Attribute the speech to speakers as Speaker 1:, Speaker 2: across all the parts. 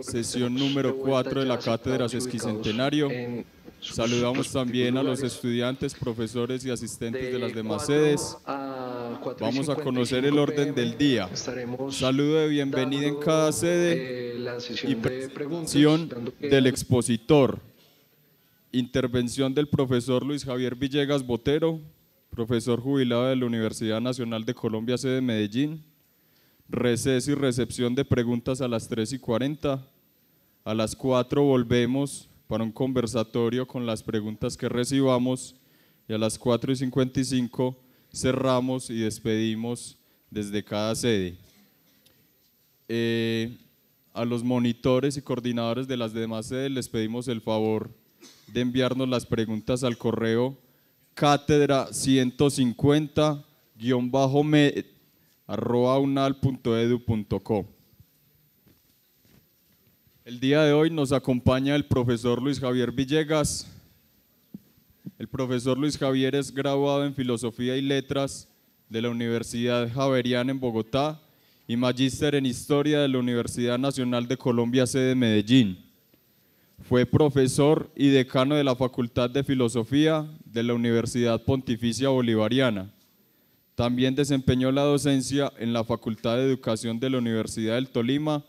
Speaker 1: sesión número 4 de la Cátedra Sesquicentenario, Saludamos también a los estudiantes, profesores y asistentes de las demás sedes. Vamos a conocer el orden del día. Saludo de bienvenida en cada sede y presentación del expositor. Intervención del profesor Luis Javier Villegas Botero, profesor jubilado de la Universidad Nacional de Colombia, sede de Medellín receso y recepción de preguntas a las 3 y 40. A las 4 volvemos para un conversatorio con las preguntas que recibamos y a las 4 y 55 cerramos y despedimos desde cada sede. Eh, a los monitores y coordinadores de las demás sedes les pedimos el favor de enviarnos las preguntas al correo cátedra 150 arrobaunal.edu.co El día de hoy nos acompaña el profesor Luis Javier Villegas. El profesor Luis Javier es graduado en Filosofía y Letras de la Universidad Javeriana en Bogotá y magíster en Historia de la Universidad Nacional de Colombia, sede Medellín. Fue profesor y decano de la Facultad de Filosofía de la Universidad Pontificia Bolivariana también desempeñó la docencia en la Facultad de Educación de la Universidad del Tolima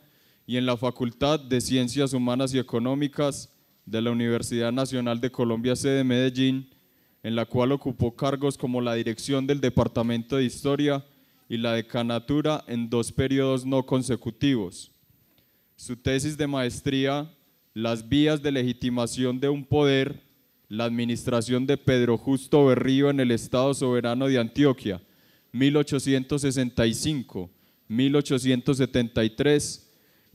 Speaker 1: y en la Facultad de Ciencias Humanas y Económicas de la Universidad Nacional de Colombia, sede Medellín, en la cual ocupó cargos como la dirección del Departamento de Historia y la decanatura en dos periodos no consecutivos. Su tesis de maestría, Las vías de legitimación de un poder, la administración de Pedro Justo Berrío en el Estado Soberano de Antioquia, 1865, 1873,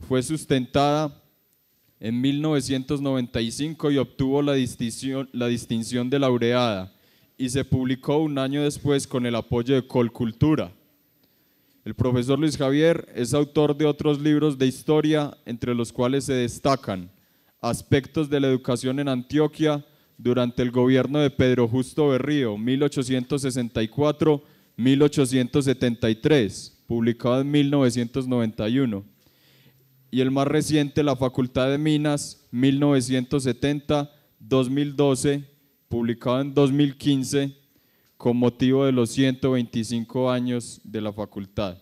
Speaker 1: fue sustentada en 1995 y obtuvo la distinción, la distinción de laureada y se publicó un año después con el apoyo de Colcultura. El profesor Luis Javier es autor de otros libros de historia, entre los cuales se destacan Aspectos de la educación en Antioquia durante el gobierno de Pedro Justo Berrío, 1864 1873, publicado en 1991. Y el más reciente, La Facultad de Minas, 1970-2012, publicado en 2015 con motivo de los 125 años de la facultad.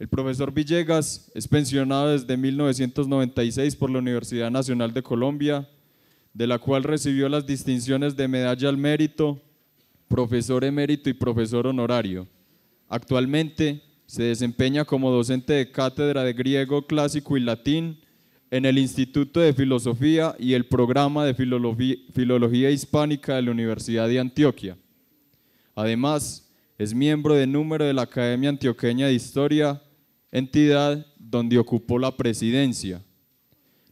Speaker 1: El profesor Villegas es pensionado desde 1996 por la Universidad Nacional de Colombia, de la cual recibió las distinciones de medalla al mérito, profesor emérito y profesor honorario. Actualmente se desempeña como docente de cátedra de griego clásico y latín en el Instituto de Filosofía y el programa de Filología, Hispánica de la Universidad de Antioquia. Además, es miembro de número de la Academia Antioqueña de Historia, entidad donde ocupó la presidencia.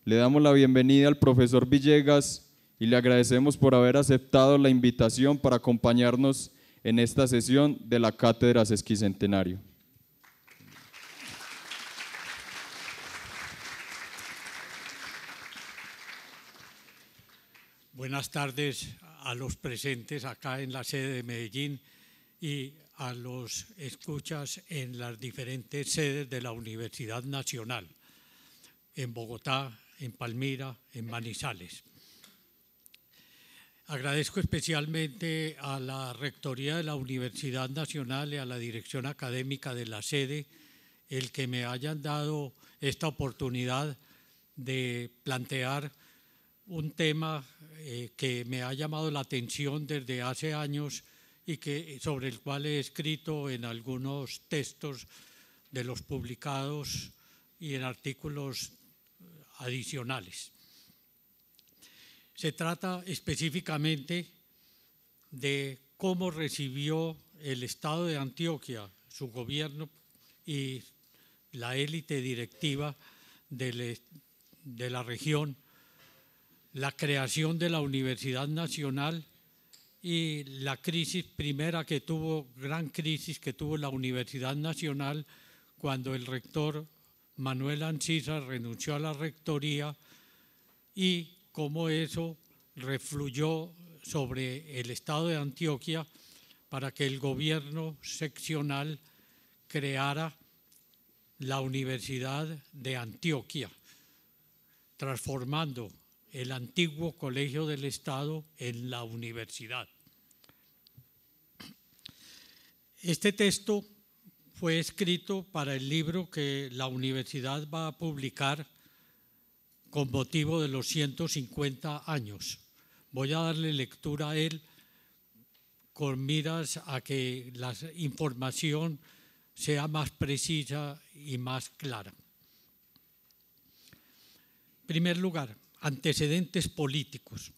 Speaker 1: Le damos la bienvenida al profesor Villegas, y le agradecemos por haber aceptado la invitación para acompañarnos en esta sesión de la Cátedra Sesquicentenario.
Speaker 2: Buenas tardes a los presentes acá en la sede de Medellín y a los escuchas en las diferentes sedes de la Universidad Nacional, en Bogotá, en Palmira, en Manizales. Agradezco especialmente a la Rectoría de la Universidad Nacional y a la Dirección Académica de la sede el que me hayan dado esta oportunidad de plantear un tema eh, que me ha llamado la atención desde hace años y que, sobre el cual he escrito en algunos textos de los publicados y en artículos adicionales se trata específicamente de cómo recibió el Estado de Antioquia, su gobierno y la élite directiva de la región, la creación de la Universidad Nacional y la crisis primera que tuvo, gran crisis que tuvo la Universidad Nacional cuando el rector Manuel Ancisa renunció a la rectoría y cómo eso refluyó sobre el estado de Antioquia para que el gobierno seccional creara la Universidad de Antioquia, transformando el antiguo Colegio del Estado en la universidad. Este texto fue escrito para el libro que la universidad va a publicar con motivo de los 150 años. Voy a darle lectura a él con miras a que la información sea más precisa y más clara. En primer lugar, antecedentes políticos.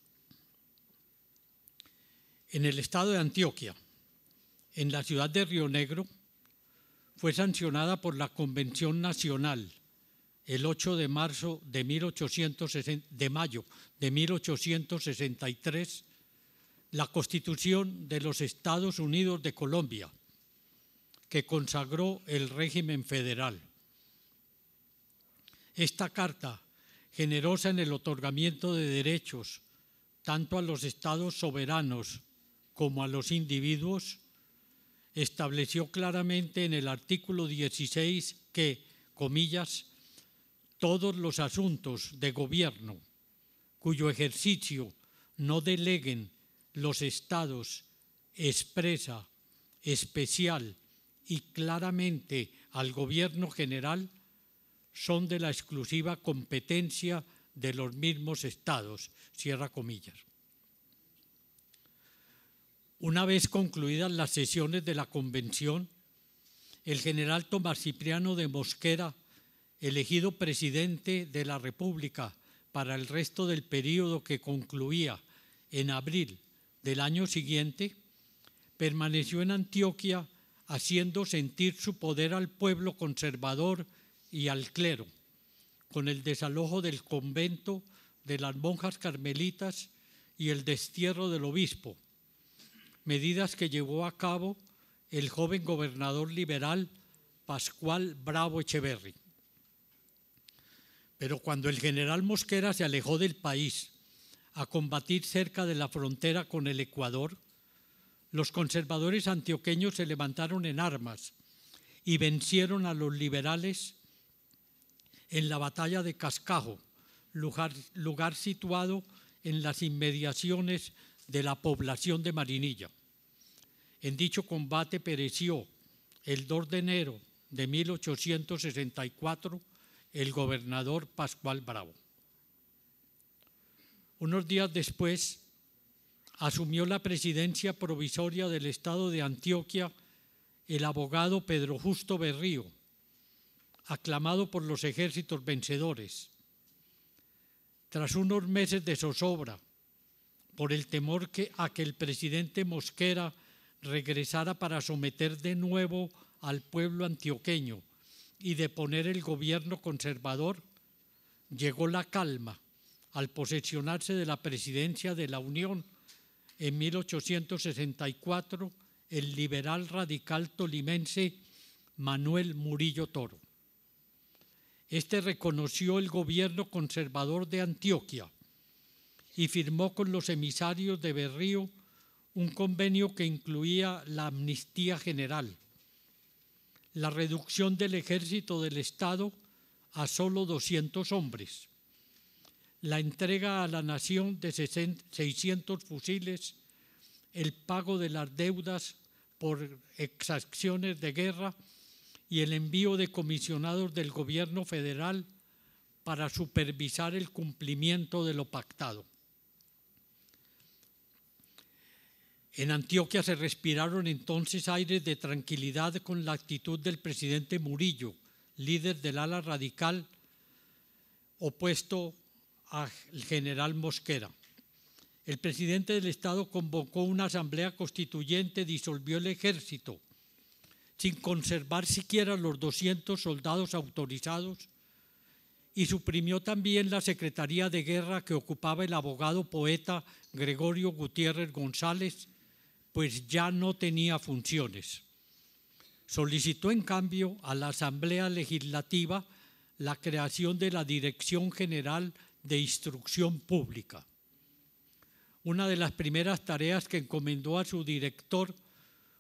Speaker 2: En el estado de Antioquia, en la ciudad de Río Negro, fue sancionada por la Convención Nacional el 8 de marzo de, mayo de 1863 la Constitución de los Estados Unidos de Colombia, que consagró el régimen federal. Esta carta, generosa en el otorgamiento de derechos tanto a los estados soberanos como a los individuos, estableció claramente en el artículo 16 que, comillas, todos los asuntos de gobierno cuyo ejercicio no deleguen los estados expresa, especial y claramente al gobierno general son de la exclusiva competencia de los mismos estados, cierra comillas. Una vez concluidas las sesiones de la convención, el general Tomás Cipriano de Mosquera elegido presidente de la República para el resto del periodo que concluía en abril del año siguiente, permaneció en Antioquia haciendo sentir su poder al pueblo conservador y al clero, con el desalojo del convento de las monjas carmelitas y el destierro del obispo, medidas que llevó a cabo el joven gobernador liberal Pascual Bravo Echeverri. Pero cuando el general Mosquera se alejó del país a combatir cerca de la frontera con el Ecuador, los conservadores antioqueños se levantaron en armas y vencieron a los liberales en la batalla de Cascajo, lugar, situado en las inmediaciones de la población de Marinilla. En dicho combate pereció el 2 de enero de 1864 el gobernador Pascual Bravo. Unos días después, asumió la presidencia provisoria del Estado de Antioquia el abogado Pedro Justo Berrío, aclamado por los ejércitos vencedores. Tras unos meses de zozobra, por el temor que, a que el presidente Mosquera regresara para someter de nuevo al pueblo antioqueño y de poner el gobierno conservador, llegó la calma al posesionarse de la presidencia de la Unión en 1864 el liberal radical tolimense Manuel Murillo Toro. Este reconoció el gobierno conservador de Antioquia y firmó con los emisarios de Berrío un convenio que incluía la amnistía general la reducción del ejército del Estado a solo 200 hombres, la entrega a la nación de 600 fusiles, el pago de las deudas por exacciones de guerra y el envío de comisionados del gobierno federal para supervisar el cumplimiento de lo pactado. En Antioquia se respiraron entonces aires de tranquilidad con la actitud del presidente Murillo, líder del ala radical opuesto al general Mosquera. El presidente del Estado convocó una asamblea constituyente, disolvió el ejército, sin conservar siquiera los 200 soldados autorizados y suprimió también la Secretaría de Guerra que ocupaba el abogado poeta Gregorio Gutiérrez González pues ya no tenía funciones. Solicitó en cambio a la Asamblea Legislativa la creación de la Dirección General de Instrucción Pública. Una de las primeras tareas que encomendó a su director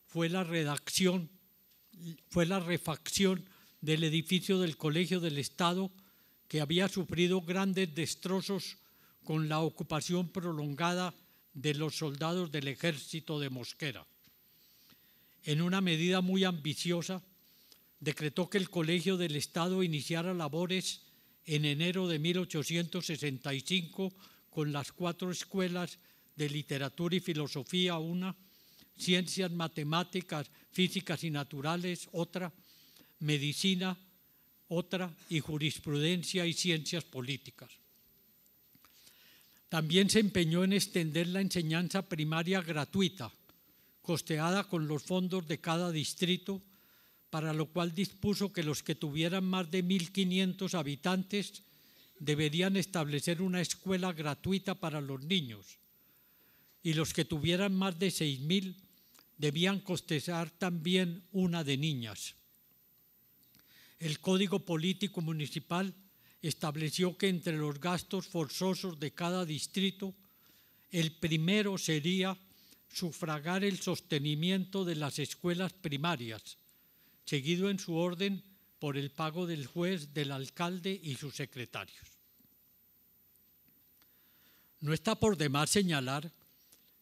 Speaker 2: fue la redacción, fue la refacción del edificio del Colegio del Estado que había sufrido grandes destrozos con la ocupación prolongada de los soldados del ejército de Mosquera. En una medida muy ambiciosa, decretó que el Colegio del Estado iniciara labores en enero de 1865 con las cuatro escuelas de literatura y filosofía, una, ciencias matemáticas, físicas y naturales, otra, medicina, otra, y jurisprudencia y ciencias políticas. También se empeñó en extender la enseñanza primaria gratuita, costeada con los fondos de cada distrito, para lo cual dispuso que los que tuvieran más de 1.500 habitantes deberían establecer una escuela gratuita para los niños y los que tuvieran más de 6.000 debían costear también una de niñas. El Código Político Municipal estableció que entre los gastos forzosos de cada distrito, el primero sería sufragar el sostenimiento de las escuelas primarias, seguido en su orden por el pago del juez, del alcalde y sus secretarios. No está por demás señalar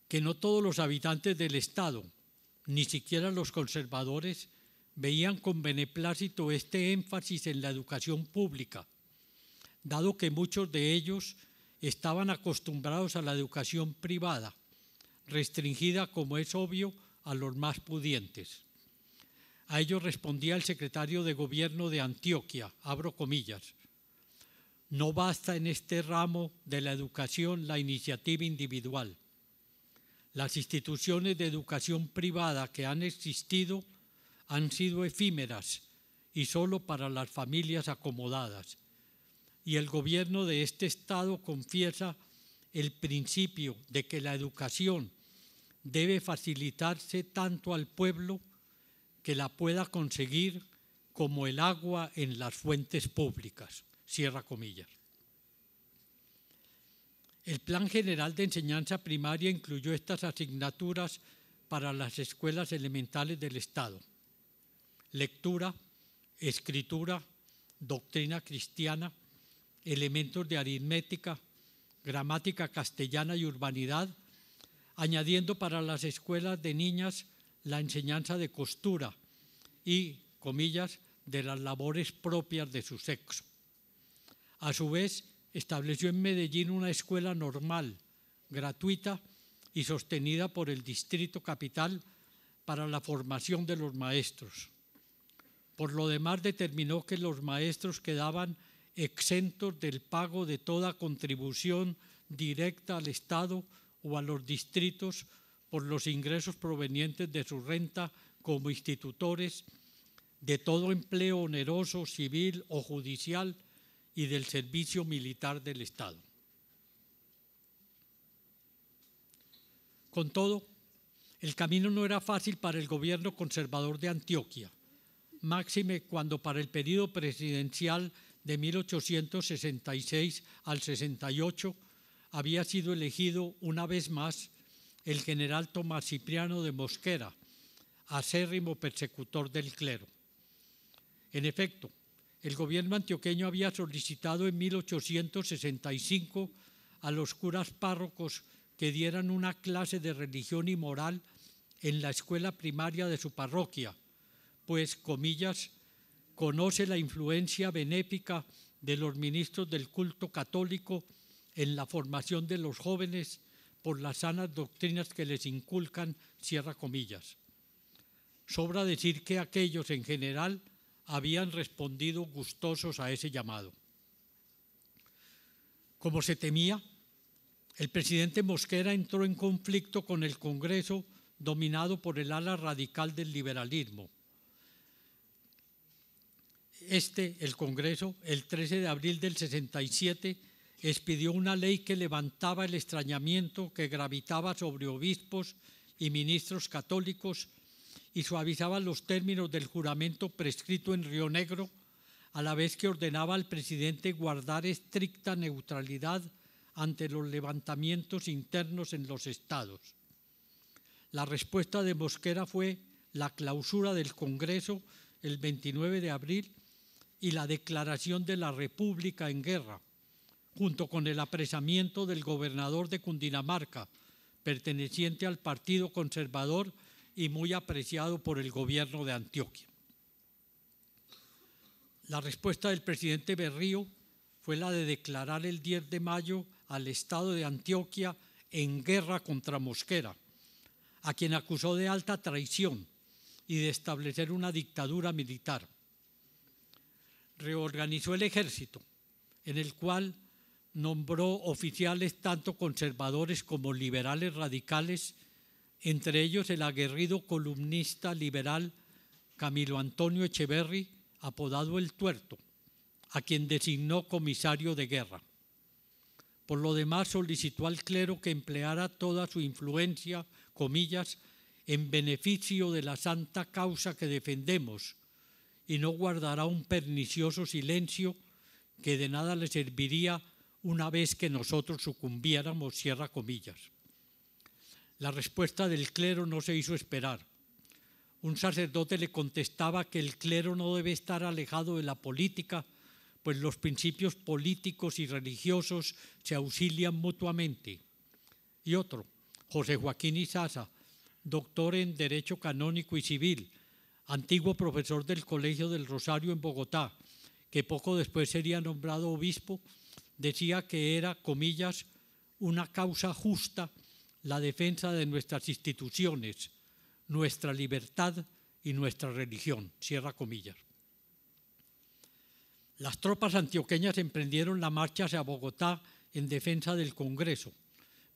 Speaker 2: que no todos los habitantes del Estado, ni siquiera los conservadores, veían con beneplácito este énfasis en la educación pública dado que muchos de ellos estaban acostumbrados a la educación privada, restringida, como es obvio, a los más pudientes. A ello respondía el secretario de Gobierno de Antioquia, abro comillas. No basta en este ramo de la educación la iniciativa individual. Las instituciones de educación privada que han existido han sido efímeras y solo para las familias acomodadas y el gobierno de este Estado confiesa el principio de que la educación debe facilitarse tanto al pueblo que la pueda conseguir como el agua en las fuentes públicas. Cierra comillas. El Plan General de Enseñanza Primaria incluyó estas asignaturas para las escuelas elementales del Estado. Lectura, escritura, doctrina cristiana, elementos de aritmética, gramática castellana y urbanidad, añadiendo para las escuelas de niñas la enseñanza de costura y, comillas, de las labores propias de su sexo. A su vez, estableció en Medellín una escuela normal, gratuita y sostenida por el Distrito Capital para la formación de los maestros. Por lo demás, determinó que los maestros quedaban exentos del pago de toda contribución directa al Estado o a los distritos por los ingresos provenientes de su renta como institutores, de todo empleo oneroso, civil o judicial y del servicio militar del Estado. Con todo, el camino no era fácil para el gobierno conservador de Antioquia, máxime cuando para el periodo presidencial de 1866 al 68 había sido elegido una vez más el general Tomás Cipriano de Mosquera, acérrimo persecutor del clero. En efecto, el gobierno antioqueño había solicitado en 1865 a los curas párrocos que dieran una clase de religión y moral en la escuela primaria de su parroquia, pues, comillas, conoce la influencia benéfica de los ministros del culto católico en la formación de los jóvenes por las sanas doctrinas que les inculcan, cierra comillas. Sobra decir que aquellos en general habían respondido gustosos a ese llamado. Como se temía, el presidente Mosquera entró en conflicto con el Congreso dominado por el ala radical del liberalismo este, el Congreso, el 13 de abril del 67, expidió una ley que levantaba el extrañamiento que gravitaba sobre obispos y ministros católicos y suavizaba los términos del juramento prescrito en Río Negro, a la vez que ordenaba al presidente guardar estricta neutralidad ante los levantamientos internos en los estados. La respuesta de Mosquera fue la clausura del Congreso el 29 de abril y la declaración de la República en guerra, junto con el apresamiento del gobernador de Cundinamarca, perteneciente al Partido Conservador y muy apreciado por el gobierno de Antioquia. La respuesta del presidente Berrío fue la de declarar el 10 de mayo al Estado de Antioquia en guerra contra Mosquera, a quien acusó de alta traición y de establecer una dictadura militar reorganizó el ejército, en el cual nombró oficiales tanto conservadores como liberales radicales, entre ellos el aguerrido columnista liberal Camilo Antonio Echeverri, apodado El Tuerto, a quien designó comisario de guerra. Por lo demás, solicitó al clero que empleara toda su influencia, comillas, en beneficio de la santa causa que defendemos, y no guardará un pernicioso silencio que de nada le serviría una vez que nosotros sucumbiéramos, cierra comillas. La respuesta del clero no se hizo esperar. Un sacerdote le contestaba que el clero no debe estar alejado de la política, pues los principios políticos y religiosos se auxilian mutuamente. Y otro, José Joaquín Izaza, doctor en Derecho Canónico y Civil, antiguo profesor del Colegio del Rosario en Bogotá, que poco después sería nombrado obispo, decía que era, comillas, una causa justa la defensa de nuestras instituciones, nuestra libertad y nuestra religión. Cierra comillas. Las tropas antioqueñas emprendieron la marcha hacia Bogotá en defensa del Congreso,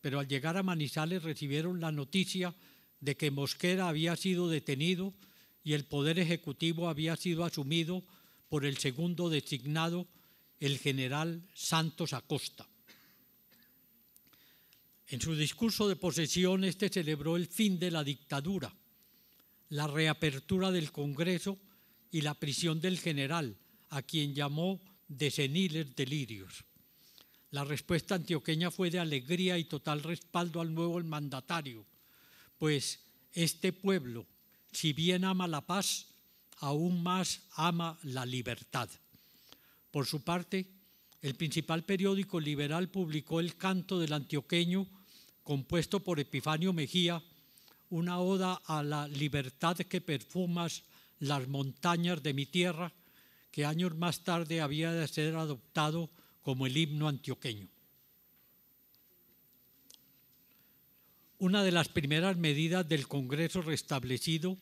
Speaker 2: pero al llegar a Manizales recibieron la noticia de que Mosquera había sido detenido y el poder ejecutivo había sido asumido por el segundo designado, el general Santos Acosta. En su discurso de posesión, este celebró el fin de la dictadura, la reapertura del Congreso y la prisión del general, a quien llamó de seniles delirios. La respuesta antioqueña fue de alegría y total respaldo al nuevo mandatario, pues este pueblo si bien ama la paz, aún más ama la libertad. Por su parte, el principal periódico liberal publicó El canto del antioqueño, compuesto por Epifanio Mejía, una oda a la libertad que perfumas las montañas de mi tierra, que años más tarde había de ser adoptado como el himno antioqueño. Una de las primeras medidas del Congreso restablecido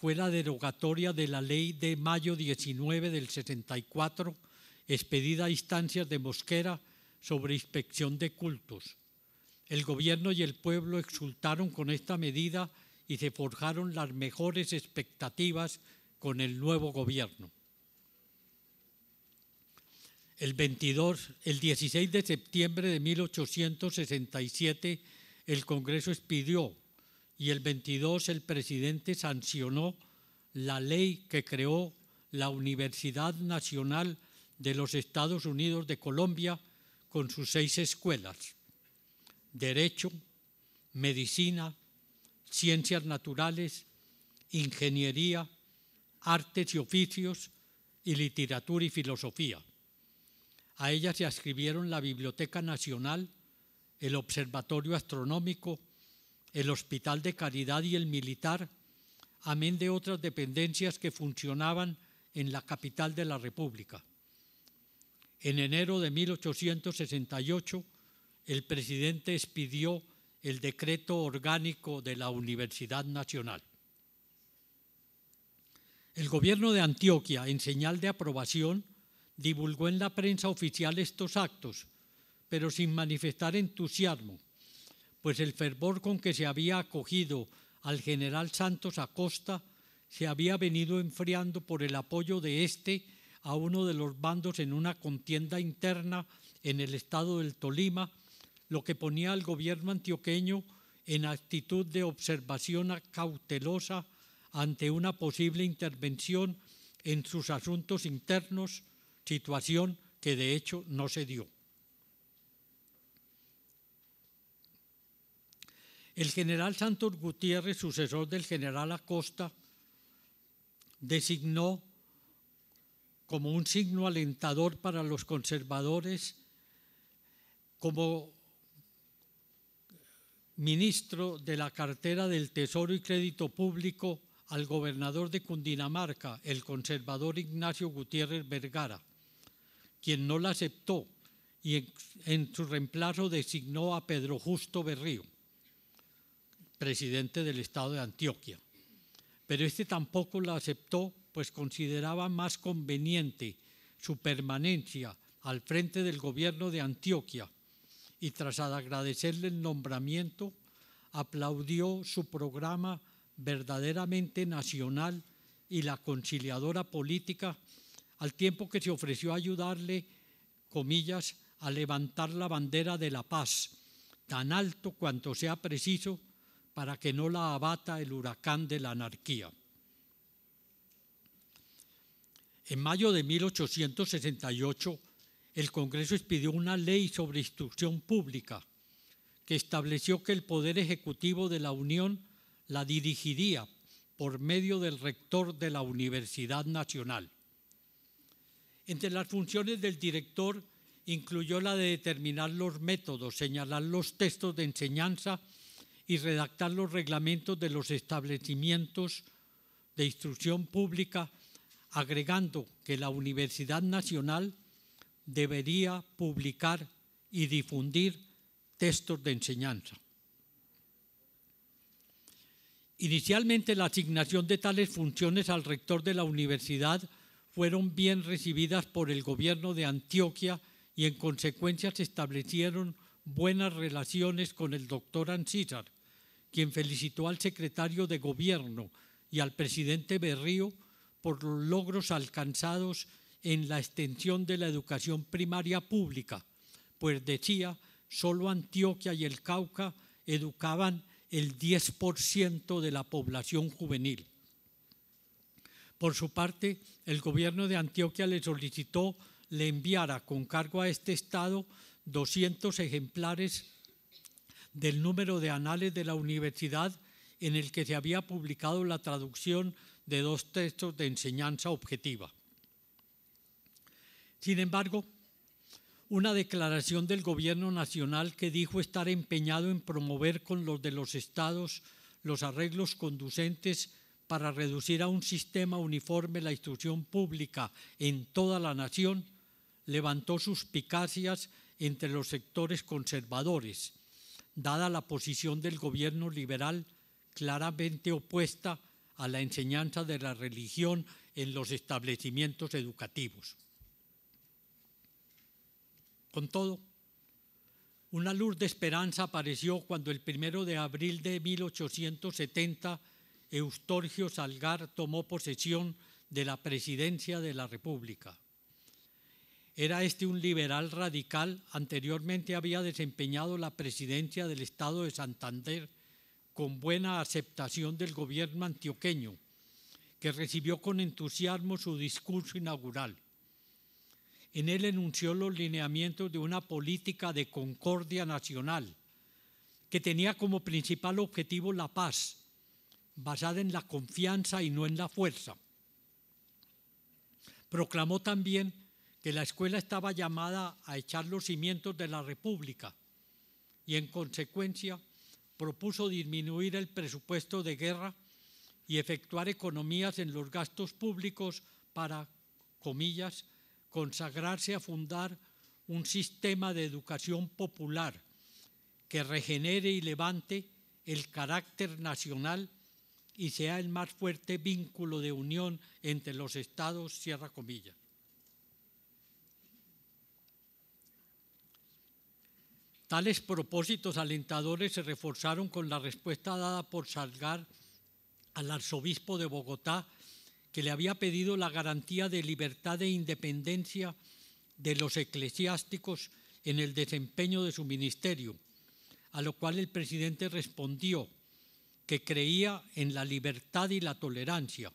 Speaker 2: fue la derogatoria de la ley de mayo 19 del 64, expedida a instancias de Mosquera sobre inspección de cultos. El gobierno y el pueblo exultaron con esta medida y se forjaron las mejores expectativas con el nuevo gobierno. El el 16 de septiembre de 1867 el Congreso expidió y el 22 el presidente sancionó la ley que creó la Universidad Nacional de los Estados Unidos de Colombia con sus seis escuelas, Derecho, Medicina, Ciencias Naturales, Ingeniería, Artes y Oficios y Literatura y Filosofía. A ella se ascribieron la Biblioteca Nacional, el Observatorio Astronómico, el Hospital de Caridad y el Militar, amén de otras dependencias que funcionaban en la capital de la República. En enero de 1868, el presidente expidió el decreto orgánico de la Universidad Nacional. El gobierno de Antioquia, en señal de aprobación, divulgó en la prensa oficial estos actos pero sin manifestar entusiasmo, pues el fervor con que se había acogido al general Santos Acosta se había venido enfriando por el apoyo de este a uno de los bandos en una contienda interna en el estado del Tolima, lo que ponía al gobierno antioqueño en actitud de observación cautelosa ante una posible intervención en sus asuntos internos, situación que de hecho no se dio. El general Santos Gutiérrez, sucesor del general Acosta, designó como un signo alentador para los conservadores como ministro de la cartera del Tesoro y Crédito Público al gobernador de Cundinamarca, el conservador Ignacio Gutiérrez Vergara, quien no la aceptó y en, su reemplazo designó a Pedro Justo Berrío presidente del estado de Antioquia. Pero este tampoco la aceptó, pues consideraba más conveniente su permanencia al frente del gobierno de Antioquia y tras agradecerle el nombramiento, aplaudió su programa verdaderamente nacional y la conciliadora política, al tiempo que se ofreció a ayudarle, comillas, a levantar la bandera de la paz, tan alto cuanto sea preciso, para que no la abata el huracán de la anarquía. En mayo de 1868, el Congreso expidió una ley sobre instrucción pública que estableció que el Poder Ejecutivo de la Unión la dirigiría por medio del rector de la Universidad Nacional. Entre las funciones del director incluyó la de determinar los métodos, señalar los textos de enseñanza y redactar los reglamentos de los establecimientos de instrucción pública, agregando que la Universidad Nacional debería publicar y difundir textos de enseñanza. Inicialmente la asignación de tales funciones al rector de la universidad fueron bien recibidas por el gobierno de Antioquia y en consecuencia se establecieron buenas relaciones con el doctor Ancísar, quien felicitó al secretario de Gobierno y al presidente Berrío por los logros alcanzados en la extensión de la educación primaria pública, pues decía, solo Antioquia y el Cauca educaban el 10% de la población juvenil. Por su parte, el gobierno de Antioquia le solicitó le enviara con cargo a este Estado 200 ejemplares del número de anales de la universidad en el que se había publicado la traducción de dos textos de enseñanza objetiva. Sin embargo, una declaración del gobierno nacional que dijo estar empeñado en promover con los de los estados los arreglos conducentes para reducir a un sistema uniforme la instrucción pública en toda la nación, levantó suspicacias entre los sectores conservadores dada la posición del gobierno liberal claramente opuesta a la enseñanza de la religión en los establecimientos educativos. Con todo, una luz de esperanza apareció cuando el primero de abril de 1870 Eustorgio Salgar tomó posesión de la presidencia de la República. Era este un liberal radical, anteriormente había desempeñado la presidencia del Estado de Santander con buena aceptación del gobierno antioqueño, que recibió con entusiasmo su discurso inaugural. En él enunció los lineamientos de una política de concordia nacional, que tenía como principal objetivo la paz, basada en la confianza y no en la fuerza. Proclamó también que la escuela estaba llamada a echar los cimientos de la República y en consecuencia propuso disminuir el presupuesto de guerra y efectuar economías en los gastos públicos para, comillas, consagrarse a fundar un sistema de educación popular que regenere y levante el carácter nacional y sea el más fuerte vínculo de unión entre los estados, cierra comillas. Tales propósitos alentadores se reforzaron con la respuesta dada por Salgar al arzobispo de Bogotá, que le había pedido la garantía de libertad e independencia de los eclesiásticos en el desempeño de su ministerio, a lo cual el presidente respondió que creía en la libertad y la tolerancia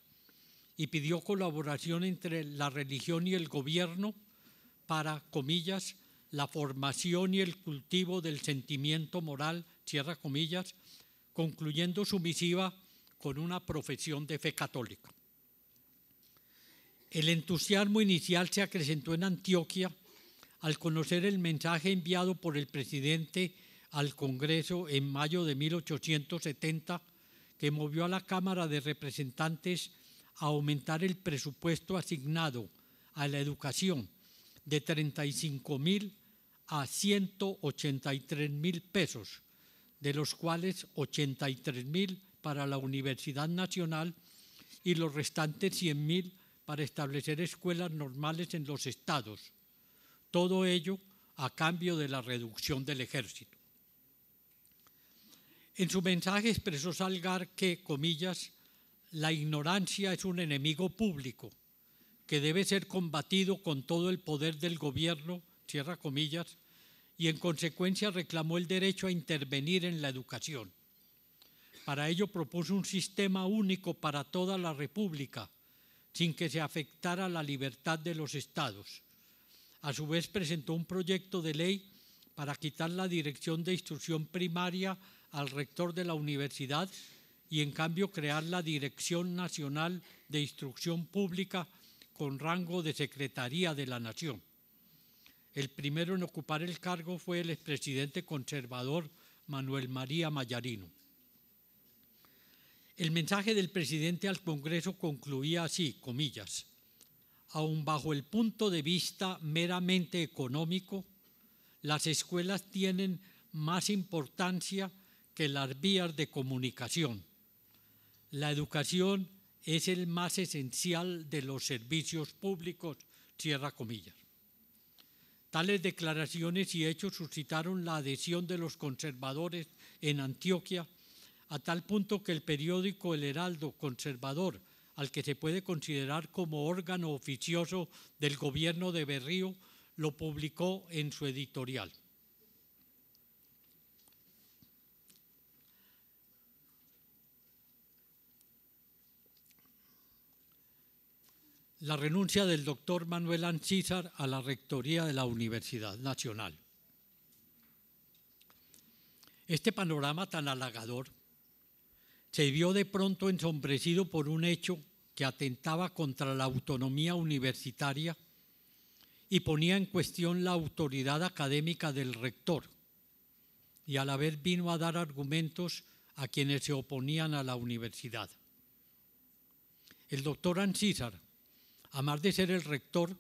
Speaker 2: y pidió colaboración entre la religión y el gobierno para, comillas, la formación y el cultivo del sentimiento moral, cierra comillas, concluyendo su misiva con una profesión de fe católica. El entusiasmo inicial se acrecentó en Antioquia al conocer el mensaje enviado por el presidente al Congreso en mayo de 1870, que movió a la Cámara de Representantes a aumentar el presupuesto asignado a la educación de 35 mil a 183 mil pesos, de los cuales 83 mil para la Universidad Nacional y los restantes 100 mil para establecer escuelas normales en los estados. Todo ello a cambio de la reducción del ejército. En su mensaje expresó Salgar que, comillas, la ignorancia es un enemigo público que debe ser combatido con todo el poder del gobierno cierra comillas, y en consecuencia reclamó el derecho a intervenir en la educación. Para ello propuso un sistema único para toda la República, sin que se afectara la libertad de los estados. A su vez presentó un proyecto de ley para quitar la dirección de instrucción primaria al rector de la universidad y en cambio crear la Dirección Nacional de Instrucción Pública con rango de Secretaría de la Nación. El primero en ocupar el cargo fue el expresidente conservador Manuel María Mayarino. El mensaje del presidente al Congreso concluía así, comillas, aun bajo el punto de vista meramente económico, las escuelas tienen más importancia que las vías de comunicación. La educación es el más esencial de los servicios públicos, cierra comillas. Tales declaraciones y hechos suscitaron la adhesión de los conservadores en Antioquia, a tal punto que el periódico El Heraldo Conservador, al que se puede considerar como órgano oficioso del gobierno de Berrío, lo publicó en su editorial. la renuncia del doctor Manuel Ancísar a la rectoría de la Universidad Nacional. Este panorama tan halagador se vio de pronto ensombrecido por un hecho que atentaba contra la autonomía universitaria y ponía en cuestión la autoridad académica del rector, y a la vez vino a dar argumentos a quienes se oponían a la universidad. El doctor Ancísar, Además de ser el rector,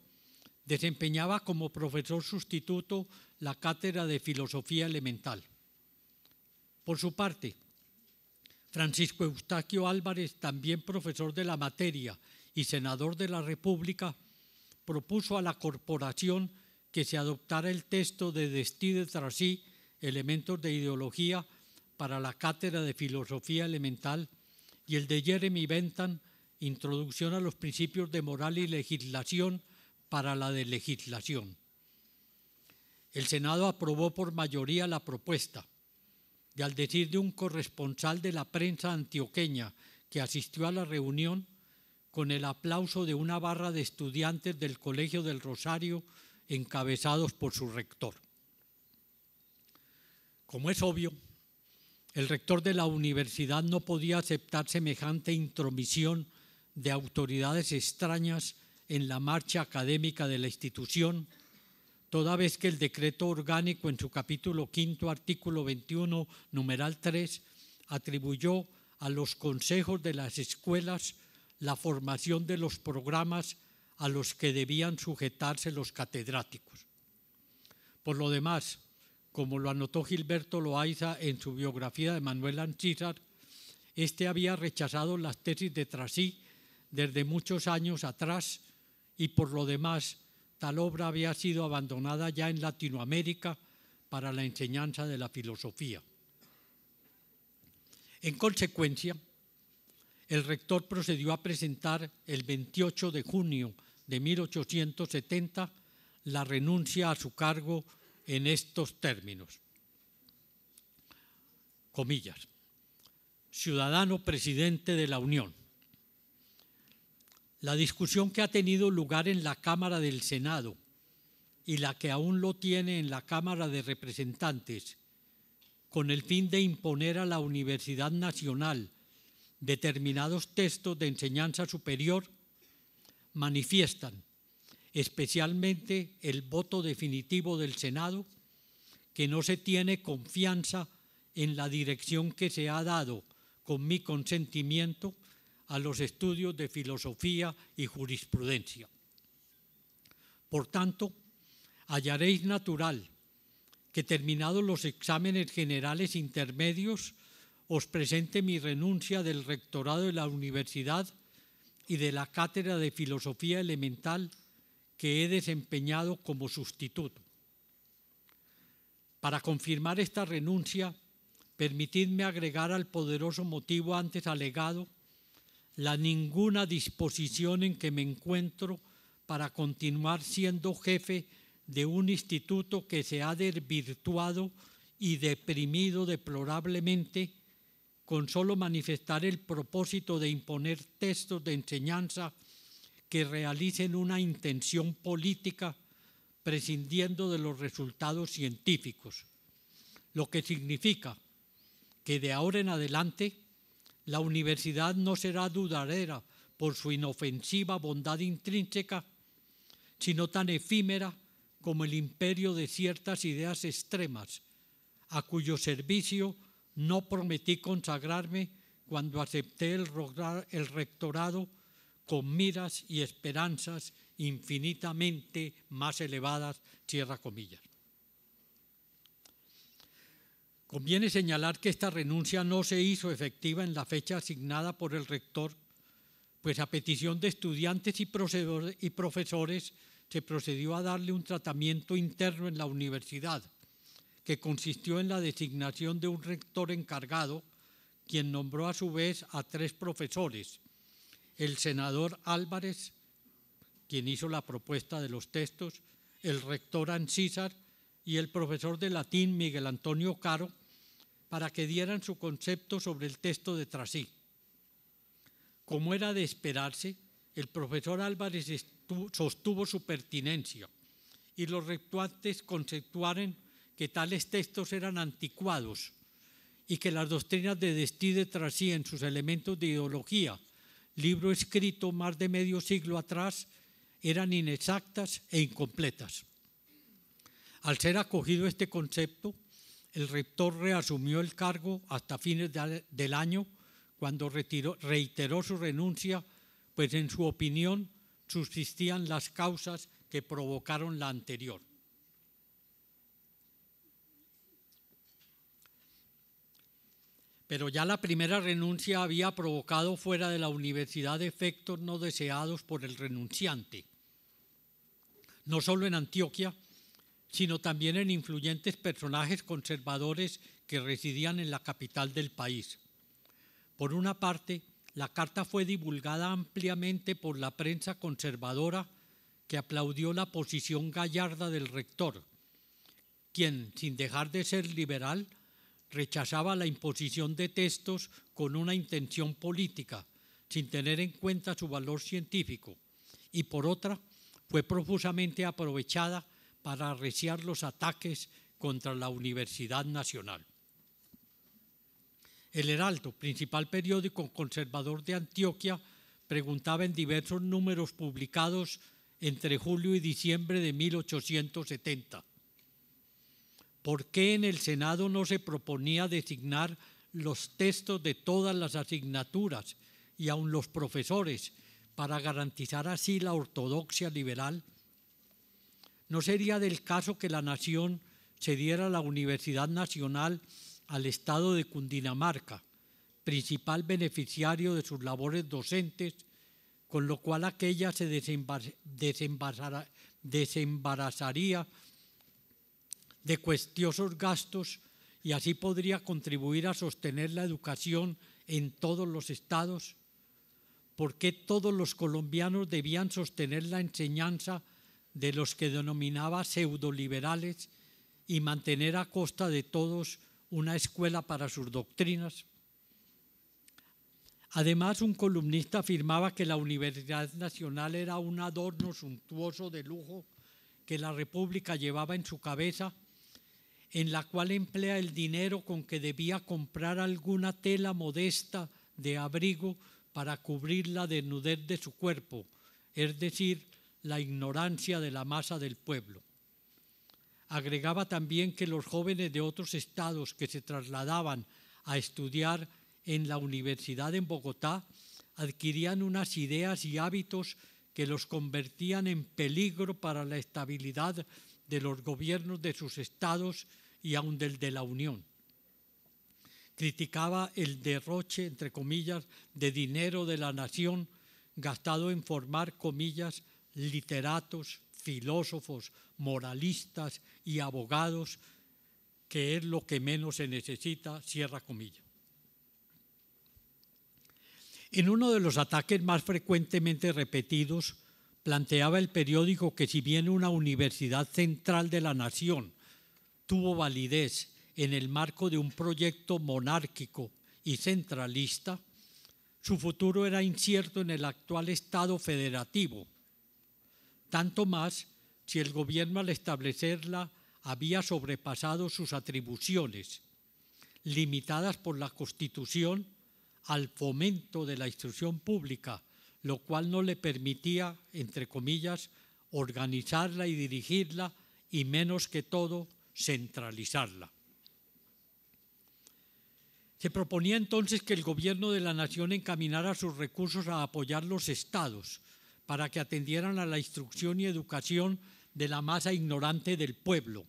Speaker 2: desempeñaba como profesor sustituto la cátedra de Filosofía Elemental. Por su parte, Francisco Eustaquio Álvarez, también profesor de la materia y senador de la República, propuso a la corporación que se adoptara el texto de Destide Trasí, elementos de ideología para la cátedra de filosofía elemental, y el de Jeremy Bentham Introducción a los principios de moral y legislación para la de legislación. El Senado aprobó por mayoría la propuesta y al decir de un corresponsal de la prensa antioqueña que asistió a la reunión, con el aplauso de una barra de estudiantes del Colegio del Rosario encabezados por su rector. Como es obvio, el rector de la universidad no podía aceptar semejante intromisión de autoridades extrañas en la marcha académica de la institución, toda vez que el decreto orgánico en su capítulo quinto, artículo 21, numeral 3, atribuyó a los consejos de las escuelas la formación de los programas a los que debían sujetarse los catedráticos. Por lo demás, como lo anotó Gilberto Loaiza en su biografía de Manuel Anchizar, este había rechazado las tesis de Trasí desde muchos años atrás y por lo demás tal obra había sido abandonada ya en Latinoamérica para la enseñanza de la filosofía. En consecuencia, el rector procedió a presentar el 28 de junio de 1870 la renuncia a su cargo en estos términos. Comillas. Ciudadano presidente de la Unión. La discusión que ha tenido lugar en la Cámara del Senado y la que aún lo tiene en la Cámara de Representantes, con el fin de imponer a la Universidad Nacional determinados textos de enseñanza superior, manifiestan especialmente el voto definitivo del Senado, que no se tiene confianza en la dirección que se ha dado con mi consentimiento a los estudios de filosofía y jurisprudencia. Por tanto, hallaréis natural que terminados los exámenes generales intermedios, os presente mi renuncia del rectorado de la universidad y de la cátedra de filosofía elemental que he desempeñado como sustituto. Para confirmar esta renuncia, permitidme agregar al poderoso motivo antes alegado la ninguna disposición en que me encuentro para continuar siendo jefe de un instituto que se ha desvirtuado y deprimido deplorablemente con solo manifestar el propósito de imponer textos de enseñanza que realicen una intención política prescindiendo de los resultados científicos, lo que significa que de ahora en adelante la universidad no será dudadera por su inofensiva bondad intrínseca, sino tan efímera como el imperio de ciertas ideas extremas, a cuyo servicio no prometí consagrarme cuando acepté el, el rectorado con miras y esperanzas infinitamente más elevadas, cierra comillas. Conviene señalar que esta renuncia no se hizo efectiva en la fecha asignada por el rector, pues a petición de estudiantes y, profesores se procedió a darle un tratamiento interno en la universidad, que consistió en la designación de un rector encargado, quien nombró a su vez a tres profesores, el senador Álvarez, quien hizo la propuesta de los textos, el rector Ancísar y el profesor de latín Miguel Antonio Caro para que dieran su concepto sobre el texto de Trasí. Como era de esperarse, el profesor Álvarez sostuvo su pertinencia y los rectuantes conceptuaron que tales textos eran anticuados y que las doctrinas de Destí de Trasí en sus elementos de ideología, libro escrito más de medio siglo atrás, eran inexactas e incompletas. Al ser acogido este concepto, el rector reasumió el cargo hasta fines del año, cuando reiteró su renuncia, pues en su opinión subsistían las causas que provocaron la anterior. Pero ya la primera renuncia había provocado fuera de la universidad efectos no deseados por el renunciante, no solo en Antioquia, sino también en influyentes personajes conservadores que residían en la capital del país. Por una parte, la carta fue divulgada ampliamente por la prensa conservadora que aplaudió la posición gallarda del rector, quien, sin dejar de ser liberal, rechazaba la imposición de textos con una intención política, sin tener en cuenta su valor científico, y por otra, fue profusamente aprovechada para arreciar los ataques contra la Universidad Nacional. El Heraldo, principal periódico conservador de Antioquia, preguntaba en diversos números publicados entre julio y diciembre de 1870. ¿Por qué en el Senado no se proponía designar los textos de todas las asignaturas y aun los profesores para garantizar así la ortodoxia liberal? ¿No sería del caso que la nación cediera la Universidad Nacional al Estado de Cundinamarca, principal beneficiario de sus labores docentes, con lo cual aquella se desembarazaría de cuestiosos gastos y así podría contribuir a sostener la educación en todos los estados? ¿Por qué todos los colombianos debían sostener la enseñanza? de los que denominaba pseudoliberales y mantener a costa de todos una escuela para sus doctrinas. Además, un columnista afirmaba que la Universidad Nacional era un adorno suntuoso de lujo que la República llevaba en su cabeza, en la cual emplea el dinero con que debía comprar alguna tela modesta de abrigo para cubrir la desnudez de su cuerpo, es decir, la ignorancia de la masa del pueblo. Agregaba también que los jóvenes de otros estados que se trasladaban a estudiar en la universidad en Bogotá adquirían unas ideas y hábitos que los convertían en peligro para la estabilidad de los gobiernos de sus estados y aun del de la Unión. Criticaba el derroche, entre comillas, de dinero de la nación gastado en formar, comillas, literatos, filósofos, moralistas y abogados, que es lo que menos se necesita, cierra comilla. En uno de los ataques más frecuentemente repetidos, planteaba el periódico que si bien una universidad central de la nación tuvo validez en el marco de un proyecto monárquico y centralista, su futuro era incierto en el actual Estado federativo, tanto más si el gobierno al establecerla había sobrepasado sus atribuciones, limitadas por la Constitución al fomento de la instrucción pública, lo cual no le permitía, entre comillas, organizarla y dirigirla y menos que todo centralizarla. Se proponía entonces que el gobierno de la nación encaminara sus recursos a apoyar los estados, para que atendieran a la instrucción y educación de la masa ignorante del pueblo,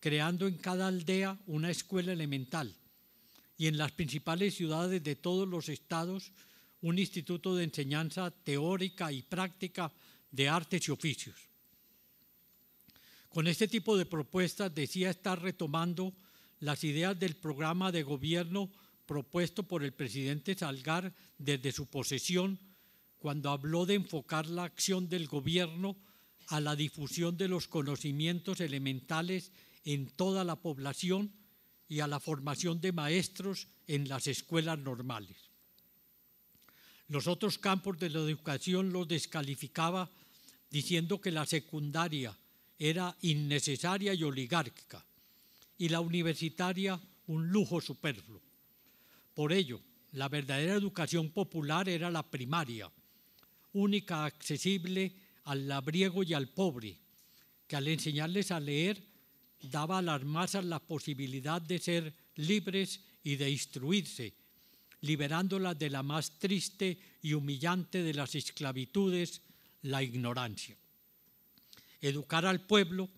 Speaker 2: creando en cada aldea una escuela elemental y en las principales ciudades de todos los estados un instituto de enseñanza teórica y práctica de artes y oficios. Con este tipo de propuestas decía estar retomando las ideas del programa de gobierno propuesto por el presidente Salgar desde su posesión cuando habló de enfocar la acción del gobierno a la difusión de los conocimientos elementales en toda la población y a la formación de maestros en las escuelas normales. Los otros campos de la educación los descalificaba diciendo que la secundaria era innecesaria y oligárquica y la universitaria un lujo superfluo. Por ello, la verdadera educación popular era la primaria, única accesible al labriego y al pobre, que al enseñarles a leer daba a las masas la posibilidad de ser libres y de instruirse, liberándolas de la más triste y humillante de las esclavitudes, la ignorancia. Educar al pueblo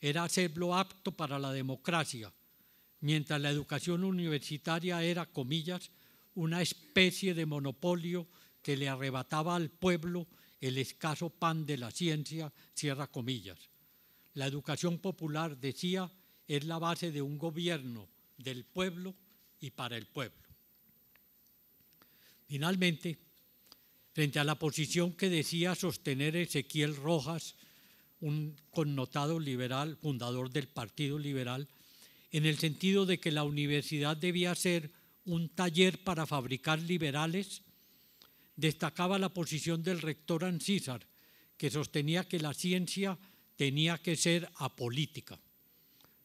Speaker 2: era hacerlo apto para la democracia, mientras la educación universitaria era, comillas, una especie de monopolio que le arrebataba al pueblo el escaso pan de la ciencia, cierra comillas. La educación popular, decía, es la base de un gobierno del pueblo y para el pueblo. Finalmente, frente a la posición que decía sostener Ezequiel Rojas, un connotado liberal, fundador del Partido Liberal, en el sentido de que la universidad debía ser un taller para fabricar liberales, destacaba la posición del rector Ancísar, que sostenía que la ciencia tenía que ser apolítica.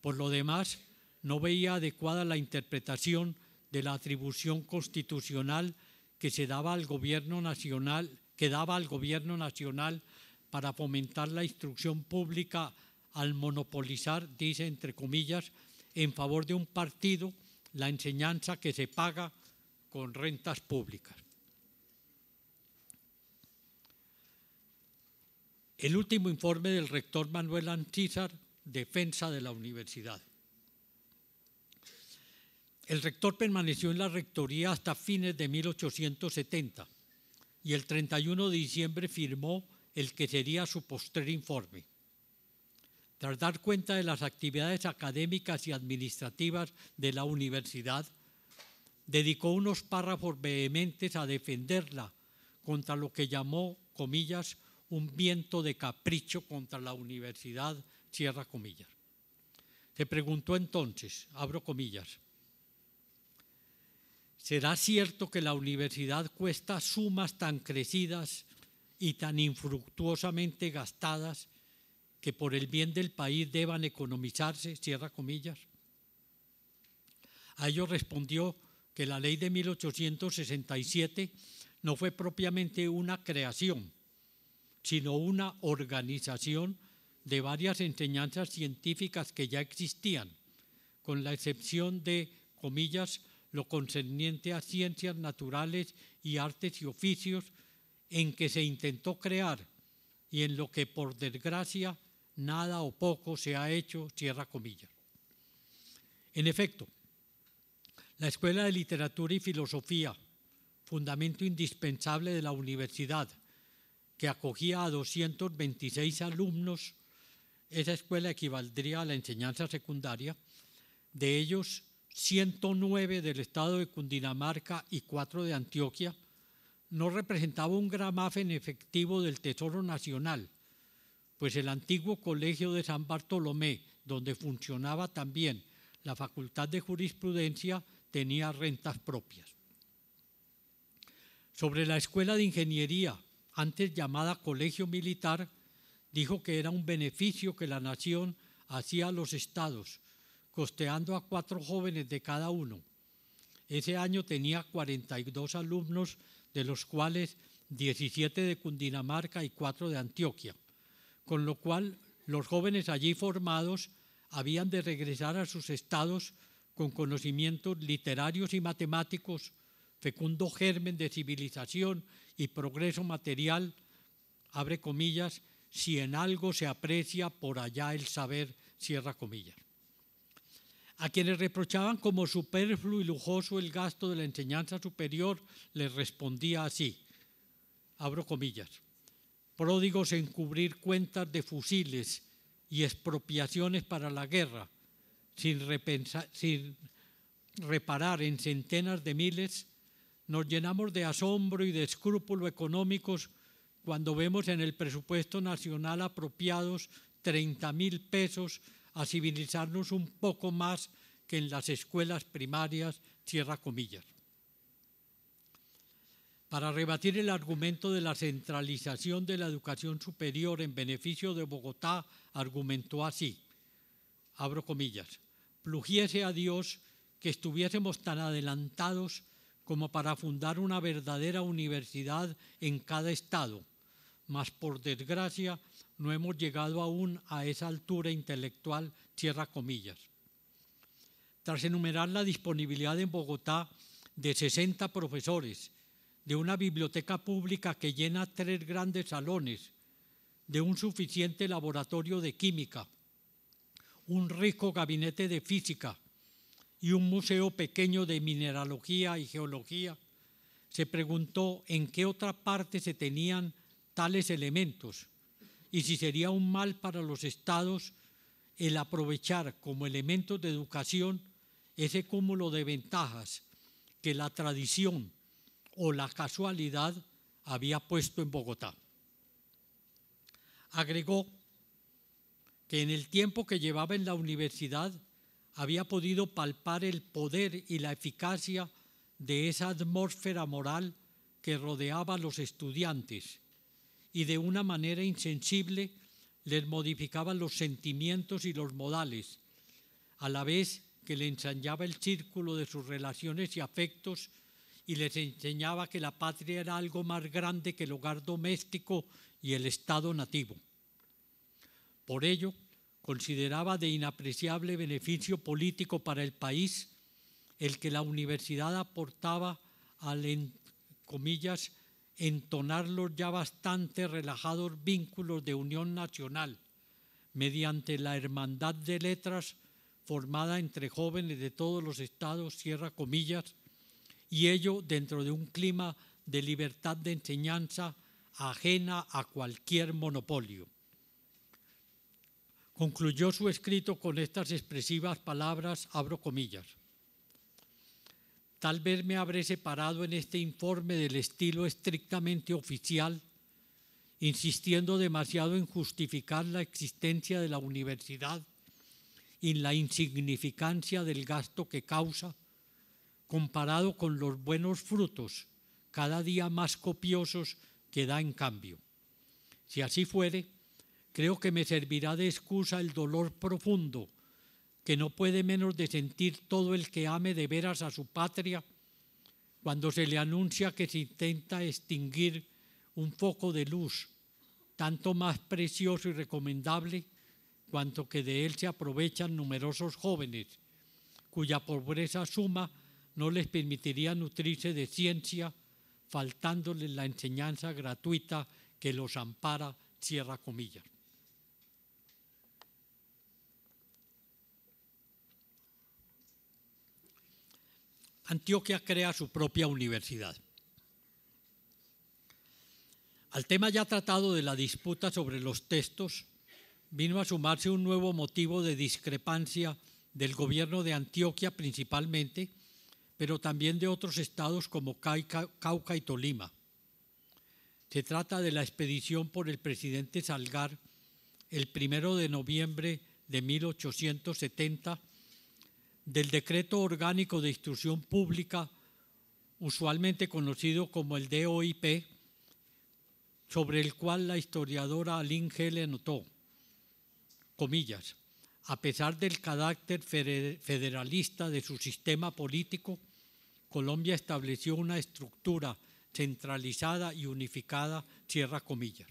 Speaker 2: Por lo demás, no veía adecuada la interpretación de la atribución constitucional que se daba al gobierno nacional, que daba al gobierno nacional para fomentar la instrucción pública al monopolizar, dice entre comillas, en favor de un partido la enseñanza que se paga con rentas públicas. El último informe del rector Manuel Antízar, Defensa de la Universidad. El rector permaneció en la rectoría hasta fines de 1870 y el 31 de diciembre firmó el que sería su postrer informe. Tras dar cuenta de las actividades académicas y administrativas de la universidad, dedicó unos párrafos vehementes a defenderla contra lo que llamó, comillas, un viento de capricho contra la universidad, cierra comillas. Se preguntó entonces, abro comillas, ¿será cierto que la universidad cuesta sumas tan crecidas y tan infructuosamente gastadas que por el bien del país deban economizarse? Cierra comillas. A ello respondió que la ley de 1867 no fue propiamente una creación, sino una organización de varias enseñanzas científicas que ya existían, con la excepción de, comillas, lo concerniente a ciencias naturales y artes y oficios, en que se intentó crear y en lo que, por desgracia, nada o poco se ha hecho, cierra comillas. En efecto, la Escuela de Literatura y Filosofía, fundamento indispensable de la universidad, que acogía a 226 alumnos, esa escuela equivaldría a la enseñanza secundaria, de ellos 109 del estado de Cundinamarca y 4 de Antioquia, no representaba un gramaje en efectivo del Tesoro Nacional, pues el antiguo Colegio de San Bartolomé, donde funcionaba también la Facultad de Jurisprudencia, tenía rentas propias. Sobre la Escuela de Ingeniería, antes llamada Colegio Militar, dijo que era un beneficio que la nación hacía a los estados, costeando a cuatro jóvenes de cada uno. Ese año tenía 42 alumnos, de los cuales 17 de Cundinamarca y cuatro de Antioquia, con lo cual los jóvenes allí formados habían de regresar a sus estados con conocimientos literarios y matemáticos, fecundo germen de civilización y progreso material, abre comillas, si en algo se aprecia por allá el saber, cierra comillas. A quienes reprochaban como superfluo y lujoso el gasto de la enseñanza superior, les respondía así, abro comillas, pródigos en cubrir cuentas de fusiles y expropiaciones para la guerra, sin, reparar en centenas de miles nos llenamos de asombro y de escrúpulos económicos cuando vemos en el presupuesto nacional apropiados 30 mil pesos a civilizarnos un poco más que en las escuelas primarias, cierra comillas. Para rebatir el argumento de la centralización de la educación superior en beneficio de Bogotá, argumentó así, abro comillas, plugiese a Dios que estuviésemos tan adelantados como para fundar una verdadera universidad en cada estado, mas por desgracia no hemos llegado aún a esa altura intelectual, cierra comillas. Tras enumerar la disponibilidad en Bogotá de 60 profesores, de una biblioteca pública que llena tres grandes salones, de un suficiente laboratorio de química, un rico gabinete de física, y un museo pequeño de mineralogía y geología, se preguntó en qué otra parte se tenían tales elementos y si sería un mal para los estados el aprovechar como elementos de educación ese cúmulo de ventajas que la tradición o la casualidad había puesto en Bogotá. Agregó que en el tiempo que llevaba en la universidad había podido palpar el poder y la eficacia de esa atmósfera moral que rodeaba a los estudiantes y de una manera insensible les modificaba los sentimientos y los modales, a la vez que le ensañaba el círculo de sus relaciones y afectos y les enseñaba que la patria era algo más grande que el hogar doméstico y el estado nativo. Por ello, consideraba de inapreciable beneficio político para el país el que la universidad aportaba al, comillas, entonar los ya bastante relajados vínculos de unión nacional mediante la hermandad de letras formada entre jóvenes de todos los estados, cierra comillas, y ello dentro de un clima de libertad de enseñanza ajena a cualquier monopolio concluyó su escrito con estas expresivas palabras, abro comillas. Tal vez me habré separado en este informe del estilo estrictamente oficial, insistiendo demasiado en justificar la existencia de la universidad y la insignificancia del gasto que causa, comparado con los buenos frutos cada día más copiosos que da en cambio. Si así fuere, creo que me servirá de excusa el dolor profundo que no puede menos de sentir todo el que ame de veras a su patria cuando se le anuncia que se intenta extinguir un foco de luz, tanto más precioso y recomendable cuanto que de él se aprovechan numerosos jóvenes, cuya pobreza suma no les permitiría nutrirse de ciencia, faltándoles la enseñanza gratuita que los ampara, cierra comillas. Antioquia crea su propia universidad. Al tema ya tratado de la disputa sobre los textos, vino a sumarse un nuevo motivo de discrepancia del gobierno de Antioquia principalmente, pero también de otros estados como Cauca y Tolima. Se trata de la expedición por el presidente Salgar el primero de noviembre de 1870 del Decreto Orgánico de Instrucción Pública, usualmente conocido como el DOIP, sobre el cual la historiadora Aline le notó, comillas, a pesar del carácter federalista de su sistema político, Colombia estableció una estructura centralizada y unificada, cierra comillas.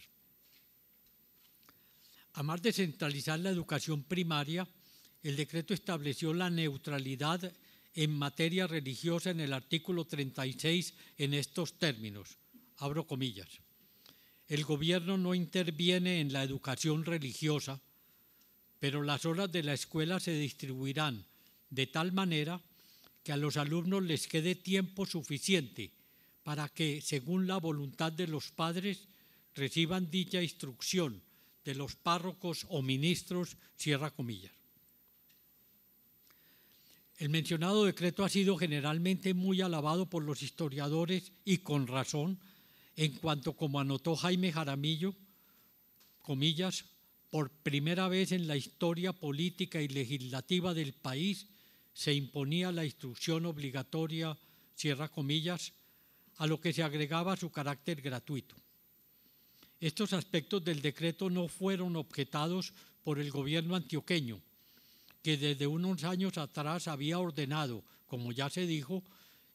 Speaker 2: más de centralizar la educación primaria, el decreto estableció la neutralidad en materia religiosa en el artículo 36 en estos términos. Abro comillas. El gobierno no interviene en la educación religiosa, pero las horas de la escuela se distribuirán de tal manera que a los alumnos les quede tiempo suficiente para que, según la voluntad de los padres, reciban dicha instrucción de los párrocos o ministros, cierra comillas. El mencionado decreto ha sido generalmente muy alabado por los historiadores y con razón, en cuanto como anotó Jaime Jaramillo, comillas, por primera vez en la historia política y legislativa del país se imponía la instrucción obligatoria, cierra comillas, a lo que se agregaba su carácter gratuito. Estos aspectos del decreto no fueron objetados por el gobierno antioqueño, que desde unos años atrás había ordenado, como ya se dijo,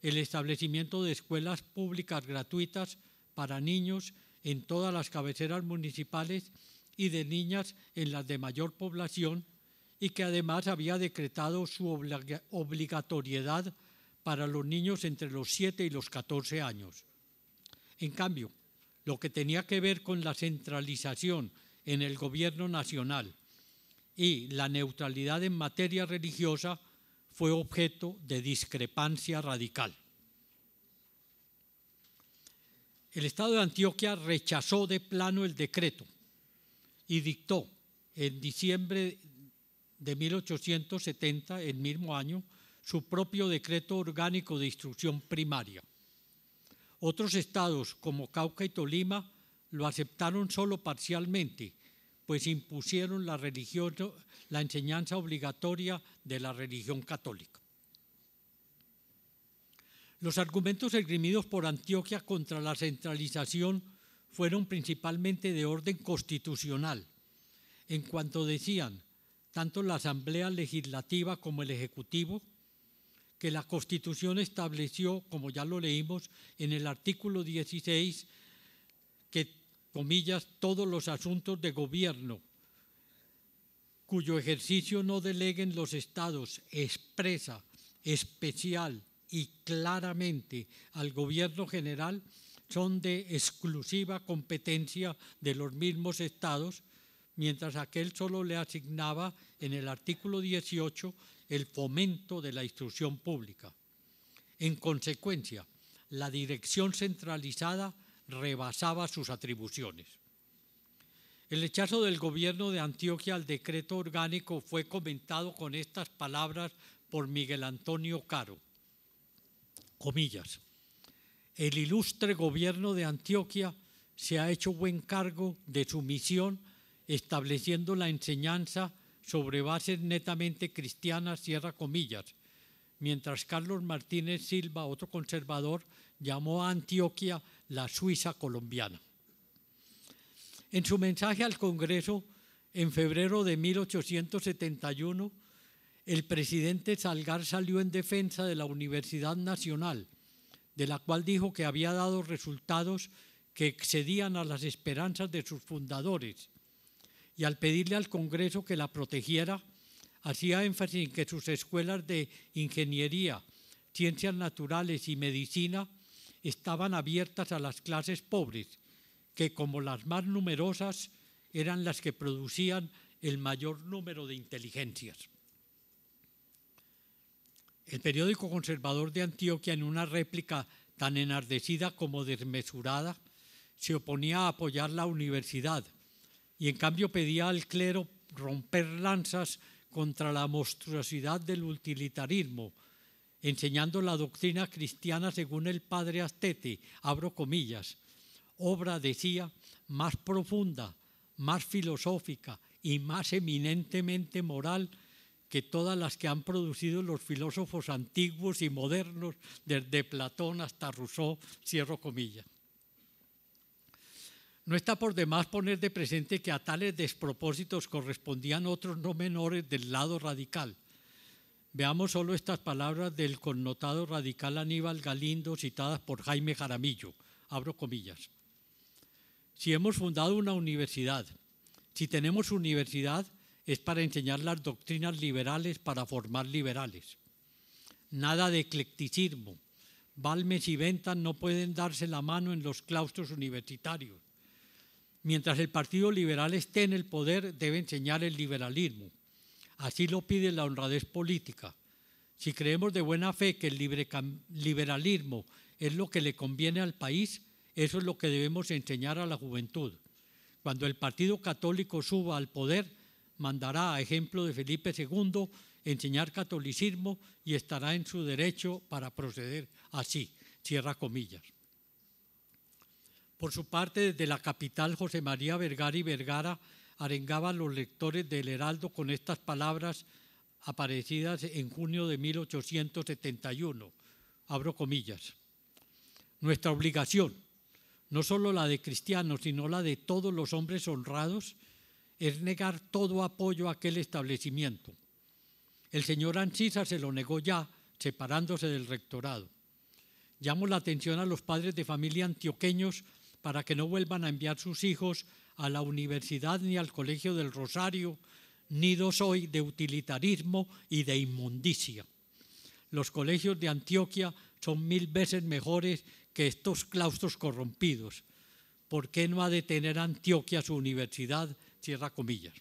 Speaker 2: el establecimiento de escuelas públicas gratuitas para niños en todas las cabeceras municipales y de niñas en las de mayor población y que además había decretado su obligatoriedad para los niños entre los 7 y los 14 años. En cambio, lo que tenía que ver con la centralización en el gobierno nacional y la neutralidad en materia religiosa fue objeto de discrepancia radical. El Estado de Antioquia rechazó de plano el decreto y dictó en diciembre de 1870, el mismo año, su propio decreto orgánico de instrucción primaria. Otros estados, como Cauca y Tolima, lo aceptaron solo parcialmente pues impusieron la, enseñanza obligatoria de la religión católica. Los argumentos esgrimidos por Antioquia contra la centralización fueron principalmente de orden constitucional, en cuanto decían tanto la Asamblea Legislativa como el Ejecutivo que la Constitución estableció, como ya lo leímos en el artículo 16, que comillas, todos los asuntos de gobierno cuyo ejercicio no deleguen los estados expresa, especial y claramente al gobierno general son de exclusiva competencia de los mismos estados, mientras aquel solo le asignaba en el artículo 18 el fomento de la instrucción pública. En consecuencia, la dirección centralizada rebasaba sus atribuciones. El rechazo del gobierno de Antioquia al decreto orgánico fue comentado con estas palabras por Miguel Antonio Caro. Comillas. El ilustre gobierno de Antioquia se ha hecho buen cargo de su misión estableciendo la enseñanza sobre bases netamente cristianas, cierra comillas, mientras Carlos Martínez Silva, otro conservador, llamó a Antioquia la Suiza colombiana. En su mensaje al Congreso en febrero de 1871, el presidente Salgar salió en defensa de la Universidad Nacional, de la cual dijo que había dado resultados que excedían a las esperanzas de sus fundadores, y al pedirle al Congreso que la protegiera, hacía énfasis en que sus escuelas de ingeniería, ciencias naturales y medicina estaban abiertas a las clases pobres, que como las más numerosas eran las que producían el mayor número de inteligencias. El periódico conservador de Antioquia, en una réplica tan enardecida como desmesurada, se oponía a apoyar la universidad y en cambio pedía al clero romper lanzas contra la monstruosidad del utilitarismo enseñando la doctrina cristiana según el padre Astete, abro comillas, obra, decía, más profunda, más filosófica y más eminentemente moral que todas las que han producido los filósofos antiguos y modernos, desde Platón hasta Rousseau, cierro comillas. No está por demás poner de presente que a tales despropósitos correspondían otros no menores del lado radical, Veamos solo estas palabras del connotado radical Aníbal Galindo citadas por Jaime Jaramillo. Abro comillas. Si hemos fundado una universidad, si tenemos universidad, es para enseñar las doctrinas liberales, para formar liberales. Nada de eclecticismo. Balmes y ventas no pueden darse la mano en los claustros universitarios. Mientras el Partido Liberal esté en el poder, debe enseñar el liberalismo. Así lo pide la honradez política. Si creemos de buena fe que el liberalismo es lo que le conviene al país, eso es lo que debemos enseñar a la juventud. Cuando el Partido Católico suba al poder, mandará, a ejemplo de Felipe II, enseñar catolicismo y estará en su derecho para proceder así. Cierra comillas. Por su parte, desde la capital, José María Vergara y Vergara arengaba a los lectores del Heraldo con estas palabras aparecidas en junio de 1871. Abro comillas. Nuestra obligación, no solo la de cristianos, sino la de todos los hombres honrados, es negar todo apoyo a aquel establecimiento. El señor Ancisa se lo negó ya, separándose del rectorado. Llamo la atención a los padres de familia antioqueños para que no vuelvan a enviar sus hijos a la universidad ni al Colegio del Rosario, nido soy de utilitarismo y de inmundicia. Los colegios de Antioquia son mil veces mejores que estos claustros corrompidos. ¿Por qué no ha de tener Antioquia su universidad? Cierra comillas.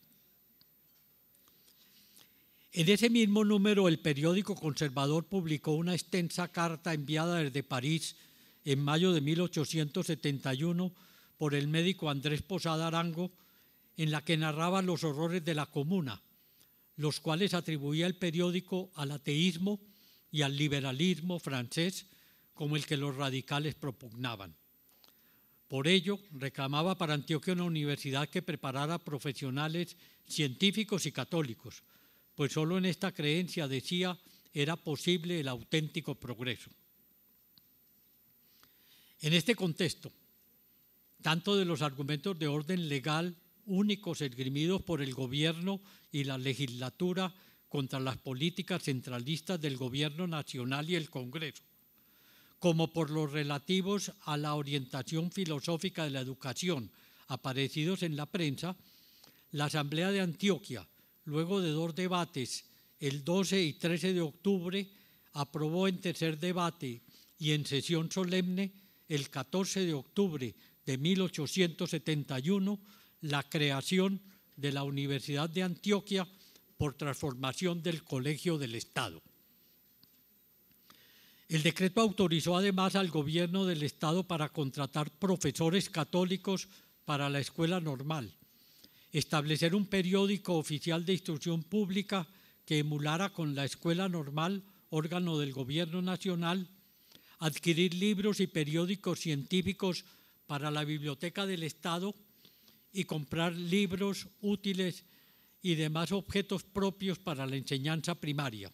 Speaker 2: En ese mismo número, el periódico conservador publicó una extensa carta enviada desde París en mayo de 1871 por el médico Andrés Posada Arango, en la que narraba los horrores de la comuna, los cuales atribuía el periódico al ateísmo y al liberalismo francés como el que los radicales propugnaban. Por ello, reclamaba para Antioquia una universidad que preparara profesionales científicos y católicos, pues solo en esta creencia, decía, era posible el auténtico progreso. En este contexto, tanto de los argumentos de orden legal únicos esgrimidos por el gobierno y la legislatura contra las políticas centralistas del gobierno nacional y el Congreso, como por los relativos a la orientación filosófica de la educación aparecidos en la prensa, la Asamblea de Antioquia, luego de dos debates, el 12 y 13 de octubre, aprobó en tercer debate y en sesión solemne el 14 de octubre de 1871 la creación de la Universidad de Antioquia por transformación del Colegio del Estado. El decreto autorizó además al gobierno del Estado para contratar profesores católicos para la escuela normal, establecer un periódico oficial de instrucción pública que emulara con la escuela normal, órgano del gobierno nacional, adquirir libros y periódicos científicos para la Biblioteca del Estado y comprar libros útiles y demás objetos propios para la enseñanza primaria.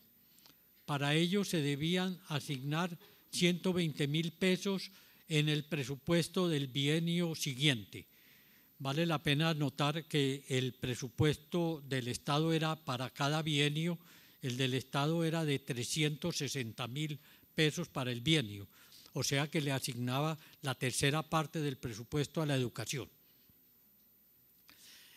Speaker 2: Para ello se debían asignar 120 mil pesos en el presupuesto del bienio siguiente. Vale la pena notar que el presupuesto del Estado era para cada bienio, el del Estado era de 360 mil pesos para el bienio o sea que le asignaba la tercera parte del presupuesto a la educación.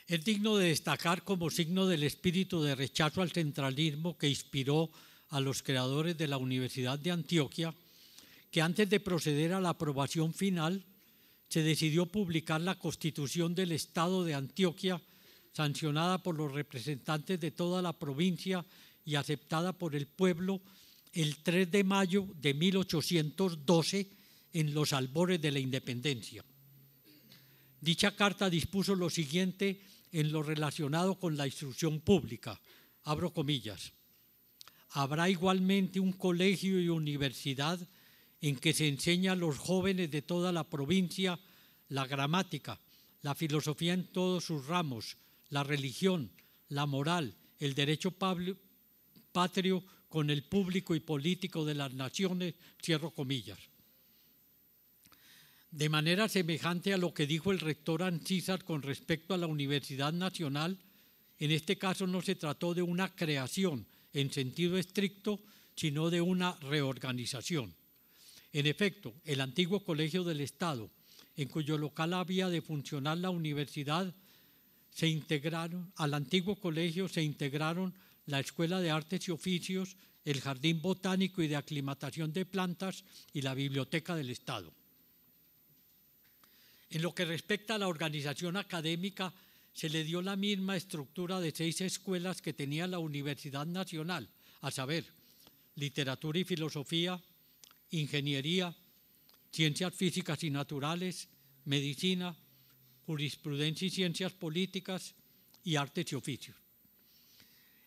Speaker 2: Es digno de destacar como signo del espíritu de rechazo al centralismo que inspiró a los creadores de la Universidad de Antioquia, que antes de proceder a la aprobación final, se decidió publicar la constitución del Estado de Antioquia, sancionada por los representantes de toda la provincia y aceptada por el pueblo el 3 de mayo de 1812 en los albores de la independencia. Dicha carta dispuso lo siguiente en lo relacionado con la instrucción pública. Abro comillas. Habrá igualmente un colegio y universidad en que se enseña a los jóvenes de toda la provincia la gramática, la filosofía en todos sus ramos, la religión, la moral, el derecho patrio con el público y político de las naciones, cierro comillas. De manera semejante a lo que dijo el rector Ancísar con respecto a la Universidad Nacional, en este caso no se trató de una creación en sentido estricto, sino de una reorganización. En efecto, el antiguo Colegio del Estado, en cuyo local había de funcionar la universidad, se integraron, al antiguo colegio se integraron la Escuela de Artes y Oficios, el Jardín Botánico y de Aclimatación de Plantas y la Biblioteca del Estado. En lo que respecta a la organización académica, se le dio la misma estructura de seis escuelas que tenía la Universidad Nacional, a saber, literatura y filosofía, ingeniería, ciencias físicas y naturales, medicina, jurisprudencia y ciencias políticas y artes y oficios.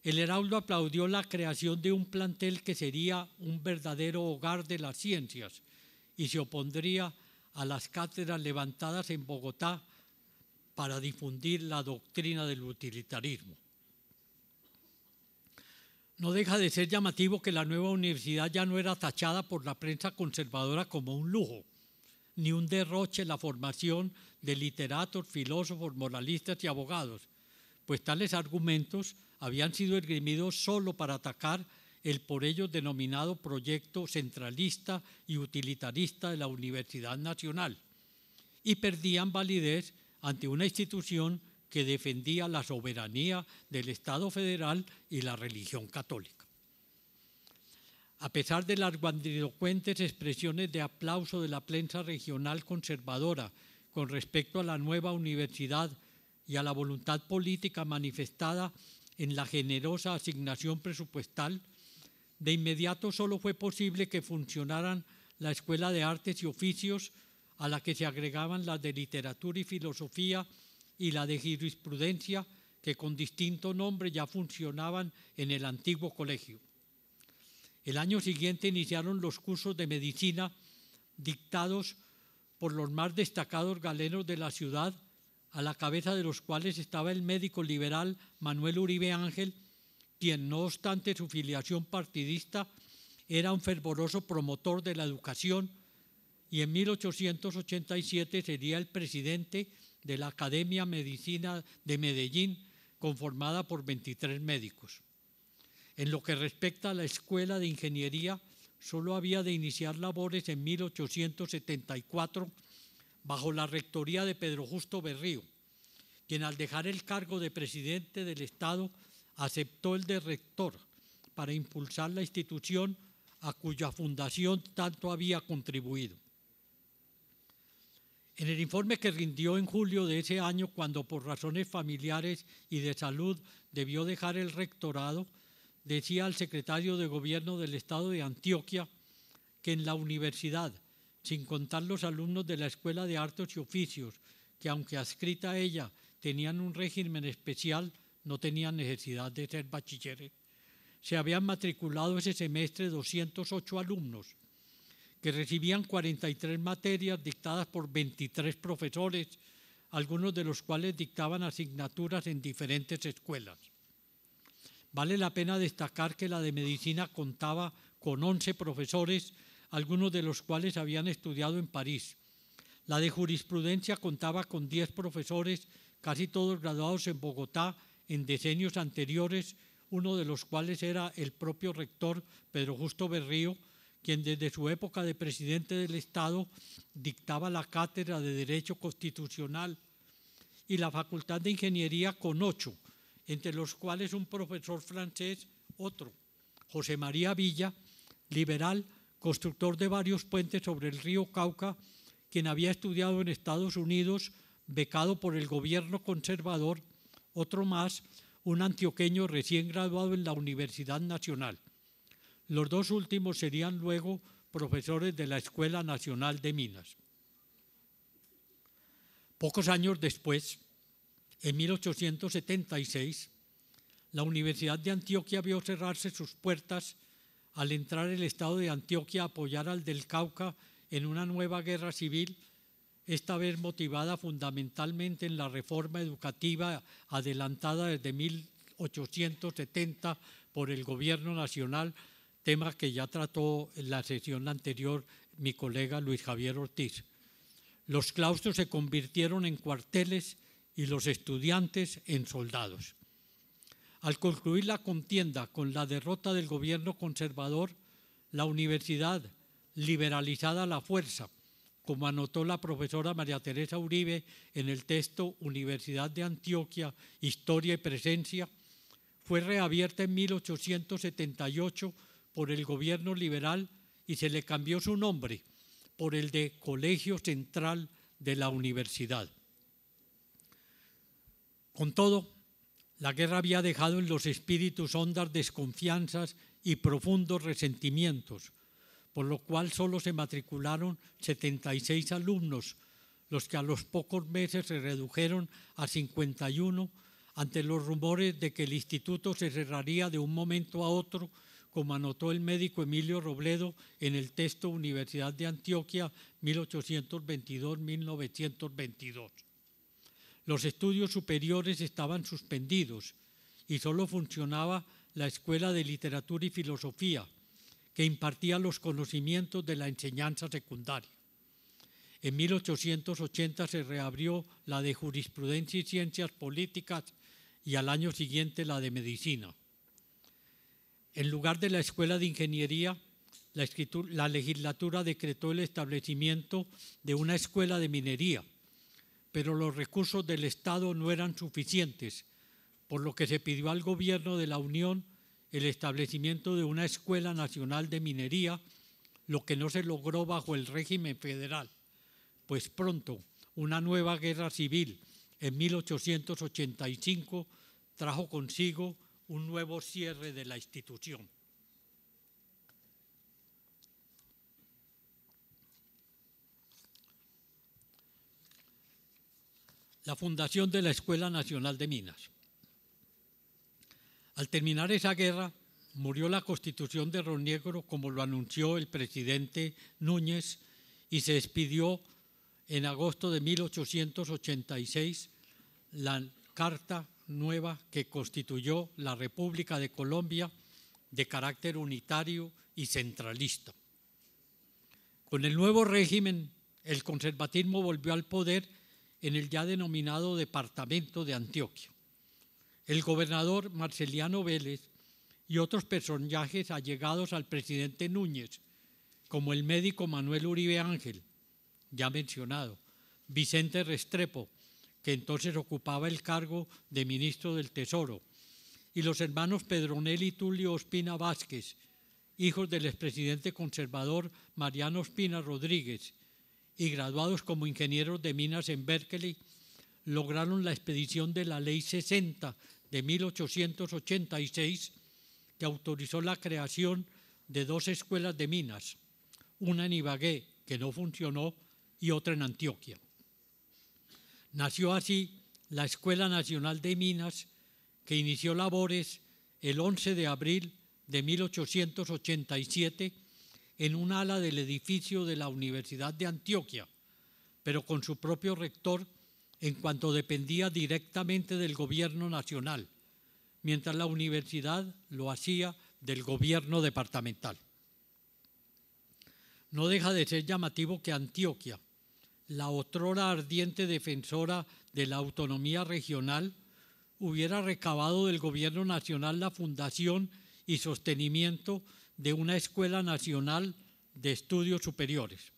Speaker 2: El heraldo aplaudió la creación de un plantel que sería un verdadero hogar de las ciencias y se opondría a las cátedras levantadas en Bogotá para difundir la doctrina del utilitarismo. No deja de ser llamativo que la nueva universidad ya no era tachada por la prensa conservadora como un lujo, ni un derroche la formación de literatos, filósofos, moralistas y abogados, pues tales argumentos habían sido esgrimidos solo para atacar el por ellos denominado proyecto centralista y utilitarista de la Universidad Nacional y perdían validez ante una institución que defendía la soberanía del Estado federal y la religión católica. A pesar de las grandilocuentes expresiones de aplauso de la prensa regional conservadora con respecto a la nueva universidad y a la voluntad política manifestada en la generosa asignación presupuestal, de inmediato solo fue posible que funcionaran la Escuela de Artes y Oficios, a la que se agregaban las de Literatura y Filosofía y la de Jurisprudencia, que con distinto nombre ya funcionaban en el antiguo colegio. El año siguiente iniciaron los cursos de medicina dictados por los más destacados galenos de la ciudad a la cabeza de los cuales estaba el médico liberal Manuel Uribe Ángel, quien no obstante su filiación partidista era un fervoroso promotor de la educación y en 1887 sería el presidente de la Academia Medicina de Medellín, conformada por 23 médicos. En lo que respecta a la Escuela de Ingeniería, solo había de iniciar labores en 1874 bajo la rectoría de Pedro Justo Berrío, quien al dejar el cargo de presidente del Estado aceptó el de rector para impulsar la institución a cuya fundación tanto había contribuido. En el informe que rindió en julio de ese año, cuando por razones familiares y de salud debió dejar el rectorado, decía al secretario de Gobierno del Estado de Antioquia que en la universidad sin contar los alumnos de la Escuela de Artes y Oficios, que aunque adscrita a ella tenían un régimen especial, no tenían necesidad de ser bachilleres. Se habían matriculado ese semestre 208 alumnos, que recibían 43 materias dictadas por 23 profesores, algunos de los cuales dictaban asignaturas en diferentes escuelas. Vale la pena destacar que la de medicina contaba con 11 profesores algunos de los cuales habían estudiado en París. La de jurisprudencia contaba con 10 profesores, casi todos graduados en Bogotá en decenios anteriores, uno de los cuales era el propio rector Pedro Justo Berrío, quien desde su época de presidente del Estado dictaba la cátedra de Derecho Constitucional y la Facultad de Ingeniería con ocho, entre los cuales un profesor francés, otro, José María Villa, liberal, constructor de varios puentes sobre el río Cauca, quien había estudiado en Estados Unidos, becado por el gobierno conservador, otro más, un antioqueño recién graduado en la Universidad Nacional. Los dos últimos serían luego profesores de la Escuela Nacional de Minas. Pocos años después, en 1876, la Universidad de Antioquia vio cerrarse sus puertas al entrar el Estado de Antioquia a apoyar al del Cauca en una nueva guerra civil, esta vez motivada fundamentalmente en la reforma educativa adelantada desde 1870 por el Gobierno Nacional, tema que ya trató en la sesión anterior mi colega Luis Javier Ortiz. Los claustros se convirtieron en cuarteles y los estudiantes en soldados. Al concluir la contienda con la derrota del gobierno conservador, la universidad, liberalizada a la fuerza, como anotó la profesora María Teresa Uribe en el texto Universidad de Antioquia, Historia y Presencia, fue reabierta en 1878 por el gobierno liberal y se le cambió su nombre por el de Colegio Central de la Universidad. Con todo, la guerra había dejado en los espíritus hondas desconfianzas y profundos resentimientos, por lo cual solo se matricularon 76 alumnos, los que a los pocos meses se redujeron a 51 ante los rumores de que el instituto se cerraría de un momento a otro, como anotó el médico Emilio Robledo en el texto Universidad de Antioquia 1822-1922. Los estudios superiores estaban suspendidos y solo funcionaba la Escuela de Literatura y Filosofía, que impartía los conocimientos de la enseñanza secundaria. En 1880 se reabrió la de Jurisprudencia y Ciencias Políticas y al año siguiente la de Medicina. En lugar de la Escuela de Ingeniería, la, la legislatura decretó el establecimiento de una escuela de minería pero los recursos del Estado no eran suficientes, por lo que se pidió al gobierno de la Unión el establecimiento de una Escuela Nacional de Minería, lo que no se logró bajo el régimen federal. Pues pronto, una nueva guerra civil en 1885 trajo consigo un nuevo cierre de la institución. la fundación de la Escuela Nacional de Minas. Al terminar esa guerra, murió la constitución de Ronegro, como lo anunció el presidente Núñez, y se despidió en agosto de 1886 la Carta Nueva que constituyó la República de Colombia de carácter unitario y centralista. Con el nuevo régimen, el conservatismo volvió al poder en el ya denominado Departamento de Antioquia. El gobernador Marceliano Vélez y otros personajes allegados al presidente Núñez, como el médico Manuel Uribe Ángel, ya mencionado, Vicente Restrepo, que entonces ocupaba el cargo de ministro del Tesoro, y los hermanos Pedronel y Tulio Ospina Vázquez, hijos del expresidente conservador Mariano Ospina Rodríguez, y graduados como ingenieros de minas en Berkeley, lograron la expedición de la Ley 60 de 1886, que autorizó la creación de dos escuelas de minas, una en Ibagué, que no funcionó, y otra en Antioquia. Nació así la Escuela Nacional de Minas, que inició labores el 11 de abril de 1887 en un ala del edificio de la Universidad de Antioquia, pero con su propio rector en cuanto dependía directamente del gobierno nacional, mientras la universidad lo hacía del gobierno departamental. No deja de ser llamativo que Antioquia, la otrora ardiente defensora de la autonomía regional, hubiera recabado del gobierno nacional la fundación y sostenimiento de una escuela nacional de estudios superiores.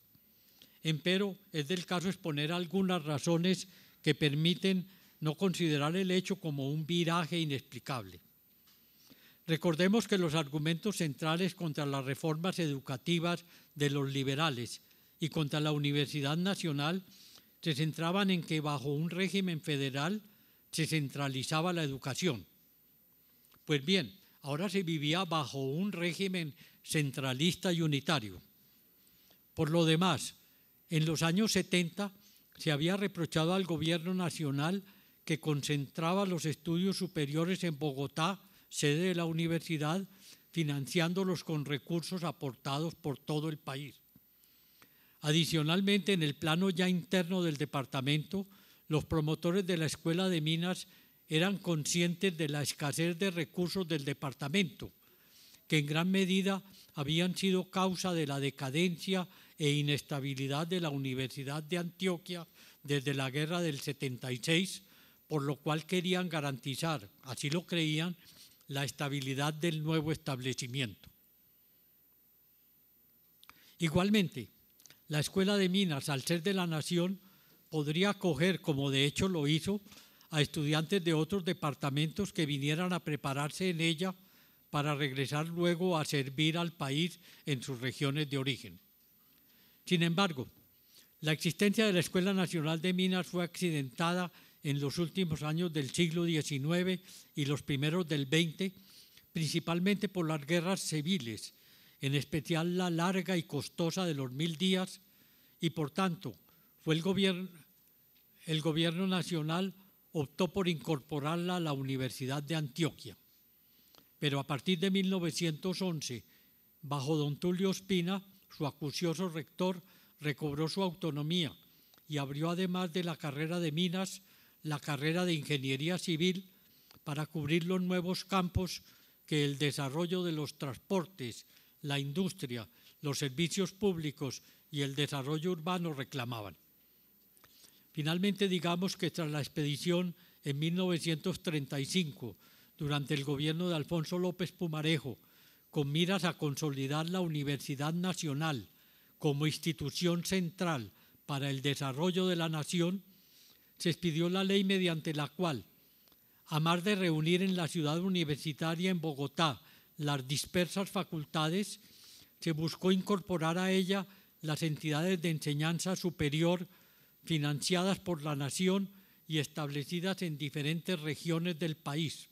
Speaker 2: Empero, es del caso exponer algunas razones que permiten no considerar el hecho como un viraje inexplicable. Recordemos que los argumentos centrales contra las reformas educativas de los liberales y contra la Universidad Nacional se centraban en que bajo un régimen federal se centralizaba la educación. Pues bien, Ahora se vivía bajo un régimen centralista y unitario. Por lo demás, en los años 70 se había reprochado al gobierno nacional que concentraba los estudios superiores en Bogotá, sede de la universidad, financiándolos con recursos aportados por todo el país. Adicionalmente, en el plano ya interno del departamento, los promotores de la Escuela de Minas eran conscientes de la escasez de recursos del departamento, que en gran medida habían sido causa de la decadencia e inestabilidad de la Universidad de Antioquia desde la guerra del 76, por lo cual querían garantizar, así lo creían, la estabilidad del nuevo establecimiento. Igualmente, la Escuela de Minas, al ser de la Nación, podría acoger, como de hecho lo hizo, a estudiantes de otros departamentos que vinieran a prepararse en ella para regresar luego a servir al país en sus regiones de origen. Sin embargo, la existencia de la Escuela Nacional de Minas fue accidentada en los últimos años del siglo XIX y los primeros del XX, principalmente por las guerras civiles, en especial la larga y costosa de los mil días, y por tanto fue el gobierno, el gobierno nacional optó por incorporarla a la Universidad de Antioquia. Pero a partir de 1911, bajo don Tulio Espina, su acucioso rector, recobró su autonomía y abrió además de la carrera de minas la carrera de ingeniería civil para cubrir los nuevos campos que el desarrollo de los transportes, la industria, los servicios públicos y el desarrollo urbano reclamaban. Finalmente, digamos que tras la expedición en 1935, durante el gobierno de Alfonso López Pumarejo, con miras a consolidar la Universidad Nacional como institución central para el desarrollo de la nación, se expidió la ley mediante la cual, a más de reunir en la ciudad universitaria en Bogotá las dispersas facultades, se buscó incorporar a ella las entidades de enseñanza superior, financiadas por la nación y establecidas en diferentes regiones del país.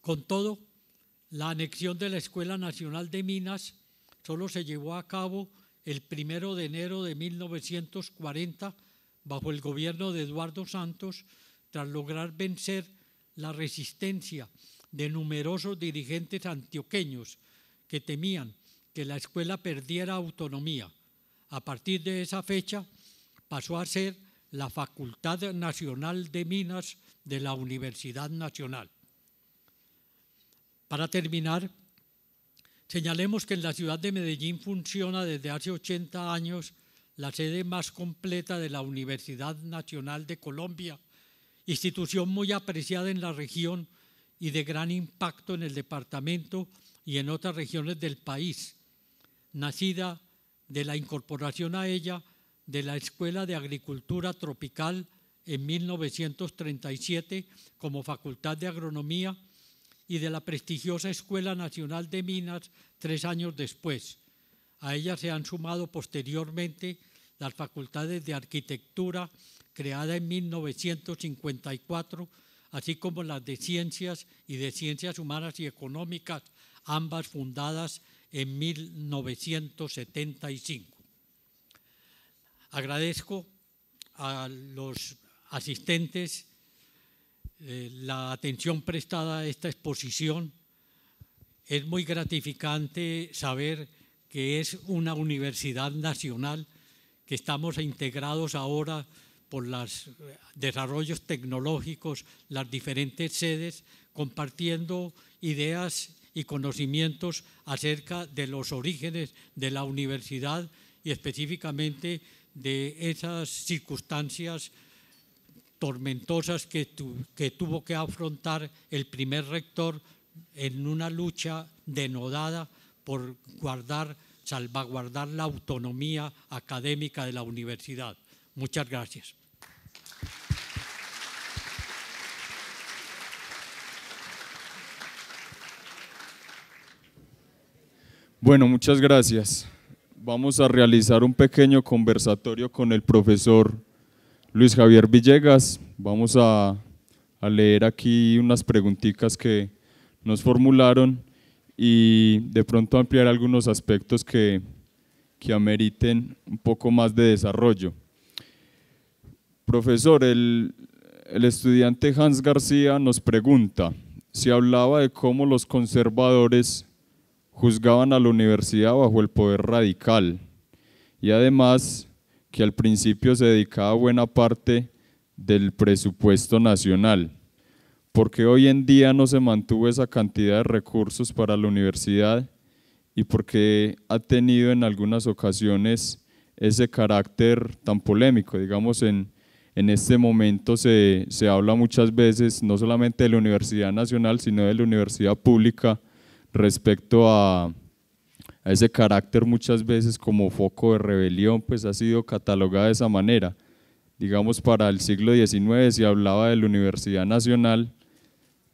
Speaker 2: Con todo, la anexión de la Escuela Nacional de Minas solo se llevó a cabo el primero de enero de 1940 bajo el gobierno de Eduardo Santos tras lograr vencer la resistencia de numerosos dirigentes antioqueños que temían que la escuela perdiera autonomía. A partir de esa fecha, pasó a ser la Facultad Nacional de Minas de la Universidad Nacional. Para terminar, señalemos que en la ciudad de Medellín funciona desde hace 80 años la sede más completa de la Universidad Nacional de Colombia, institución muy apreciada en la región y de gran impacto en el departamento y en otras regiones del país, nacida de la incorporación a ella de la Escuela de Agricultura Tropical en 1937 como Facultad de Agronomía y de la prestigiosa Escuela Nacional de Minas tres años después. A ella se han sumado posteriormente las facultades de arquitectura creada en 1954, así como las de ciencias y de ciencias humanas y económicas, ambas fundadas en 1975. Agradezco a los asistentes eh, la atención prestada a esta exposición. Es muy gratificante saber que es una universidad nacional, que estamos integrados ahora por los eh, desarrollos tecnológicos, las diferentes sedes, compartiendo ideas y conocimientos acerca de los orígenes de la universidad y específicamente de esas circunstancias tormentosas que, tuvo que afrontar el primer rector en una lucha denodada por guardar, salvaguardar la autonomía académica de la universidad. Muchas gracias.
Speaker 1: Bueno, muchas gracias vamos a realizar un pequeño conversatorio con el profesor Luis Javier Villegas. Vamos a, leer aquí unas preguntitas que nos formularon y de pronto ampliar algunos aspectos que, ameriten un poco más de desarrollo. Profesor, el, el estudiante Hans García nos pregunta, si hablaba de cómo los conservadores juzgaban a la universidad bajo el poder radical y además que al principio se dedicaba buena parte del presupuesto nacional. porque hoy en día no se mantuvo esa cantidad de recursos para la universidad y porque ha tenido en algunas ocasiones ese carácter tan polémico? Digamos, en, este momento se habla muchas veces no solamente de la Universidad Nacional, sino de la Universidad Pública respecto a, ese carácter muchas veces como foco de rebelión, pues ha sido catalogada de esa manera. Digamos, para el siglo XIX se hablaba de la Universidad Nacional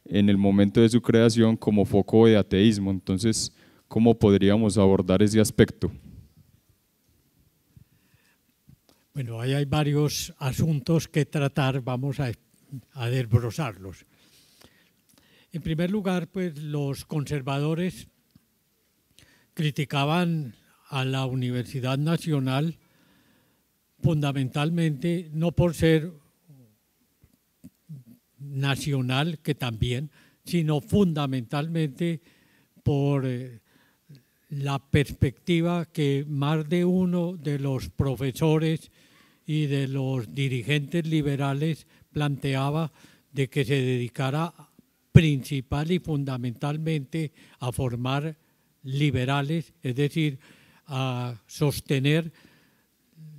Speaker 1: en el momento de su creación como foco de ateísmo. Entonces, ¿cómo podríamos abordar ese aspecto?
Speaker 2: Bueno, ahí hay varios asuntos que tratar, vamos a, a desbrozarlos. En primer lugar, pues los conservadores criticaban a la Universidad Nacional fundamentalmente no por ser nacional, que también, sino fundamentalmente por eh, la perspectiva que más de uno de los profesores y de los dirigentes liberales planteaba de que se dedicara principal y fundamentalmente a formar liberales, es decir, a sostener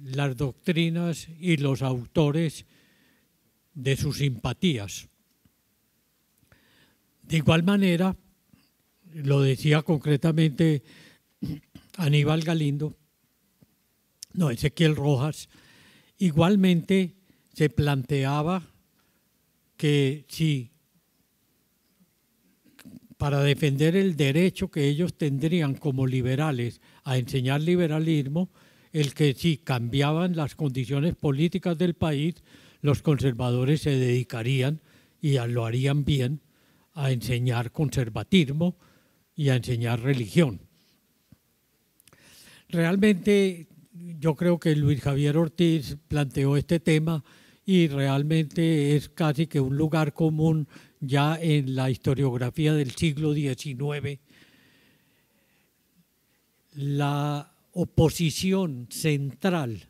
Speaker 2: las doctrinas y los autores de sus simpatías. De igual manera, lo decía concretamente Aníbal Galindo, no, Ezequiel Rojas, igualmente se planteaba que si para defender el derecho que ellos tendrían como liberales a enseñar liberalismo, el que si cambiaban las condiciones políticas del país, los conservadores se dedicarían, y lo harían bien, a enseñar conservatismo y a enseñar religión. Realmente yo creo que Luis Javier Ortiz planteó este tema y realmente es casi que un lugar común ya en la historiografía del siglo XIX, la oposición central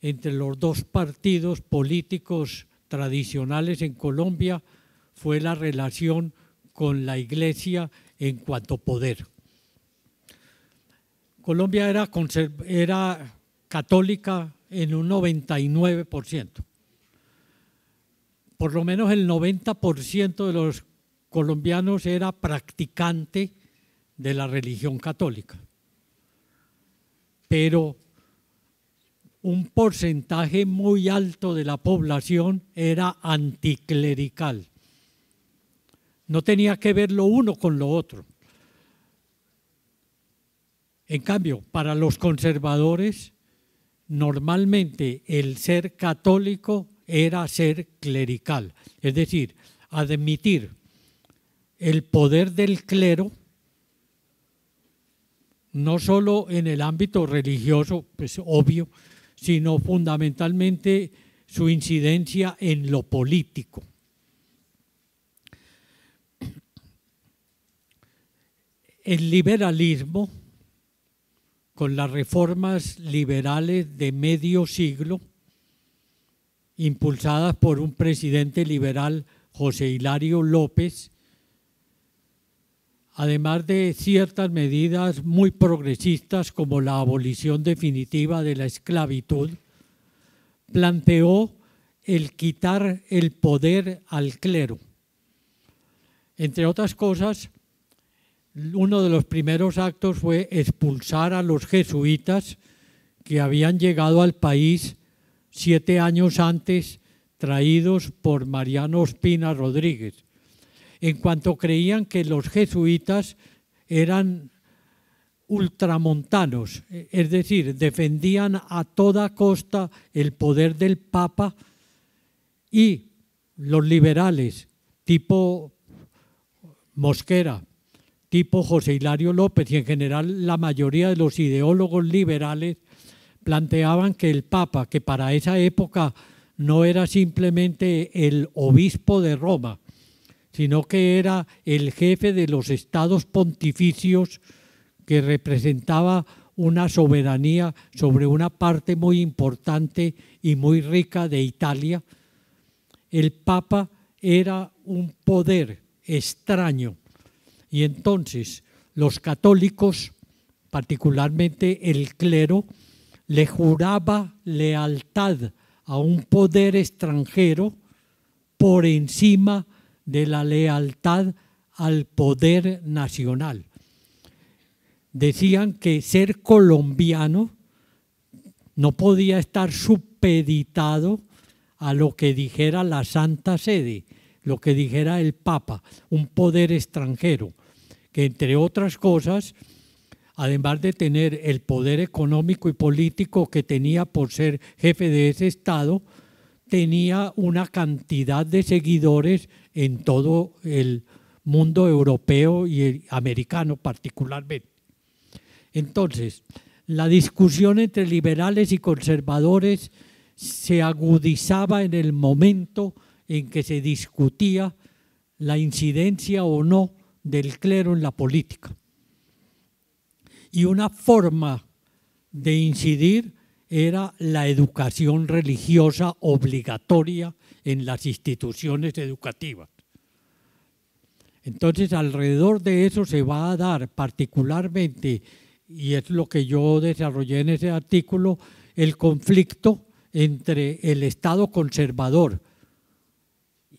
Speaker 2: entre los dos partidos políticos tradicionales en Colombia fue la relación con la Iglesia en cuanto poder. Colombia era, era católica en un 99% por lo menos el 90% de los colombianos era practicante de la religión católica. Pero un porcentaje muy alto de la población era anticlerical. No tenía que ver lo uno con lo otro. En cambio, para los conservadores, normalmente el ser católico era ser clerical, es decir, admitir el poder del clero no solo en el ámbito religioso, pues obvio, sino fundamentalmente su incidencia en lo político. El liberalismo, con las reformas liberales de medio siglo, impulsadas por un presidente liberal, José Hilario López, además de ciertas medidas muy progresistas como la abolición definitiva de la esclavitud, planteó el quitar el poder al clero. Entre otras cosas, uno de los primeros actos fue expulsar a los jesuitas que habían llegado al país siete años antes traídos por Mariano Ospina Rodríguez. En cuanto creían que los jesuitas eran ultramontanos, es decir, defendían a toda costa el poder del Papa y los liberales, tipo Mosquera, tipo José Hilario López y en general la mayoría de los ideólogos liberales planteaban que el Papa, que para esa época no era simplemente el obispo de Roma, sino que era el jefe de los estados pontificios que representaba una soberanía sobre una parte muy importante y muy rica de Italia, el Papa era un poder extraño. Y entonces los católicos, particularmente el clero, le juraba lealtad a un poder extranjero por encima de la lealtad al poder nacional. Decían que ser colombiano no podía estar supeditado a lo que dijera la Santa Sede, lo que dijera el Papa, un poder extranjero, que entre otras cosas además de tener el poder económico y político que tenía por ser jefe de ese Estado, tenía una cantidad de seguidores en todo el mundo europeo y americano particularmente. Entonces, la discusión entre liberales y conservadores se agudizaba en el momento en que se discutía la incidencia o no del clero en la política y una forma de incidir era la educación religiosa obligatoria en las instituciones educativas. Entonces, alrededor de eso se va a dar particularmente, y es lo que yo desarrollé en ese artículo, el conflicto entre el Estado conservador,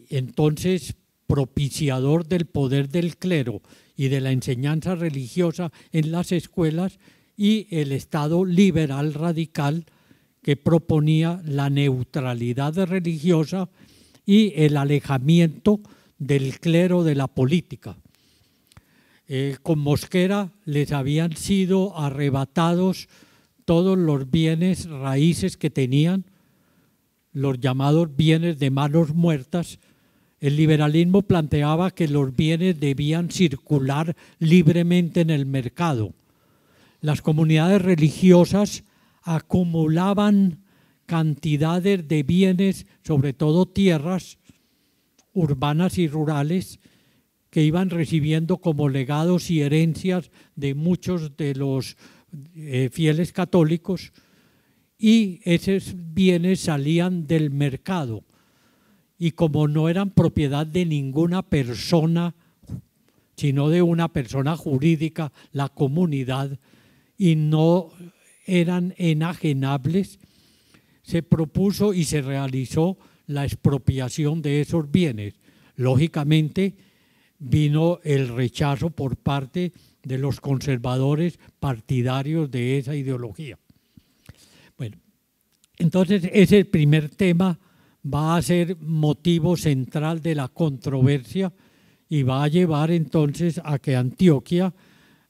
Speaker 2: entonces propiciador del poder del clero, y de la enseñanza religiosa en las escuelas y el Estado liberal radical que proponía la neutralidad religiosa y el alejamiento del clero de la política. Eh, con Mosquera les habían sido arrebatados todos los bienes raíces que tenían, los llamados bienes de manos muertas, el liberalismo planteaba que los bienes debían circular libremente en el mercado. Las comunidades religiosas acumulaban cantidades de bienes, sobre todo tierras urbanas y rurales, que iban recibiendo como legados y herencias de muchos de los eh, fieles católicos, y esos bienes salían del mercado y como no eran propiedad de ninguna persona, sino de una persona jurídica, la comunidad, y no eran enajenables, se propuso y se realizó la expropiación de esos bienes. Lógicamente vino el rechazo por parte de los conservadores partidarios de esa ideología. Bueno, entonces ese es el primer tema va a ser motivo central de la controversia y va a llevar entonces a que Antioquia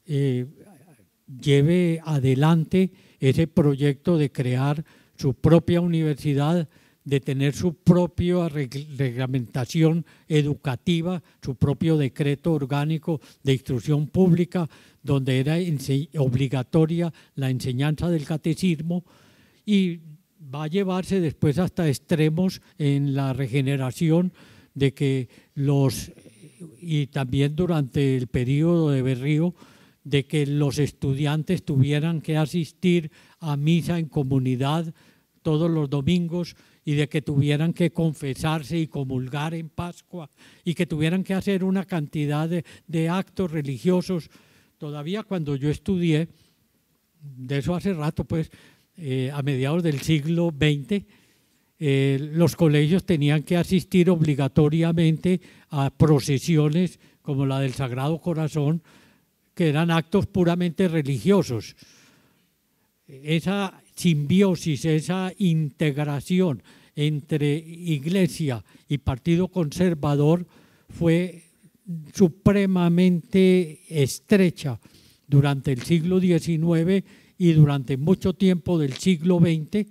Speaker 2: eh, lleve adelante ese proyecto de crear su propia universidad, de tener su propia reglamentación educativa, su propio decreto orgánico de instrucción pública, donde era obligatoria la enseñanza del catecismo y va a llevarse después hasta extremos en la regeneración de que los, y también durante el periodo de Berrío, de que los estudiantes tuvieran que asistir a misa en comunidad todos los domingos y de que tuvieran que confesarse y comulgar en Pascua y que tuvieran que hacer una cantidad de, de actos religiosos. Todavía cuando yo estudié, de eso hace rato, pues eh, a mediados del siglo XX, eh, los colegios tenían que asistir obligatoriamente a procesiones como la del Sagrado Corazón, que eran actos puramente religiosos. Esa simbiosis, esa integración entre iglesia y partido conservador fue supremamente estrecha durante el siglo XIX y durante mucho tiempo del siglo XX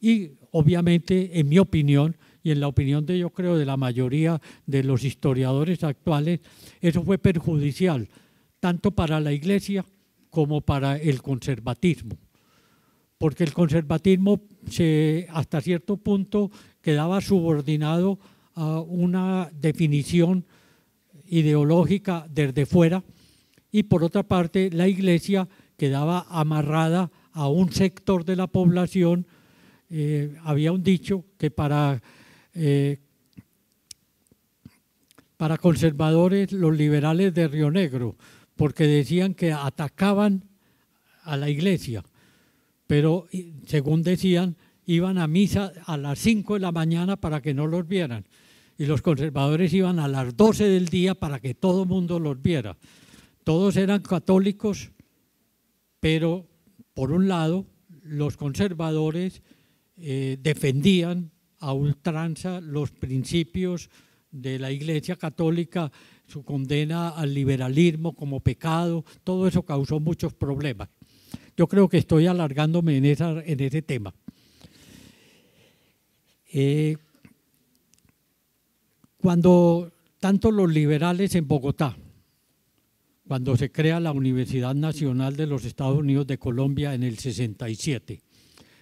Speaker 2: y obviamente, en mi opinión, y en la opinión de yo creo de la mayoría de los historiadores actuales, eso fue perjudicial tanto para la Iglesia como para el conservatismo. Porque el conservatismo se, hasta cierto punto quedaba subordinado a una definición ideológica desde fuera y por otra parte la Iglesia quedaba amarrada a un sector de la población. Eh, había un dicho que para, eh, para conservadores los liberales de Río Negro, porque decían que atacaban a la iglesia, pero según decían, iban a misa a las 5 de la mañana para que no los vieran. Y los conservadores iban a las 12 del día para que todo el mundo los viera. Todos eran católicos, pero por un lado los conservadores eh, defendían a ultranza los principios de la Iglesia Católica, su condena al liberalismo como pecado, todo eso causó muchos problemas. Yo creo que estoy alargándome en, ese tema. Eh, cuando tanto los liberales en Bogotá cuando se crea la Universidad Nacional de los Estados Unidos de Colombia en el 67.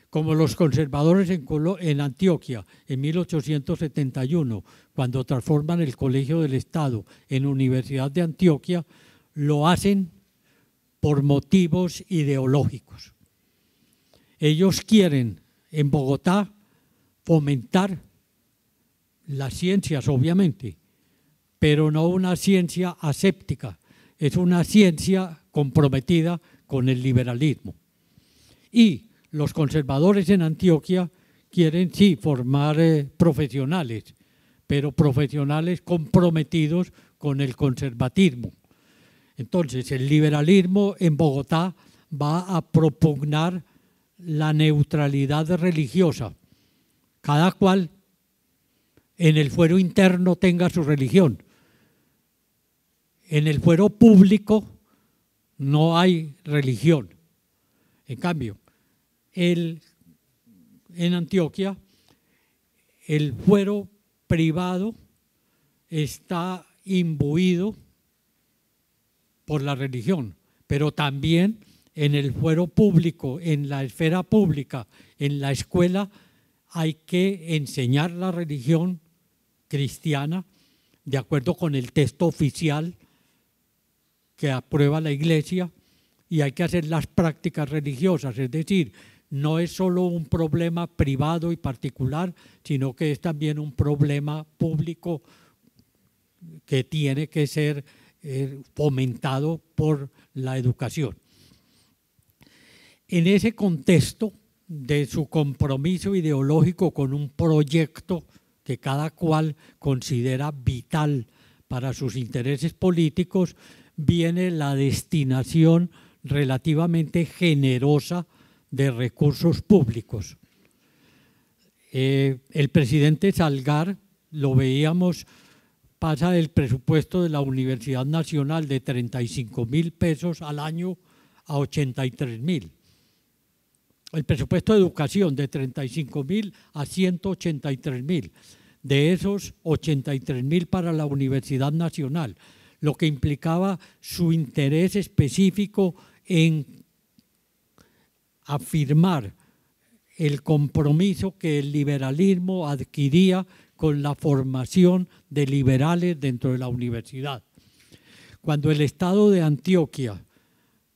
Speaker 2: Como los conservadores en, en Antioquia en 1871, cuando transforman el Colegio del Estado en Universidad de Antioquia, lo hacen por motivos ideológicos. Ellos quieren en Bogotá fomentar las ciencias, obviamente, pero no una ciencia aséptica, es una ciencia comprometida con el liberalismo. Y los conservadores en Antioquia quieren, sí, formar eh, profesionales, pero profesionales comprometidos con el conservatismo. Entonces, el liberalismo en Bogotá va a propugnar la neutralidad religiosa. Cada cual en el fuero interno tenga su religión, en el fuero público no hay religión. En cambio, el, en Antioquia el fuero privado está imbuido por la religión, pero también en el fuero público, en la esfera pública, en la escuela, hay que enseñar la religión cristiana de acuerdo con el texto oficial que aprueba la Iglesia y hay que hacer las prácticas religiosas, es decir, no es solo un problema privado y particular, sino que es también un problema público que tiene que ser eh, fomentado por la educación. En ese contexto de su compromiso ideológico con un proyecto que cada cual considera vital para sus intereses políticos, viene la destinación relativamente generosa de recursos públicos. Eh, el presidente Salgar, lo veíamos, pasa del presupuesto de la Universidad Nacional de 35 mil pesos al año a 83 mil. El presupuesto de educación de 35 mil a 183 mil. De esos, 83 mil para la Universidad Nacional lo que implicaba su interés específico en afirmar el compromiso que el liberalismo adquiría con la formación de liberales dentro de la universidad. Cuando el Estado de Antioquia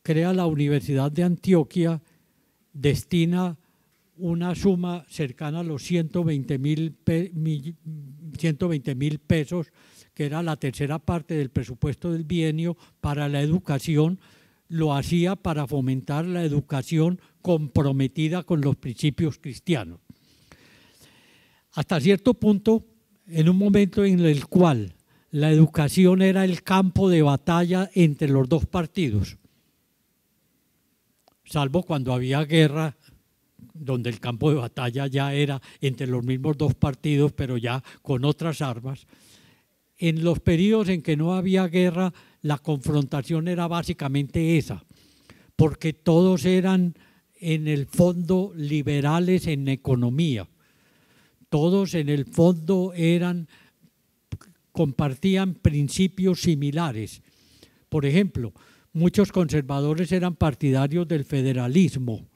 Speaker 2: crea la Universidad de Antioquia, destina una suma cercana a los 120 mil pesos que era la tercera parte del presupuesto del bienio para la educación, lo hacía para fomentar la educación comprometida con los principios cristianos. Hasta cierto punto, en un momento en el cual la educación era el campo de batalla entre los dos partidos, salvo cuando había guerra, donde el campo de batalla ya era entre los mismos dos partidos, pero ya con otras armas en los periodos en que no había guerra, la confrontación era básicamente esa, porque todos eran en el fondo liberales en economía, todos en el fondo eran, compartían principios similares. Por ejemplo, muchos conservadores eran partidarios del federalismo,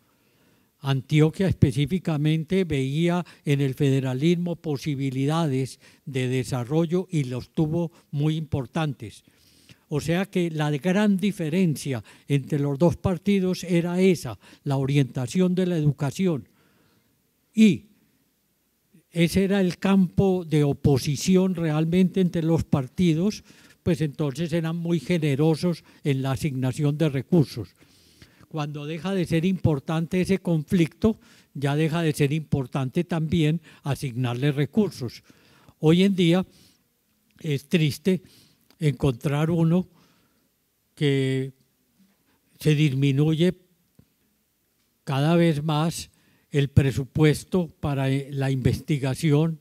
Speaker 2: Antioquia específicamente veía en el federalismo posibilidades de desarrollo y los tuvo muy importantes. O sea que la gran diferencia entre los dos partidos era esa, la orientación de la educación. Y ese era el campo de oposición realmente entre los partidos, pues entonces eran muy generosos en la asignación de recursos cuando deja de ser importante ese conflicto, ya deja de ser importante también asignarle recursos. Hoy en día es triste encontrar uno que se disminuye cada vez más el presupuesto para eh, la investigación,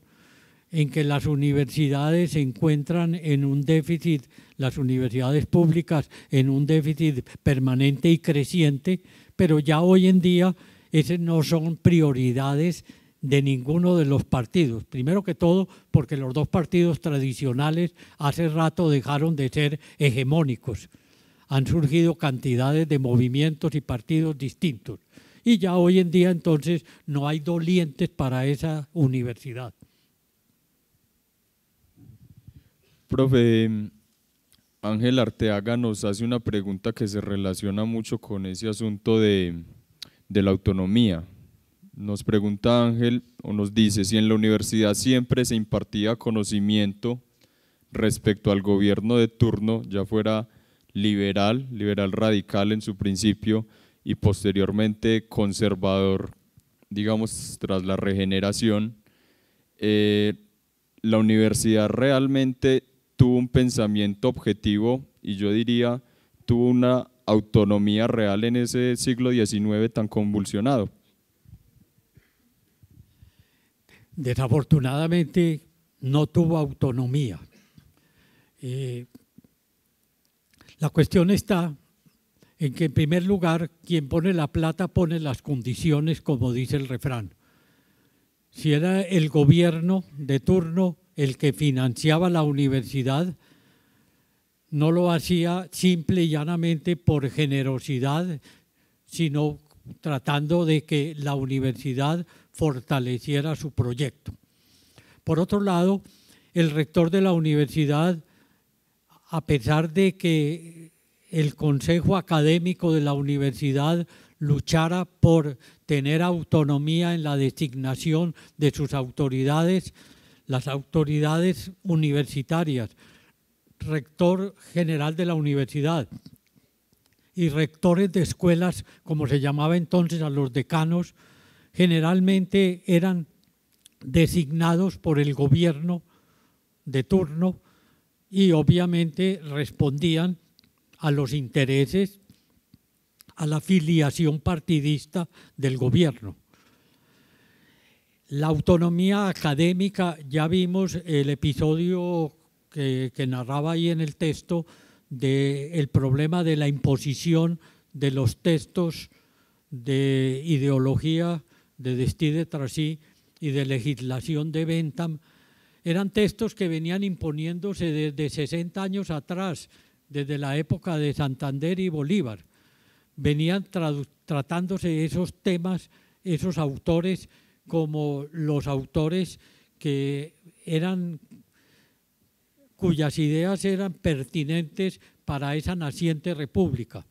Speaker 2: en que las universidades se encuentran en un déficit, las universidades públicas en un déficit permanente y creciente, pero ya hoy en día esas no son prioridades de ninguno de los partidos. Primero que todo, porque los dos partidos tradicionales hace rato dejaron de ser hegemónicos. Han surgido cantidades de movimientos y partidos distintos. Y ya hoy en día entonces no hay dolientes para esa universidad.
Speaker 1: Profe, Ángel Arteaga nos hace una pregunta que se relaciona mucho con ese asunto de, la autonomía. Nos pregunta Ángel o nos dice si en la universidad siempre se impartía conocimiento respecto al gobierno de turno, ya fuera liberal, liberal radical en su principio y posteriormente conservador, digamos, tras la regeneración, eh, la universidad realmente tuvo un pensamiento objetivo y yo diría tuvo una autonomía real en ese siglo XIX tan convulsionado.
Speaker 2: Desafortunadamente no tuvo autonomía. Eh, la cuestión está en que en primer lugar quien pone la plata pone las condiciones como dice el refrán. Si era el gobierno de turno el que financiaba la universidad, no lo hacía simple y llanamente por generosidad, sino tratando de que la universidad fortaleciera su proyecto. Por otro lado, el rector de la universidad, a pesar de que el consejo académico de la universidad luchara por tener autonomía en la designación de sus autoridades, las autoridades universitarias, rector general de la universidad y rectores de escuelas, como se llamaba entonces a los decanos, generalmente eran designados por el gobierno de turno y obviamente respondían a los intereses, a la filiación partidista del gobierno. La autonomía académica, ya vimos el episodio que, narraba ahí en el texto del problema de la imposición de los textos de ideología de Destide Trasí y de legislación de Bentham. Eran textos que venían imponiéndose desde 60 años atrás, desde la época de Santander y Bolívar. Venían tratándose esos temas, esos autores como los autores que eran cuyas ideas eran pertinentes para esa naciente república.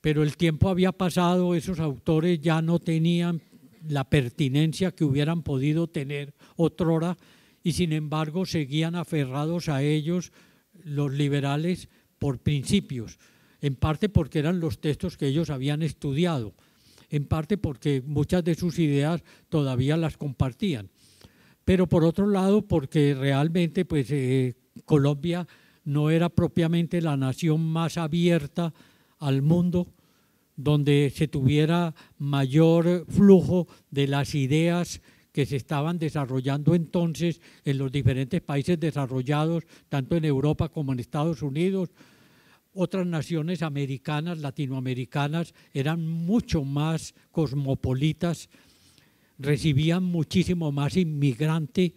Speaker 2: Pero el tiempo había pasado, esos autores ya no tenían la pertinencia que hubieran podido tener otrora y sin embargo seguían aferrados a ellos los liberales por principios, en parte porque eran los textos que ellos habían estudiado en parte porque muchas de sus ideas todavía las compartían, pero por otro lado porque realmente pues, eh, Colombia no era propiamente la nación más abierta al mundo, donde se tuviera mayor flujo de las ideas que se estaban desarrollando entonces en los diferentes países desarrollados, tanto en Europa como en Estados Unidos, otras naciones americanas, latinoamericanas, eran mucho más cosmopolitas, recibían muchísimo más inmigrante,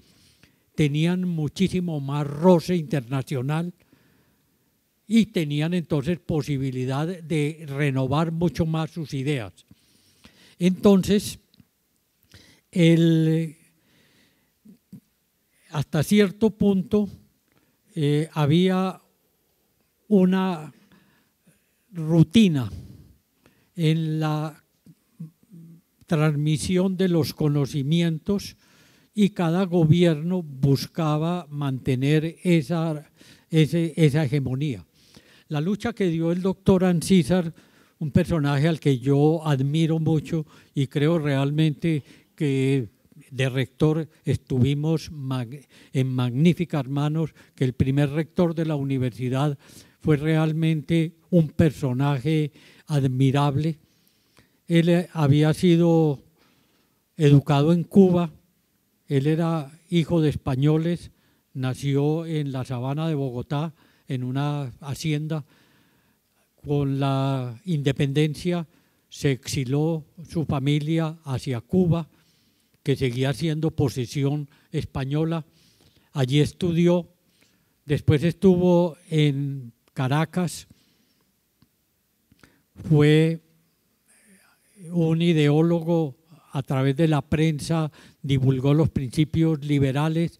Speaker 2: tenían muchísimo más roce internacional y tenían entonces posibilidad de renovar mucho más sus ideas. Entonces, el, hasta cierto punto eh, había una rutina en la transmisión de los conocimientos y cada gobierno buscaba mantener esa, esa hegemonía. La lucha que dio el doctor Ancísar, un personaje al que yo admiro mucho y creo realmente que de rector estuvimos en magníficas manos, que el primer rector de la universidad fue realmente un personaje admirable. Él eh, había sido educado en Cuba, él era hijo de españoles, nació en la sabana de Bogotá, en una hacienda. Con la independencia se exiló su familia hacia Cuba, que seguía siendo posesión española. Allí estudió, después estuvo en Caracas, fue un ideólogo a través de la prensa, divulgó los principios liberales,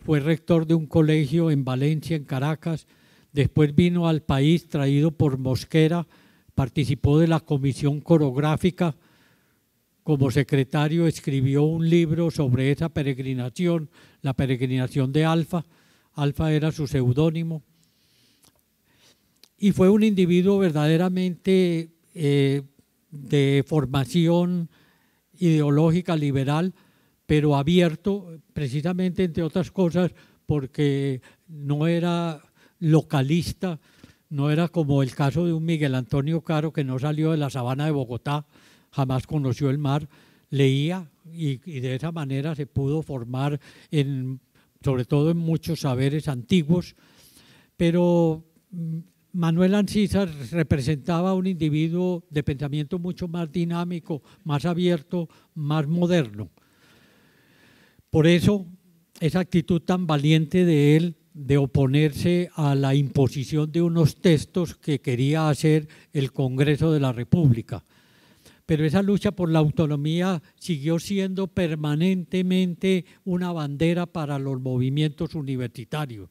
Speaker 2: fue rector de un colegio en Valencia, en Caracas, después vino al país traído por Mosquera, participó de la comisión coreográfica, como secretario escribió un libro sobre esa peregrinación, la peregrinación de Alfa, Alfa era su seudónimo, y fue un individuo verdaderamente eh, de formación ideológica liberal, pero abierto precisamente, entre otras cosas, porque no era localista, no era como el caso de un Miguel Antonio Caro que no salió de la sabana de Bogotá, jamás conoció el mar, leía y, de esa manera se pudo formar, en, sobre todo en muchos saberes antiguos, pero mm, Manuel Ancisa representaba un individuo de pensamiento mucho más dinámico, más abierto, más moderno. Por eso, esa actitud tan valiente de él de oponerse a la imposición de unos textos que quería hacer el Congreso de la República. Pero esa lucha por la autonomía siguió siendo permanentemente una bandera para los movimientos universitarios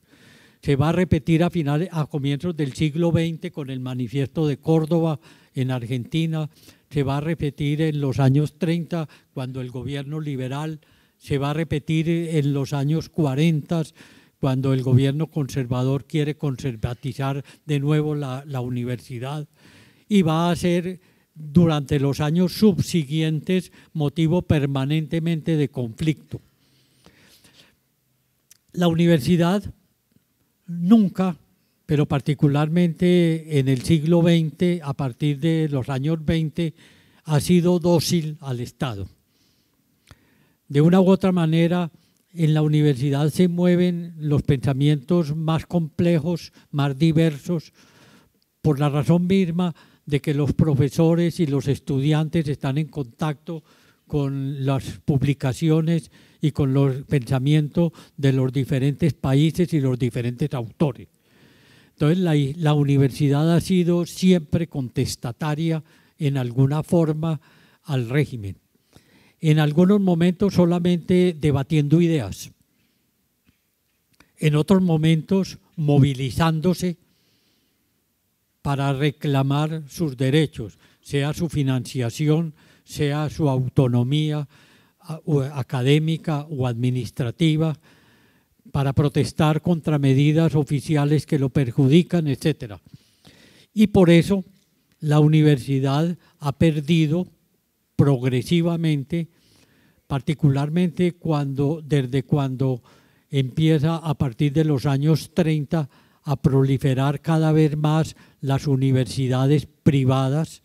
Speaker 2: se va a repetir a, finales, a comienzos del siglo XX con el manifiesto de Córdoba en Argentina, se va a repetir en los años 30 cuando el gobierno liberal, se va a repetir en los años 40 cuando el gobierno conservador quiere conservatizar de nuevo la, la universidad y va a ser durante los años subsiguientes motivo permanentemente de conflicto. La universidad nunca, pero particularmente en el siglo XX, a partir de los años 20, ha sido dócil al Estado. De una u otra manera, en la universidad se mueven los pensamientos más complejos, más diversos, por la razón misma de que los profesores y los estudiantes están en contacto con las publicaciones y con los pensamientos de los diferentes países y los diferentes autores. Entonces la, universidad ha sido siempre contestataria en alguna forma al régimen. En algunos momentos solamente debatiendo ideas. En otros momentos movilizándose para reclamar sus derechos, sea su financiación, sea su autonomía académica o administrativa, para protestar contra medidas oficiales que lo perjudican, etc. Y por eso la universidad ha perdido progresivamente, particularmente desde cuando empieza a partir de los años 30 a proliferar cada vez más las universidades privadas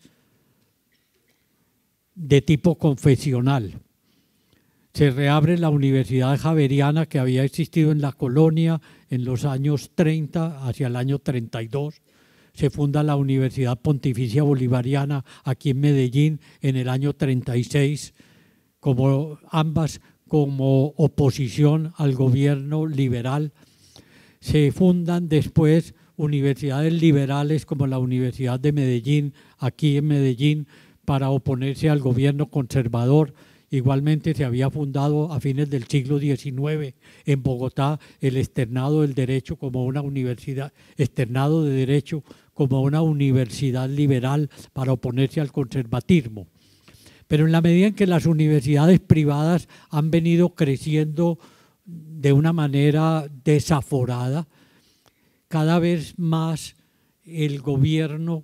Speaker 2: de tipo confesional. Se reabre la Universidad Javeriana que había existido en la colonia en los años 30 hacia el año 32. Se funda la Universidad Pontificia Bolivariana aquí en Medellín en el año 36, como ambas como oposición al gobierno liberal. Se fundan después universidades liberales como la Universidad de Medellín, aquí en Medellín, para oponerse al gobierno conservador. Igualmente se había fundado a fines del siglo XIX en Bogotá el externado del derecho como una universidad, externado de derecho como una universidad liberal para oponerse al conservatismo. Pero en la medida en que las universidades privadas han venido creciendo de una manera desaforada, cada vez más el gobierno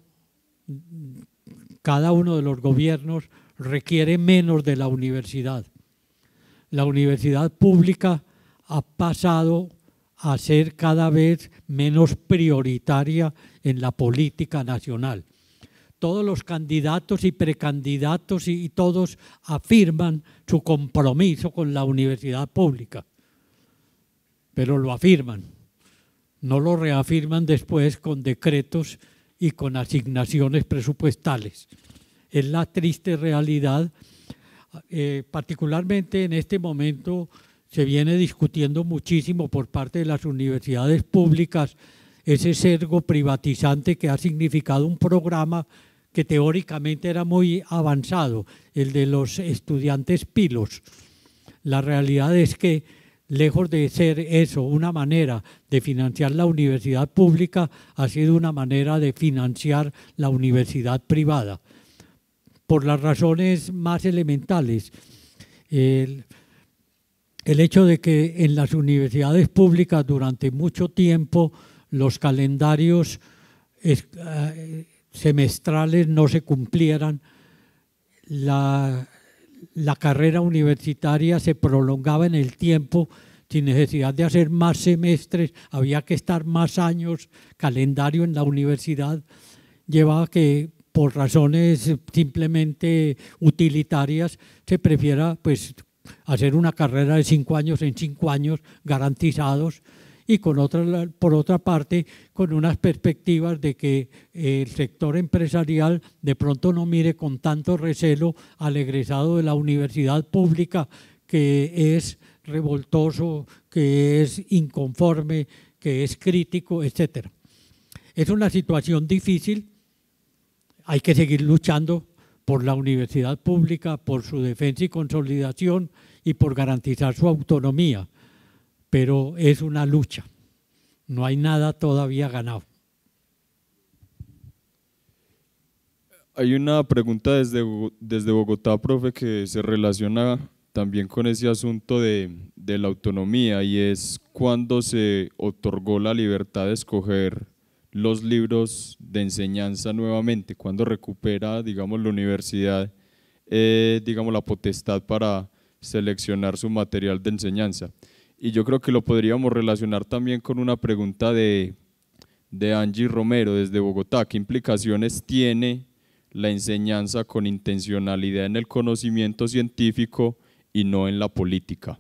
Speaker 2: cada uno de los gobiernos requiere menos de la universidad. La universidad pública ha pasado a ser cada vez menos prioritaria en la política nacional. Todos los candidatos y precandidatos y, todos afirman su compromiso con la universidad pública, pero lo afirman, no lo reafirman después con decretos y con asignaciones presupuestales. Es la triste realidad. Eh, particularmente en este momento se viene discutiendo muchísimo por parte de las universidades públicas ese sergo privatizante que ha significado un programa que teóricamente era muy avanzado, el de los estudiantes pilos. La realidad es que lejos de ser eso una manera de financiar la universidad pública, ha sido una manera de financiar la universidad privada, por las razones más elementales. El, hecho de que en las universidades públicas durante mucho tiempo los calendarios eh, semestrales no se cumplieran, la, la carrera universitaria se prolongaba en el tiempo sin necesidad de hacer más semestres, había que estar más años, calendario en la universidad, llevaba que por razones simplemente utilitarias se prefiera pues, hacer una carrera de cinco años en cinco años garantizados y con por otra parte con unas perspectivas de que eh, el sector empresarial de pronto no mire con tanto recelo al egresado de la universidad pública que es revoltoso, que es inconforme, que es crítico, etc. Es una situación difícil, hay que seguir luchando por la universidad pública, por su defensa y consolidación y por garantizar su autonomía pero es una lucha. No hay nada todavía ganado.
Speaker 1: Hay una pregunta desde, desde Bogotá, profe, que se relaciona también con ese asunto de, de la autonomía y es cuándo se otorgó la libertad de escoger los libros de enseñanza nuevamente, cuándo recupera, digamos, la universidad, eh, digamos, la potestad para seleccionar su material de enseñanza y yo creo que lo podríamos relacionar también con una pregunta de, Angie Romero desde Bogotá. ¿Qué implicaciones tiene la enseñanza con intencionalidad en el conocimiento científico y no en la política?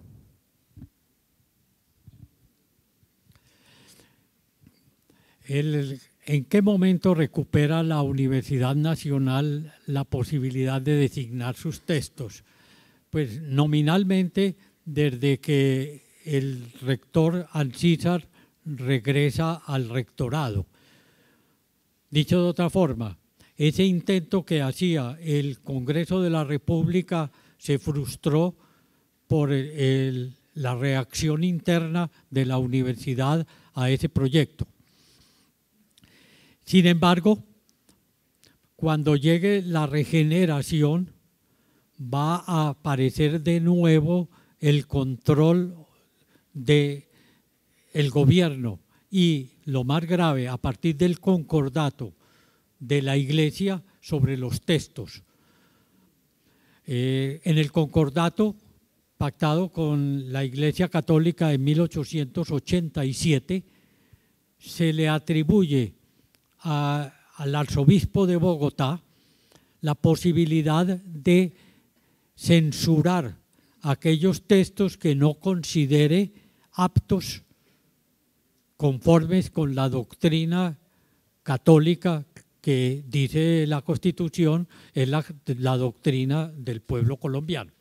Speaker 2: ¿En qué momento recupera la Universidad Nacional la posibilidad de designar sus textos? Pues nominalmente desde que el rector Alcízar regresa al rectorado. Dicho de otra forma, ese intento que hacía el Congreso de la República se frustró por la reacción interna de la universidad a ese proyecto. Sin embargo, cuando llegue la regeneración, va a aparecer de nuevo el control de gobierno y lo más grave a partir del concordato de la iglesia sobre los textos. Eh, en el concordato pactado con la Iglesia Católica en 1887, se le atribuye al arzobispo de Bogotá la posibilidad de censurar aquellos textos que no considere aptos, conformes con la doctrina católica que dice la Constitución, es la, doctrina del pueblo colombiano.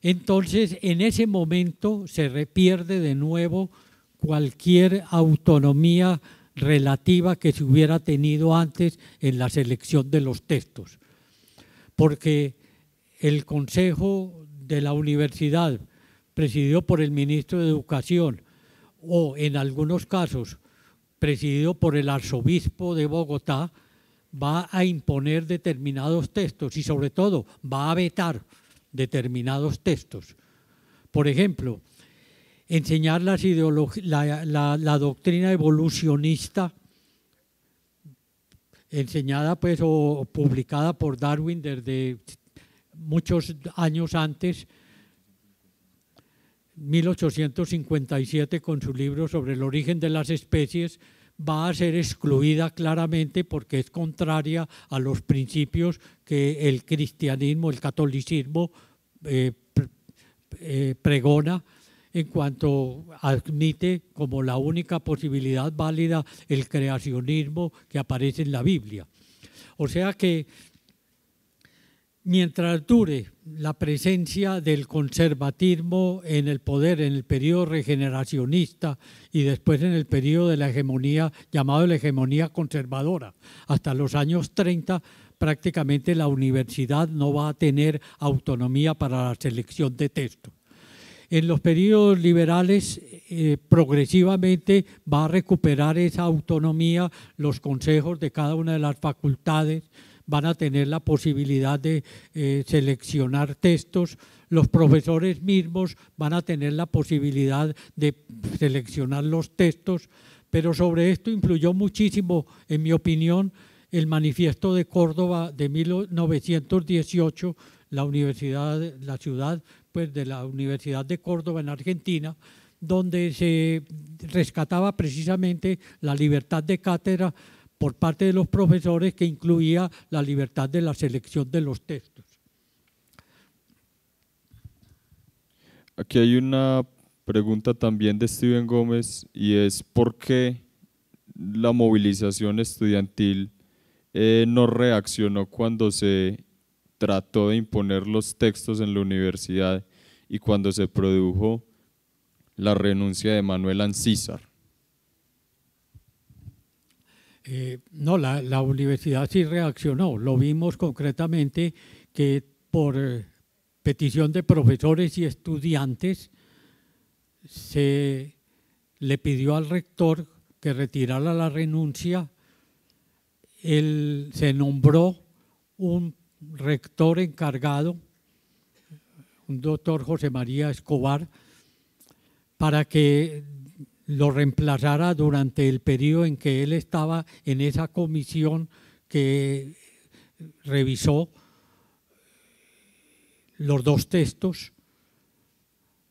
Speaker 2: Entonces, en ese momento se repierde de nuevo cualquier autonomía relativa que se hubiera tenido antes en la selección de los textos, porque el Consejo de la Universidad presidido por el ministro de Educación o en algunos casos presidido por el arzobispo de Bogotá, va a imponer determinados textos y sobre todo va a vetar determinados textos. Por ejemplo, enseñar la, la, doctrina evolucionista enseñada pues o publicada por Darwin desde muchos años antes, 1857 con su libro sobre el origen de las especies, va a ser excluida claramente porque es contraria a los principios que el cristianismo, el catolicismo eh, eh, pregona en cuanto admite como la única posibilidad válida el creacionismo que aparece en la Biblia. O sea que Mientras dure la presencia del conservatismo en el poder, en el periodo regeneracionista y después en el periodo de la hegemonía, llamado la hegemonía conservadora, hasta los años 30, prácticamente la universidad no va a tener autonomía para la selección de texto. En los periodos liberales eh, progresivamente va a recuperar esa autonomía los consejos de cada una de las facultades, van a tener la posibilidad de eh, seleccionar textos, los profesores mismos van a tener la posibilidad de seleccionar los textos, pero sobre esto influyó muchísimo, en mi opinión, el manifiesto de Córdoba de 1918, la universidad, la ciudad pues, de la Universidad de Córdoba en Argentina, donde se rescataba precisamente la libertad de cátedra por parte de los profesores que incluía la libertad de la selección de los textos.
Speaker 1: Aquí hay una pregunta también de Steven Gómez y es por qué la movilización estudiantil eh, no reaccionó cuando se trató de imponer los textos en la universidad y cuando se produjo la renuncia de Manuel Ancísar.
Speaker 2: Eh, no, la, universidad sí reaccionó. Lo vimos concretamente que por eh, petición de profesores y estudiantes se le pidió al rector que retirara la renuncia. Él, se nombró un rector encargado, un doctor José María Escobar, para que lo reemplazara durante el periodo en que él estaba en esa comisión que revisó los dos textos.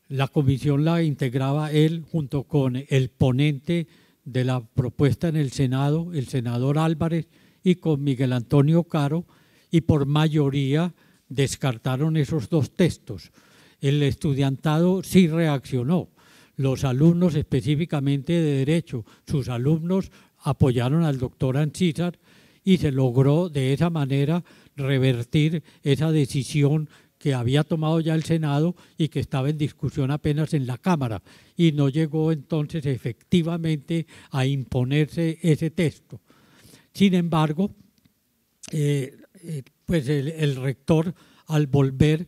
Speaker 2: La comisión la integraba él junto con el ponente de la propuesta en el Senado, el senador Álvarez, y con Miguel Antonio Caro, y por mayoría descartaron esos dos textos. El estudiantado sí reaccionó los alumnos específicamente de Derecho, sus alumnos apoyaron al doctor Ancísar y se logró de esa manera revertir esa decisión que había tomado ya el Senado y que estaba en discusión apenas en la Cámara y no llegó entonces efectivamente a imponerse ese texto. Sin embargo, eh, eh, pues el, el rector al volver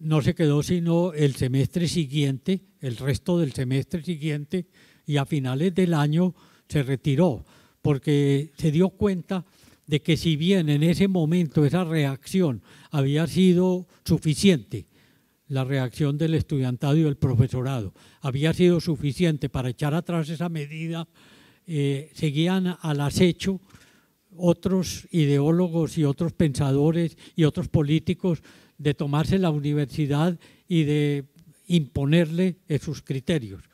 Speaker 2: no se quedó sino el semestre siguiente, el resto del semestre siguiente, y a finales del año se retiró, porque se dio cuenta de que si bien en ese momento esa reacción había sido suficiente, la reacción del estudiantado y del profesorado había sido suficiente para echar atrás esa medida, eh, seguían al acecho otros ideólogos y otros pensadores y otros políticos de tomarse la universidad y de imponerle esos criterios.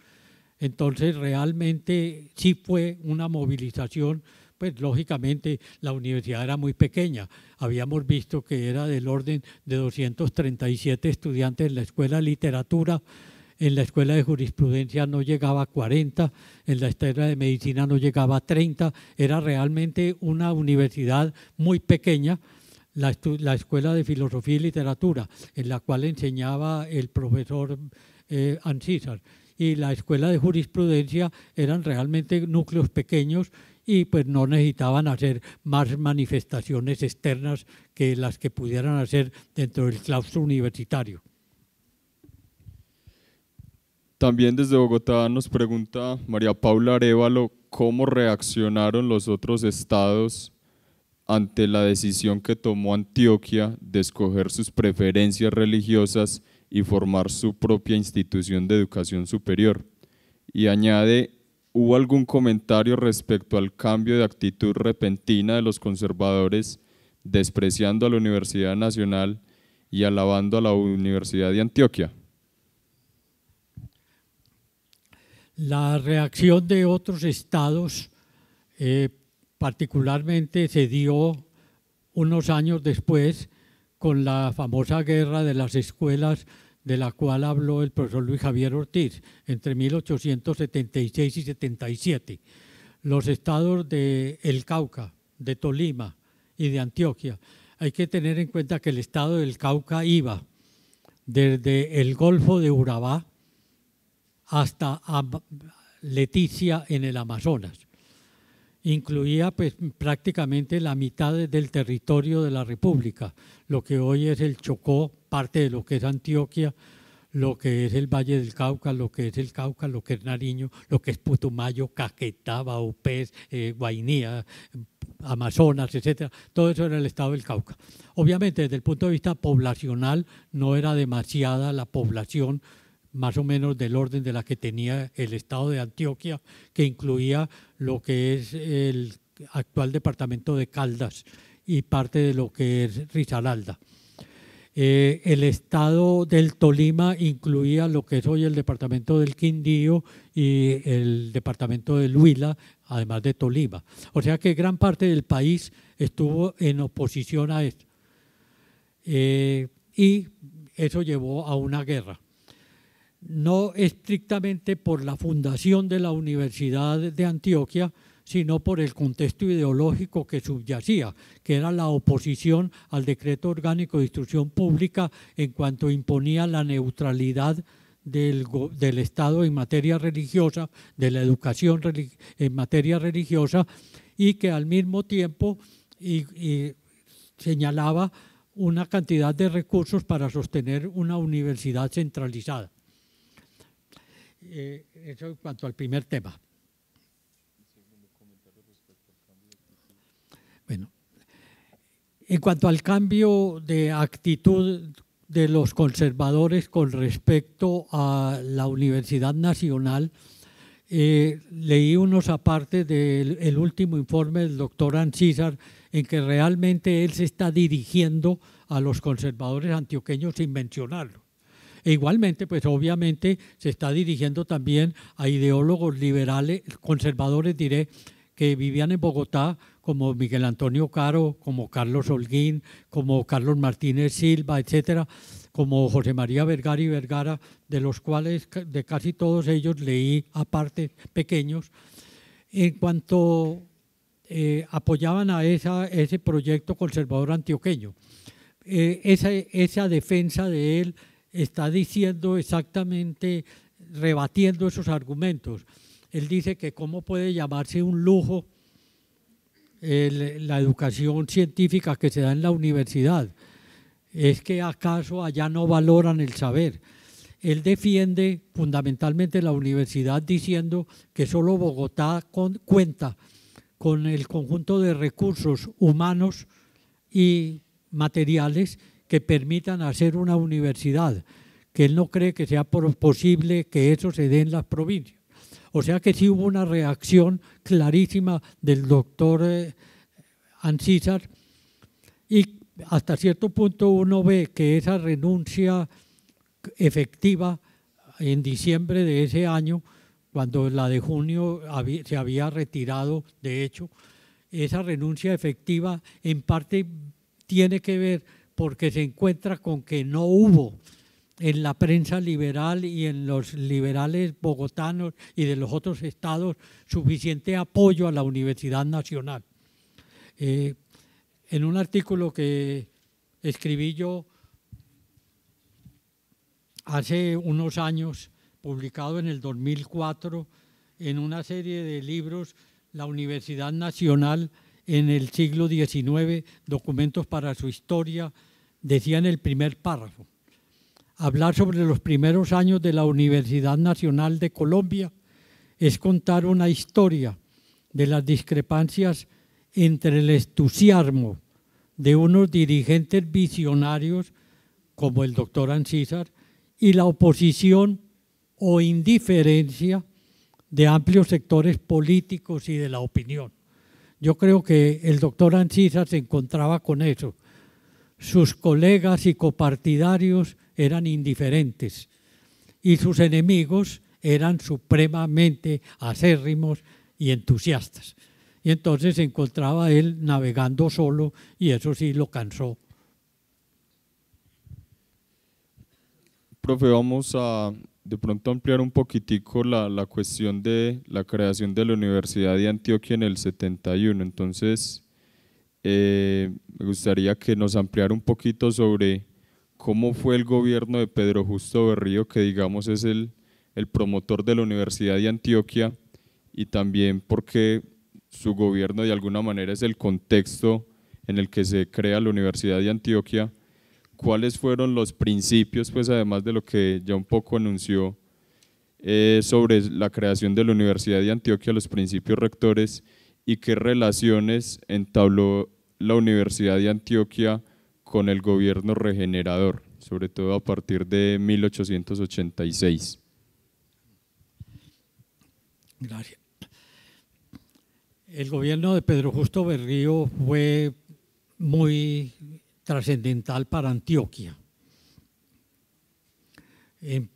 Speaker 2: Entonces, realmente sí fue una movilización, pues lógicamente la universidad era muy pequeña. Habíamos visto que era del orden de 237 estudiantes en la escuela de literatura, en la escuela de jurisprudencia no llegaba a 40, en la escuela de medicina no llegaba a 30, era realmente una universidad muy pequeña la, Escuela de Filosofía y Literatura, en la cual enseñaba el profesor eh, y la Escuela de Jurisprudencia eran realmente núcleos pequeños y pues no necesitaban hacer más manifestaciones externas que las que pudieran hacer dentro del claustro universitario.
Speaker 1: También desde Bogotá nos pregunta María Paula Arevalo cómo reaccionaron los otros estados ante la decisión que tomó Antioquia de escoger sus preferencias religiosas y formar su propia institución de educación superior. Y añade, ¿hubo algún comentario respecto al cambio de actitud repentina de los conservadores despreciando a la Universidad Nacional y alabando a la Universidad de Antioquia?
Speaker 2: La reacción de otros estados eh, particularmente se dio unos años después con la famosa guerra de las escuelas de la cual habló el profesor Luis Javier Ortiz entre 1876 y 77. Los estados de El Cauca, de Tolima y de Antioquia. Hay que tener en cuenta que el estado del Cauca iba desde el Golfo de Urabá hasta Leticia en el Amazonas incluía pues, prácticamente la mitad del territorio de la República, lo que hoy es el Chocó, parte de lo que es Antioquia, lo que es el Valle del Cauca, lo que es el Cauca, lo que es Nariño, lo que es Putumayo, Caquetá, Baupés, eh, Guainía, Amazonas, etcétera. Todo eso era el estado del Cauca. Obviamente, desde el punto de vista poblacional, no era demasiada la población más o menos del orden de la que tenía el estado de Antioquia, que incluía lo que es el actual departamento de Caldas y parte de lo que es Risaralda. Eh, el estado del Tolima incluía lo que es hoy el departamento del Quindío y el departamento del Huila, además de Tolima. O sea que gran parte del país estuvo en oposición a esto. Eh, y eso llevó a una guerra no estrictamente por la fundación de la Universidad de Antioquia, sino por el contexto ideológico que subyacía, que era la oposición al decreto orgánico de instrucción pública en cuanto imponía la neutralidad del, Estado en materia religiosa, de la educación en materia religiosa, y que al mismo tiempo señalaba una cantidad de recursos para sostener una universidad centralizada. Eh, eso en cuanto al primer tema. Bueno, en cuanto al cambio de actitud de los conservadores con respecto a la Universidad Nacional, eh, leí unos apartes del último informe del doctor Ancísar en que realmente él se está dirigiendo a los conservadores antioqueños sin mencionarlo. E igualmente, pues obviamente se está dirigiendo también a ideólogos liberales, conservadores, diré, que vivían en Bogotá, como Miguel Antonio Caro, como Carlos Holguín, como Carlos Martínez Silva, etcétera, como José María Vergara y Vergara, de los cuales de casi todos ellos leí aparte pequeños. En cuanto eh, apoyaban a esa, ese proyecto conservador antioqueño, eh, esa, esa defensa de él está diciendo exactamente, rebatiendo esos argumentos. Él dice que cómo puede llamarse un lujo la educación científica que se da en la universidad. Es que acaso allá no valoran el saber. Él defiende fundamentalmente la universidad diciendo que solo Bogotá cuenta con el conjunto de recursos humanos y materiales que permitan hacer una universidad, que él no cree que sea posible que eso se dé en las provincias. O sea que sí hubo una reacción clarísima del doctor eh, y hasta cierto punto uno ve que esa renuncia efectiva en diciembre de ese año, cuando la de junio se había retirado, de hecho, esa renuncia efectiva en parte tiene que ver porque se encuentra con que no hubo en la prensa liberal y en los liberales bogotanos y de los otros estados suficiente apoyo a la Universidad Nacional. Eh, en un artículo que escribí yo hace unos años, publicado en el 2004, en una serie de libros, La Universidad Nacional en el siglo XIX, documentos para su historia, decía en el primer párrafo, hablar sobre los primeros años de la Universidad Nacional de Colombia es contar una historia de las discrepancias entre el entusiasmo de unos dirigentes visionarios como el doctor Ancísar y la oposición o indiferencia de amplios sectores políticos y de la opinión. Yo creo que el doctor Ancisa se encontraba con eso. Sus colegas y copartidarios eran indiferentes y sus enemigos eran supremamente acérrimos y entusiastas. Y entonces se encontraba él navegando solo y eso sí lo cansó.
Speaker 1: Profe, vamos a de pronto ampliar un poquitico la, cuestión de la creación de la Universidad de Antioquia en el 71. Entonces, eh, me gustaría que nos ampliara un poquito sobre cómo fue el gobierno de Pedro Justo Berrío, que digamos es el, el promotor de la Universidad de Antioquia, y también porque su gobierno de alguna manera es el contexto en el que se crea la Universidad de Antioquia cuáles fueron los principios, pues además de lo que ya un poco anunció eh, sobre la creación de la Universidad de Antioquia, los principios rectores y qué relaciones entabló la Universidad de Antioquia con el gobierno regenerador, sobre todo a partir de 1886.
Speaker 2: Gracias. El gobierno de Pedro Justo Berrío fue muy trascendental para Antioquia. En,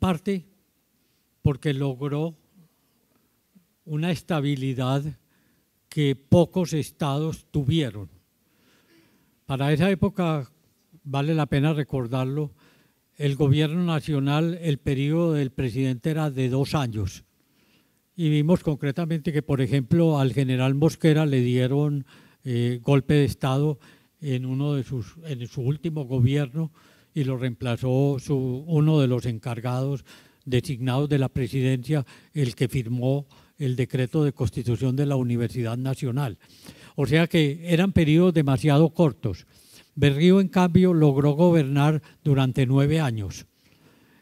Speaker 2: parte porque logró una estabilidad que pocos estados tuvieron. Para esa época, vale la pena recordarlo, el gobierno nacional, el periodo del presidente era de dos años. Y vimos concretamente que, por ejemplo, al general Mosquera le dieron eh, golpe de Estado en uno de sus, en su último gobierno y lo reemplazó uno de los encargados designados de la presidencia, el que firmó el decreto de constitución de la Universidad Nacional. O sea que eran periodos demasiado cortos. Berrío, en cambio, logró gobernar durante nueve años.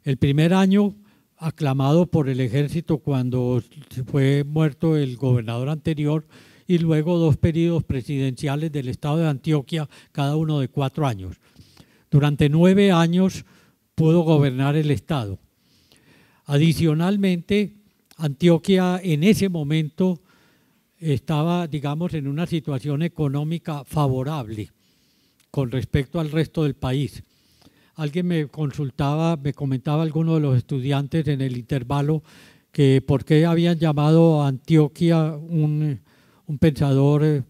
Speaker 2: El primer año, aclamado por el ejército cuando fue muerto el gobernador anterior, y luego dos periodos presidenciales del Estado de Antioquia, cada uno de cuatro años. Durante nueve años pudo gobernar el Estado. Adicionalmente, Antioquia en ese momento estaba, digamos, en una situación económica favorable con respecto al resto del país. Alguien me consultaba, me comentaba alguno de los estudiantes en el intervalo que por qué habían llamado a Antioquia un, un pensador eh,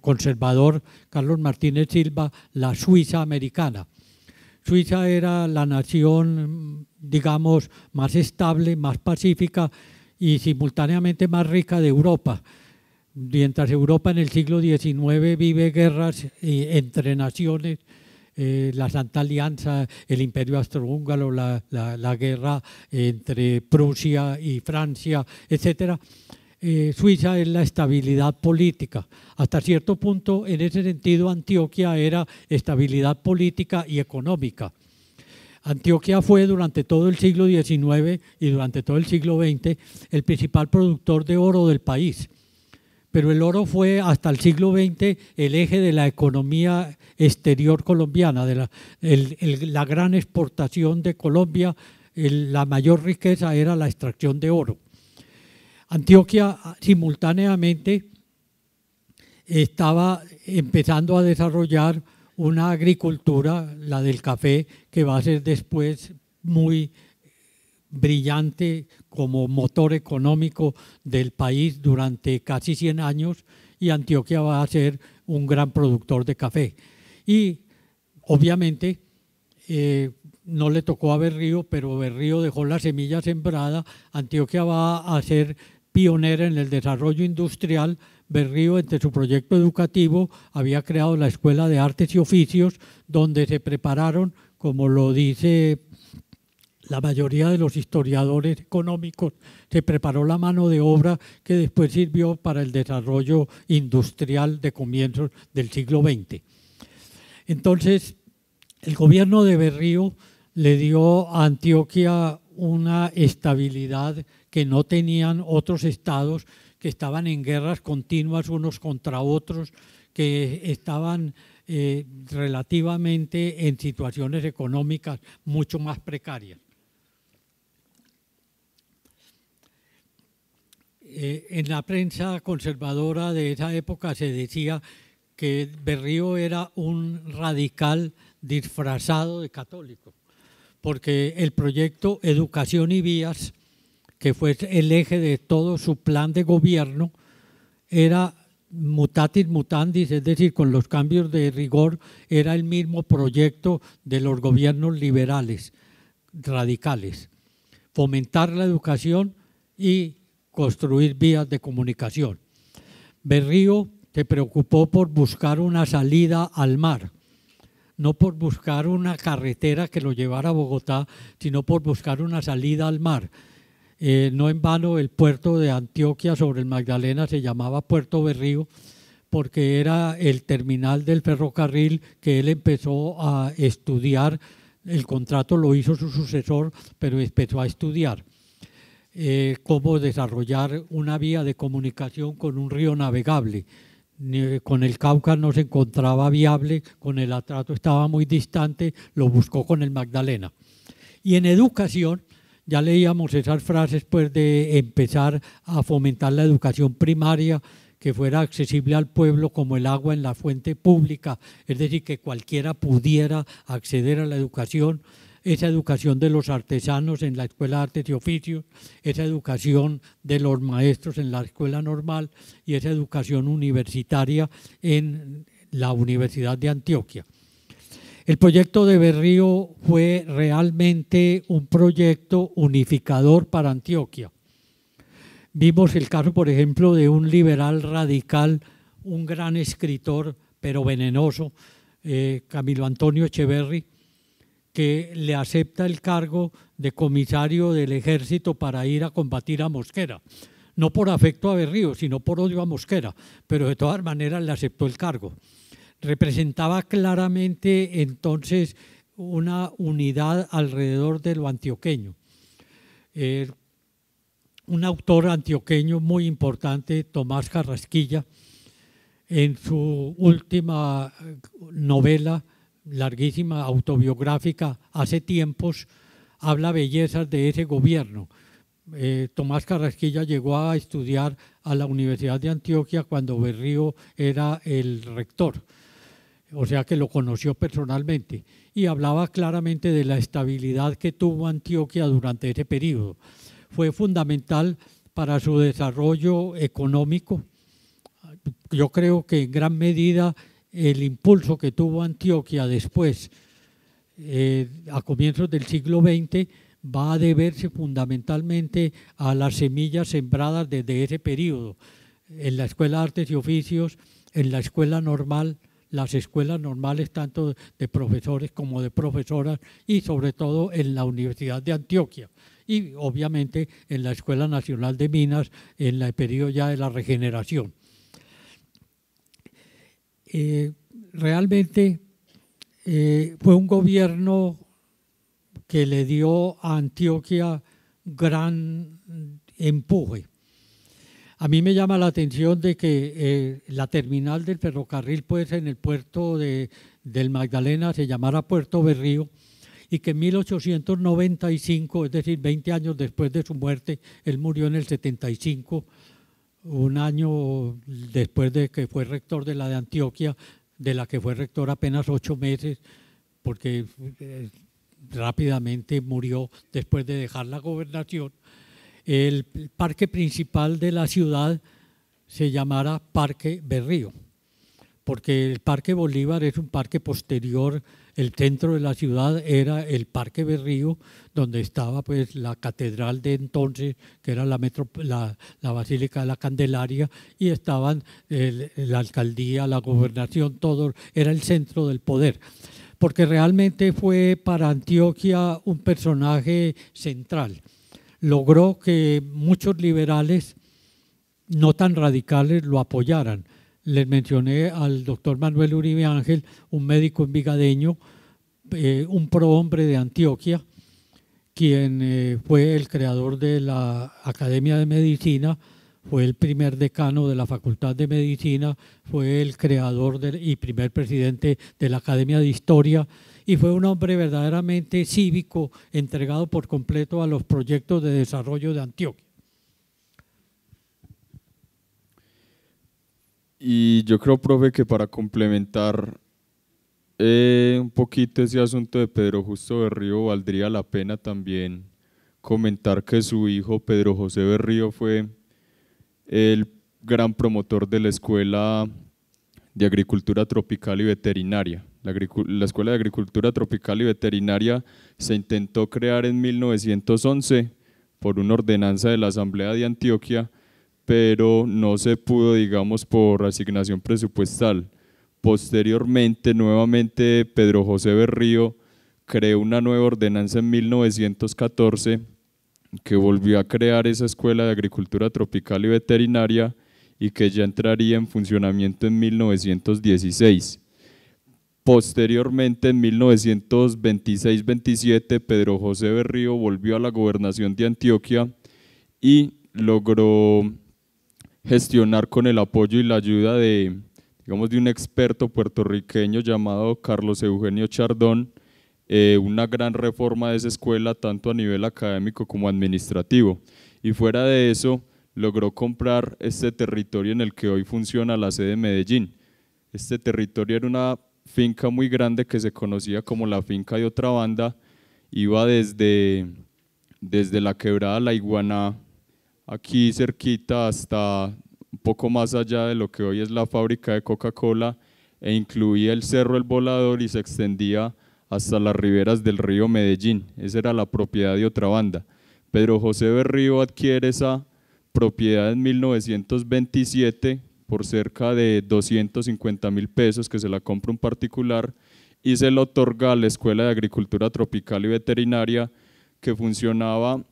Speaker 2: conservador, Carlos Martínez Silva, la Suiza americana. Suiza era la nación, digamos, más estable, más pacífica y simultáneamente más rica de Europa. Mientras Europa en el siglo XIX vive guerras eh, entre naciones, eh, la Santa Alianza, el Imperio Austrohúngaro, la, la, guerra entre Prusia y Francia, etcétera eh, Suiza es la estabilidad política. Hasta cierto punto, en ese sentido, Antioquia era estabilidad política y económica. Antioquia fue durante todo el siglo XIX y durante todo el siglo XX el principal productor de oro del país. Pero el oro fue hasta el siglo XX el eje de la economía exterior colombiana, de la, gran exportación de Colombia, la mayor riqueza era la extracción de oro. Antioquia ah, simultáneamente estaba empezando a desarrollar una agricultura, la del café, que va a ser después muy brillante como motor económico del país durante casi 100 años y Antioquia va a ser un gran productor de café. Y obviamente eh, no le tocó a Berrío, pero Berrío dejó la semilla sembrada, Antioquia va a ser pionera en el desarrollo industrial, Berrío, entre su proyecto educativo, había creado la Escuela de Artes y Oficios, donde se prepararon, como lo dice la mayoría de los historiadores económicos, se preparó la mano de obra que después sirvió para el desarrollo industrial de comienzos del siglo XX. Entonces, el gobierno de Berrío le dio a Antioquia una estabilidad que no tenían otros estados, que estaban en guerras continuas unos contra otros, que estaban eh, relativamente en situaciones económicas mucho más precarias. Eh, en la prensa conservadora de esa época se decía que Berrío era un radical disfrazado de católico, porque el proyecto Educación y Vías que fue el eje de todo su plan de gobierno, era mutatis mutandis, es decir, con los cambios de rigor, era el mismo proyecto de los gobiernos liberales, radicales. Fomentar la educación y construir vías de comunicación. Berrío se preocupó por buscar una salida al mar, no por buscar una carretera que lo llevara a Bogotá, sino por buscar una salida al mar. Eh, no en vano el puerto de Antioquia sobre el Magdalena se llamaba Puerto Berrío porque era el terminal del ferrocarril que él empezó a estudiar. El contrato lo hizo su sucesor, pero empezó a estudiar eh, cómo desarrollar una vía de comunicación con un río navegable. Con el Cauca no se encontraba viable, con el atrato estaba muy distante, lo buscó con el Magdalena. Y en educación ya leíamos esas frases pues de empezar a fomentar la educación primaria que fuera accesible al pueblo como el agua en la fuente pública, es decir, que cualquiera pudiera acceder a la educación, esa educación de los artesanos en la Escuela de Artes y Oficios, esa educación de los maestros en la Escuela Normal y esa educación universitaria en la Universidad de Antioquia. El proyecto de Berrío fue realmente un proyecto unificador para Antioquia. Vimos el caso, por ejemplo, de un liberal radical, un gran escritor, pero venenoso, eh, Camilo Antonio Echeverri, que le acepta el cargo de comisario del ejército para ir a combatir a Mosquera. No por afecto a Berrío, sino por odio a Mosquera, pero de todas maneras le aceptó el cargo representaba claramente entonces una unidad alrededor de lo antioqueño. Eh, un autor antioqueño muy importante, Tomás Carrasquilla, en su última eh, novela, larguísima, autobiográfica, hace tiempos, habla bellezas de ese gobierno. Eh, Tomás Carrasquilla llegó a estudiar a la Universidad de Antioquia cuando Berrío era el rector o sea que lo conoció personalmente, y hablaba claramente de la estabilidad que tuvo Antioquia durante ese periodo. Fue fundamental para su desarrollo económico. Yo creo que en gran medida el impulso que tuvo Antioquia después, eh, a comienzos del siglo XX, va a deberse fundamentalmente a las semillas sembradas desde ese periodo, en la Escuela de Artes y Oficios, en la Escuela Normal, las escuelas normales, tanto de profesores como de profesoras, y sobre todo en la Universidad de Antioquia. Y obviamente en la Escuela Nacional de Minas, en el periodo ya de la regeneración. Eh, realmente eh, fue un gobierno que le dio a Antioquia gran empuje a mí me llama la atención de que eh, la terminal del ferrocarril, pues en el puerto de, del Magdalena, se llamara Puerto Berrío, y que en 1895, es decir, 20 años después de su muerte, él murió en el 75, un año después de que fue rector de la de Antioquia, de la que fue rector apenas ocho meses, porque eh, rápidamente murió después de dejar la gobernación el parque principal de la ciudad se llamara Parque Berrío, porque el Parque Bolívar es un parque posterior, el centro de la ciudad era el Parque Berrío, donde estaba pues la catedral de entonces, que era la, Basílica de la Candelaria, y estaban la alcaldía, la gobernación, todo, era el centro del poder porque realmente fue para Antioquia un personaje central logró que muchos liberales no tan radicales lo apoyaran. Les mencioné al doctor Manuel Uribe Ángel, un médico envigadeño, eh, un prohombre de Antioquia, quien eh, fue el creador de la Academia de Medicina, fue el primer decano de la Facultad de Medicina, fue el creador y primer presidente de la Academia de Historia, y fue un hombre verdaderamente cívico, entregado por completo a los proyectos de desarrollo de Antioquia.
Speaker 1: Y yo creo, profe, que para complementar eh, un poquito ese asunto de Pedro Justo Berrío, valdría la pena también comentar que su hijo Pedro José Berrío fue el gran promotor de la Escuela de Agricultura Tropical y Veterinaria la, Escuela de Agricultura Tropical y Veterinaria se intentó crear en 1911 por una ordenanza de la Asamblea de Antioquia, pero no se pudo, digamos, por asignación presupuestal. Posteriormente, nuevamente, Pedro José Berrío creó una nueva ordenanza en 1914 que volvió a crear esa Escuela de Agricultura Tropical y Veterinaria y que ya entraría en funcionamiento en 1916. Posteriormente, en 1926-27, Pedro José Berrío volvió a la gobernación de Antioquia y logró gestionar con el apoyo y la ayuda de, digamos, de un experto puertorriqueño llamado Carlos Eugenio Chardón, eh, una gran reforma de esa escuela, tanto a nivel académico como administrativo. Y fuera de eso, logró comprar este territorio en el que hoy funciona la sede de Medellín. Este territorio era una finca muy grande que se conocía como la finca de otra banda, iba desde, desde la quebrada La Iguana, aquí cerquita hasta un poco más allá de lo que hoy es la fábrica de Coca-Cola, e incluía el Cerro El Volador y se extendía hasta las riberas del río Medellín. Esa era la propiedad de otra banda. Pedro José Berrío adquiere esa propiedad en 1927 por cerca de 250 mil pesos que se la compra un particular y se la otorga a la Escuela de Agricultura Tropical y Veterinaria que funcionaba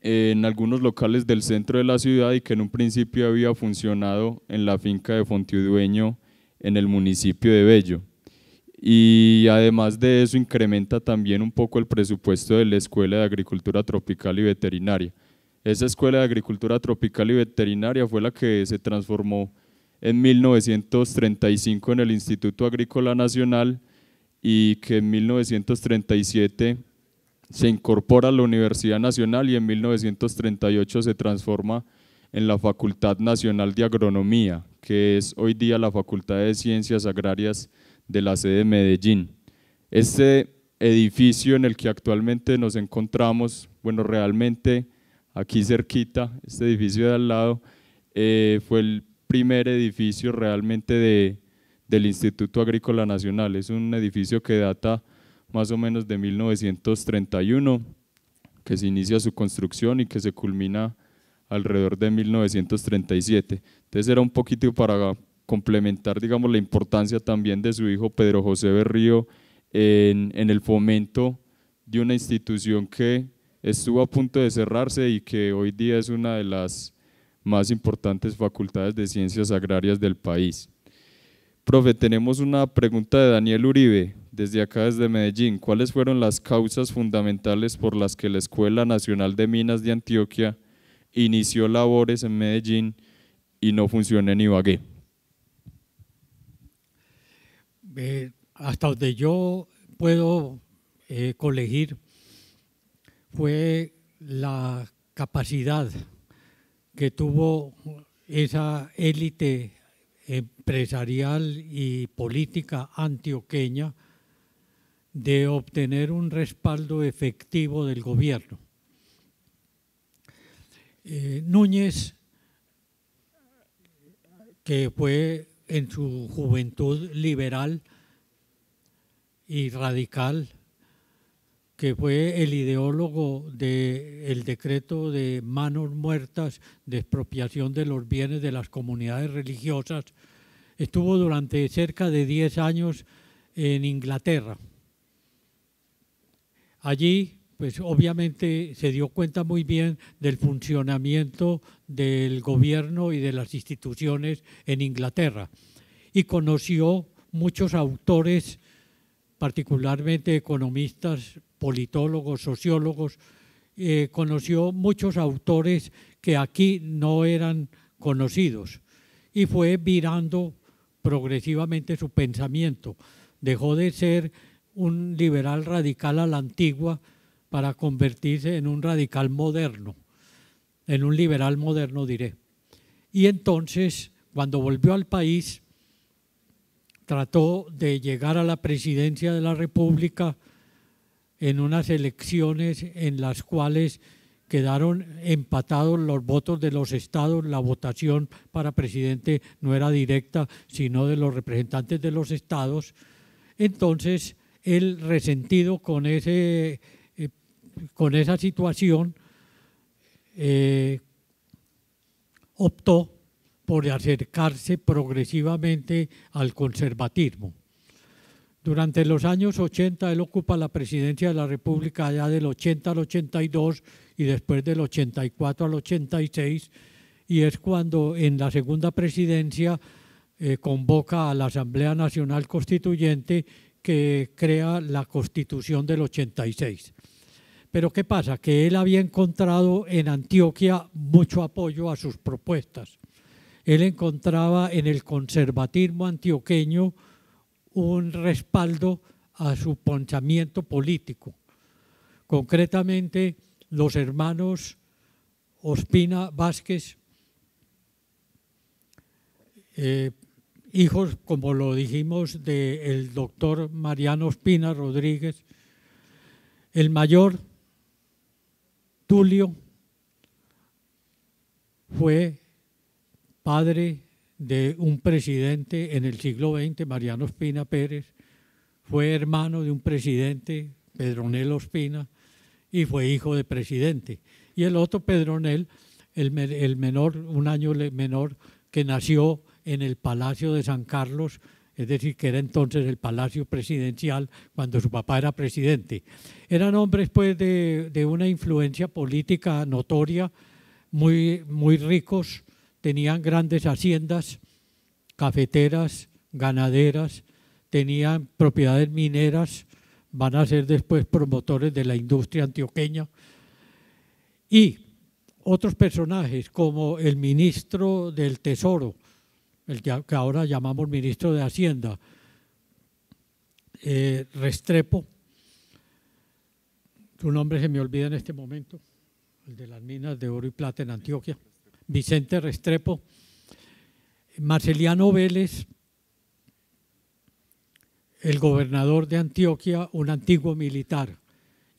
Speaker 1: en algunos locales del centro de la ciudad y que en un principio había funcionado en la finca de Fontiudueño en el municipio de Bello. Y además de eso incrementa también un poco el presupuesto de la Escuela de Agricultura Tropical y Veterinaria. Esa escuela de agricultura tropical y veterinaria fue la que se transformó en 1935 en el Instituto Agrícola Nacional y que en 1937 se incorpora a la Universidad Nacional y en 1938 se transforma en la Facultad Nacional de Agronomía, que es hoy día la Facultad de Ciencias Agrarias de la sede de Medellín. Este edificio en el que actualmente nos encontramos, bueno, realmente aquí cerquita, este edificio de al lado, eh, fue el primer edificio realmente de, del Instituto Agrícola Nacional. Es un edificio que data más o menos de 1931, que se inicia su construcción y que se culmina alrededor de 1937. Entonces era un poquito para complementar, digamos, la importancia también de su hijo Pedro José Berrío en, en el fomento de una institución que estuvo a punto de cerrarse y que hoy día es una de las más importantes facultades de ciencias agrarias del país. Profe, tenemos una pregunta de Daniel Uribe, desde acá desde Medellín. ¿Cuáles fueron las causas fundamentales por las que la Escuela Nacional de Minas de Antioquia inició labores en Medellín y no funcionó en Ibagué?
Speaker 2: hasta donde yo puedo eh, colegir, fue la capacidad que tuvo esa élite empresarial y política antioqueña de obtener un respaldo efectivo del gobierno. Eh, Núñez, que fue en su juventud liberal y radical, que fue el ideólogo del decreto de manos muertas de expropiación de los bienes de las comunidades religiosas, estuvo durante cerca de 10 años en Inglaterra. Allí, pues obviamente se dio cuenta muy bien del funcionamiento del gobierno y de las instituciones en Inglaterra y conoció muchos autores particularmente economistas politólogos, sociólogos, eh, conoció muchos autores que aquí no eran conocidos y fue virando progresivamente su pensamiento. Dejó de ser un liberal radical a la antigua para convertirse en un radical moderno, en un liberal moderno diré. Y entonces, cuando volvió al país, trató de llegar a la presidencia de la República en unas elecciones en las cuales quedaron empatados los votos de los estados, la votación para presidente no era directa, sino de los representantes de los estados. Entonces, él resentido con, ese, eh, con esa situación eh, optó por acercarse progresivamente al conservatismo. Durante los años 80 él ocupa la presidencia de la República allá del 80 al 82 y después del 84 al 86 y es cuando en la segunda presidencia eh, convoca a la Asamblea Nacional Constituyente que crea la Constitución del 86. Pero ¿qué pasa? Que él había encontrado en Antioquia mucho apoyo a sus propuestas. Él encontraba en el conservatismo antioqueño un respaldo a su ponchamiento político. Concretamente, los hermanos Ospina Vázquez, eh, hijos, como lo dijimos, del doctor Mariano Ospina Rodríguez, el mayor Tulio fue padre de un presidente en el siglo XX, Mariano Espina Pérez, fue hermano de un presidente, Pedronel Ospina, y fue hijo de presidente. Y el otro Pedronel, el, el menor, un año menor, que nació en el Palacio de San Carlos, es decir, que era entonces el Palacio Presidencial cuando su papá era presidente. Eran hombres pues de, de una influencia política notoria, muy, muy ricos, tenían grandes haciendas, cafeteras, ganaderas, tenían propiedades mineras, van a ser después promotores de la industria antioqueña. Y otros personajes como el ministro del Tesoro, el que ahora llamamos ministro de Hacienda, eh, Restrepo, su nombre se me olvida en este momento, el de las minas de oro y plata en Antioquia, Vicente Restrepo, Marceliano Vélez, el gobernador de Antioquia, un antiguo militar,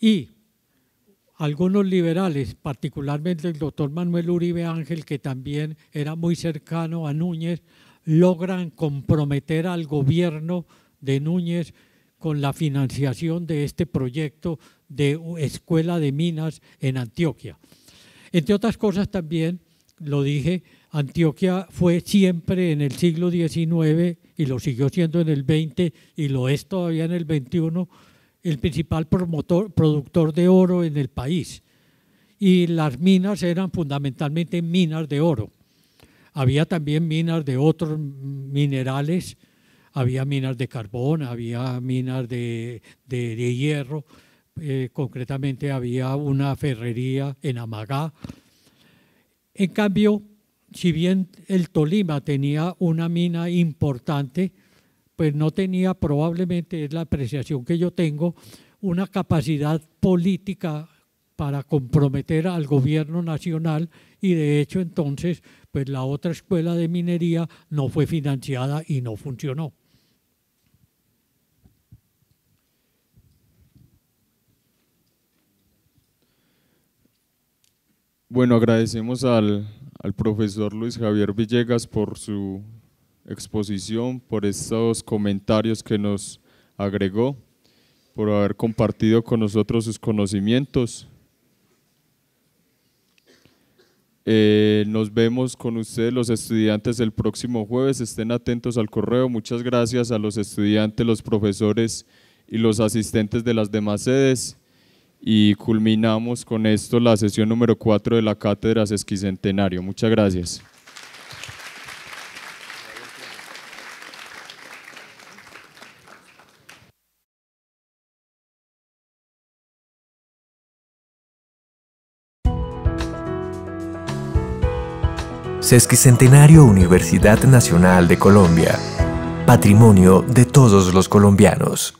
Speaker 2: y algunos liberales, particularmente el doctor Manuel Uribe Ángel, que también era muy cercano a Núñez, logran comprometer al gobierno de Núñez con la financiación de este proyecto de escuela de minas en Antioquia. Entre otras cosas también lo dije, Antioquia fue siempre en el siglo XIX y lo siguió siendo en el XX y lo es todavía en el XXI, el principal promotor, productor de oro en el país. Y las minas eran fundamentalmente minas de oro. Había también minas de otros minerales, había minas de carbón, había minas de, hierro, eh, concretamente había una ferrería en Amagá, en cambio, si bien el Tolima tenía una mina importante, pues no tenía probablemente, es la apreciación que yo tengo, una capacidad política para comprometer al gobierno nacional y de hecho entonces pues la otra escuela de minería no fue financiada y no funcionó.
Speaker 1: Bueno, agradecemos al, profesor Luis Javier Villegas por su exposición, por estos comentarios que nos agregó, por haber compartido con nosotros sus conocimientos. Eh, nos vemos con ustedes los estudiantes el próximo jueves, estén atentos al correo. Muchas gracias a los estudiantes, los profesores y los asistentes de las demás sedes y culminamos con esto la sesión número 4 de la Cátedra Sesquicentenario. Muchas gracias.
Speaker 2: Sesquicentenario Universidad Nacional de Colombia. Patrimonio de todos los colombianos.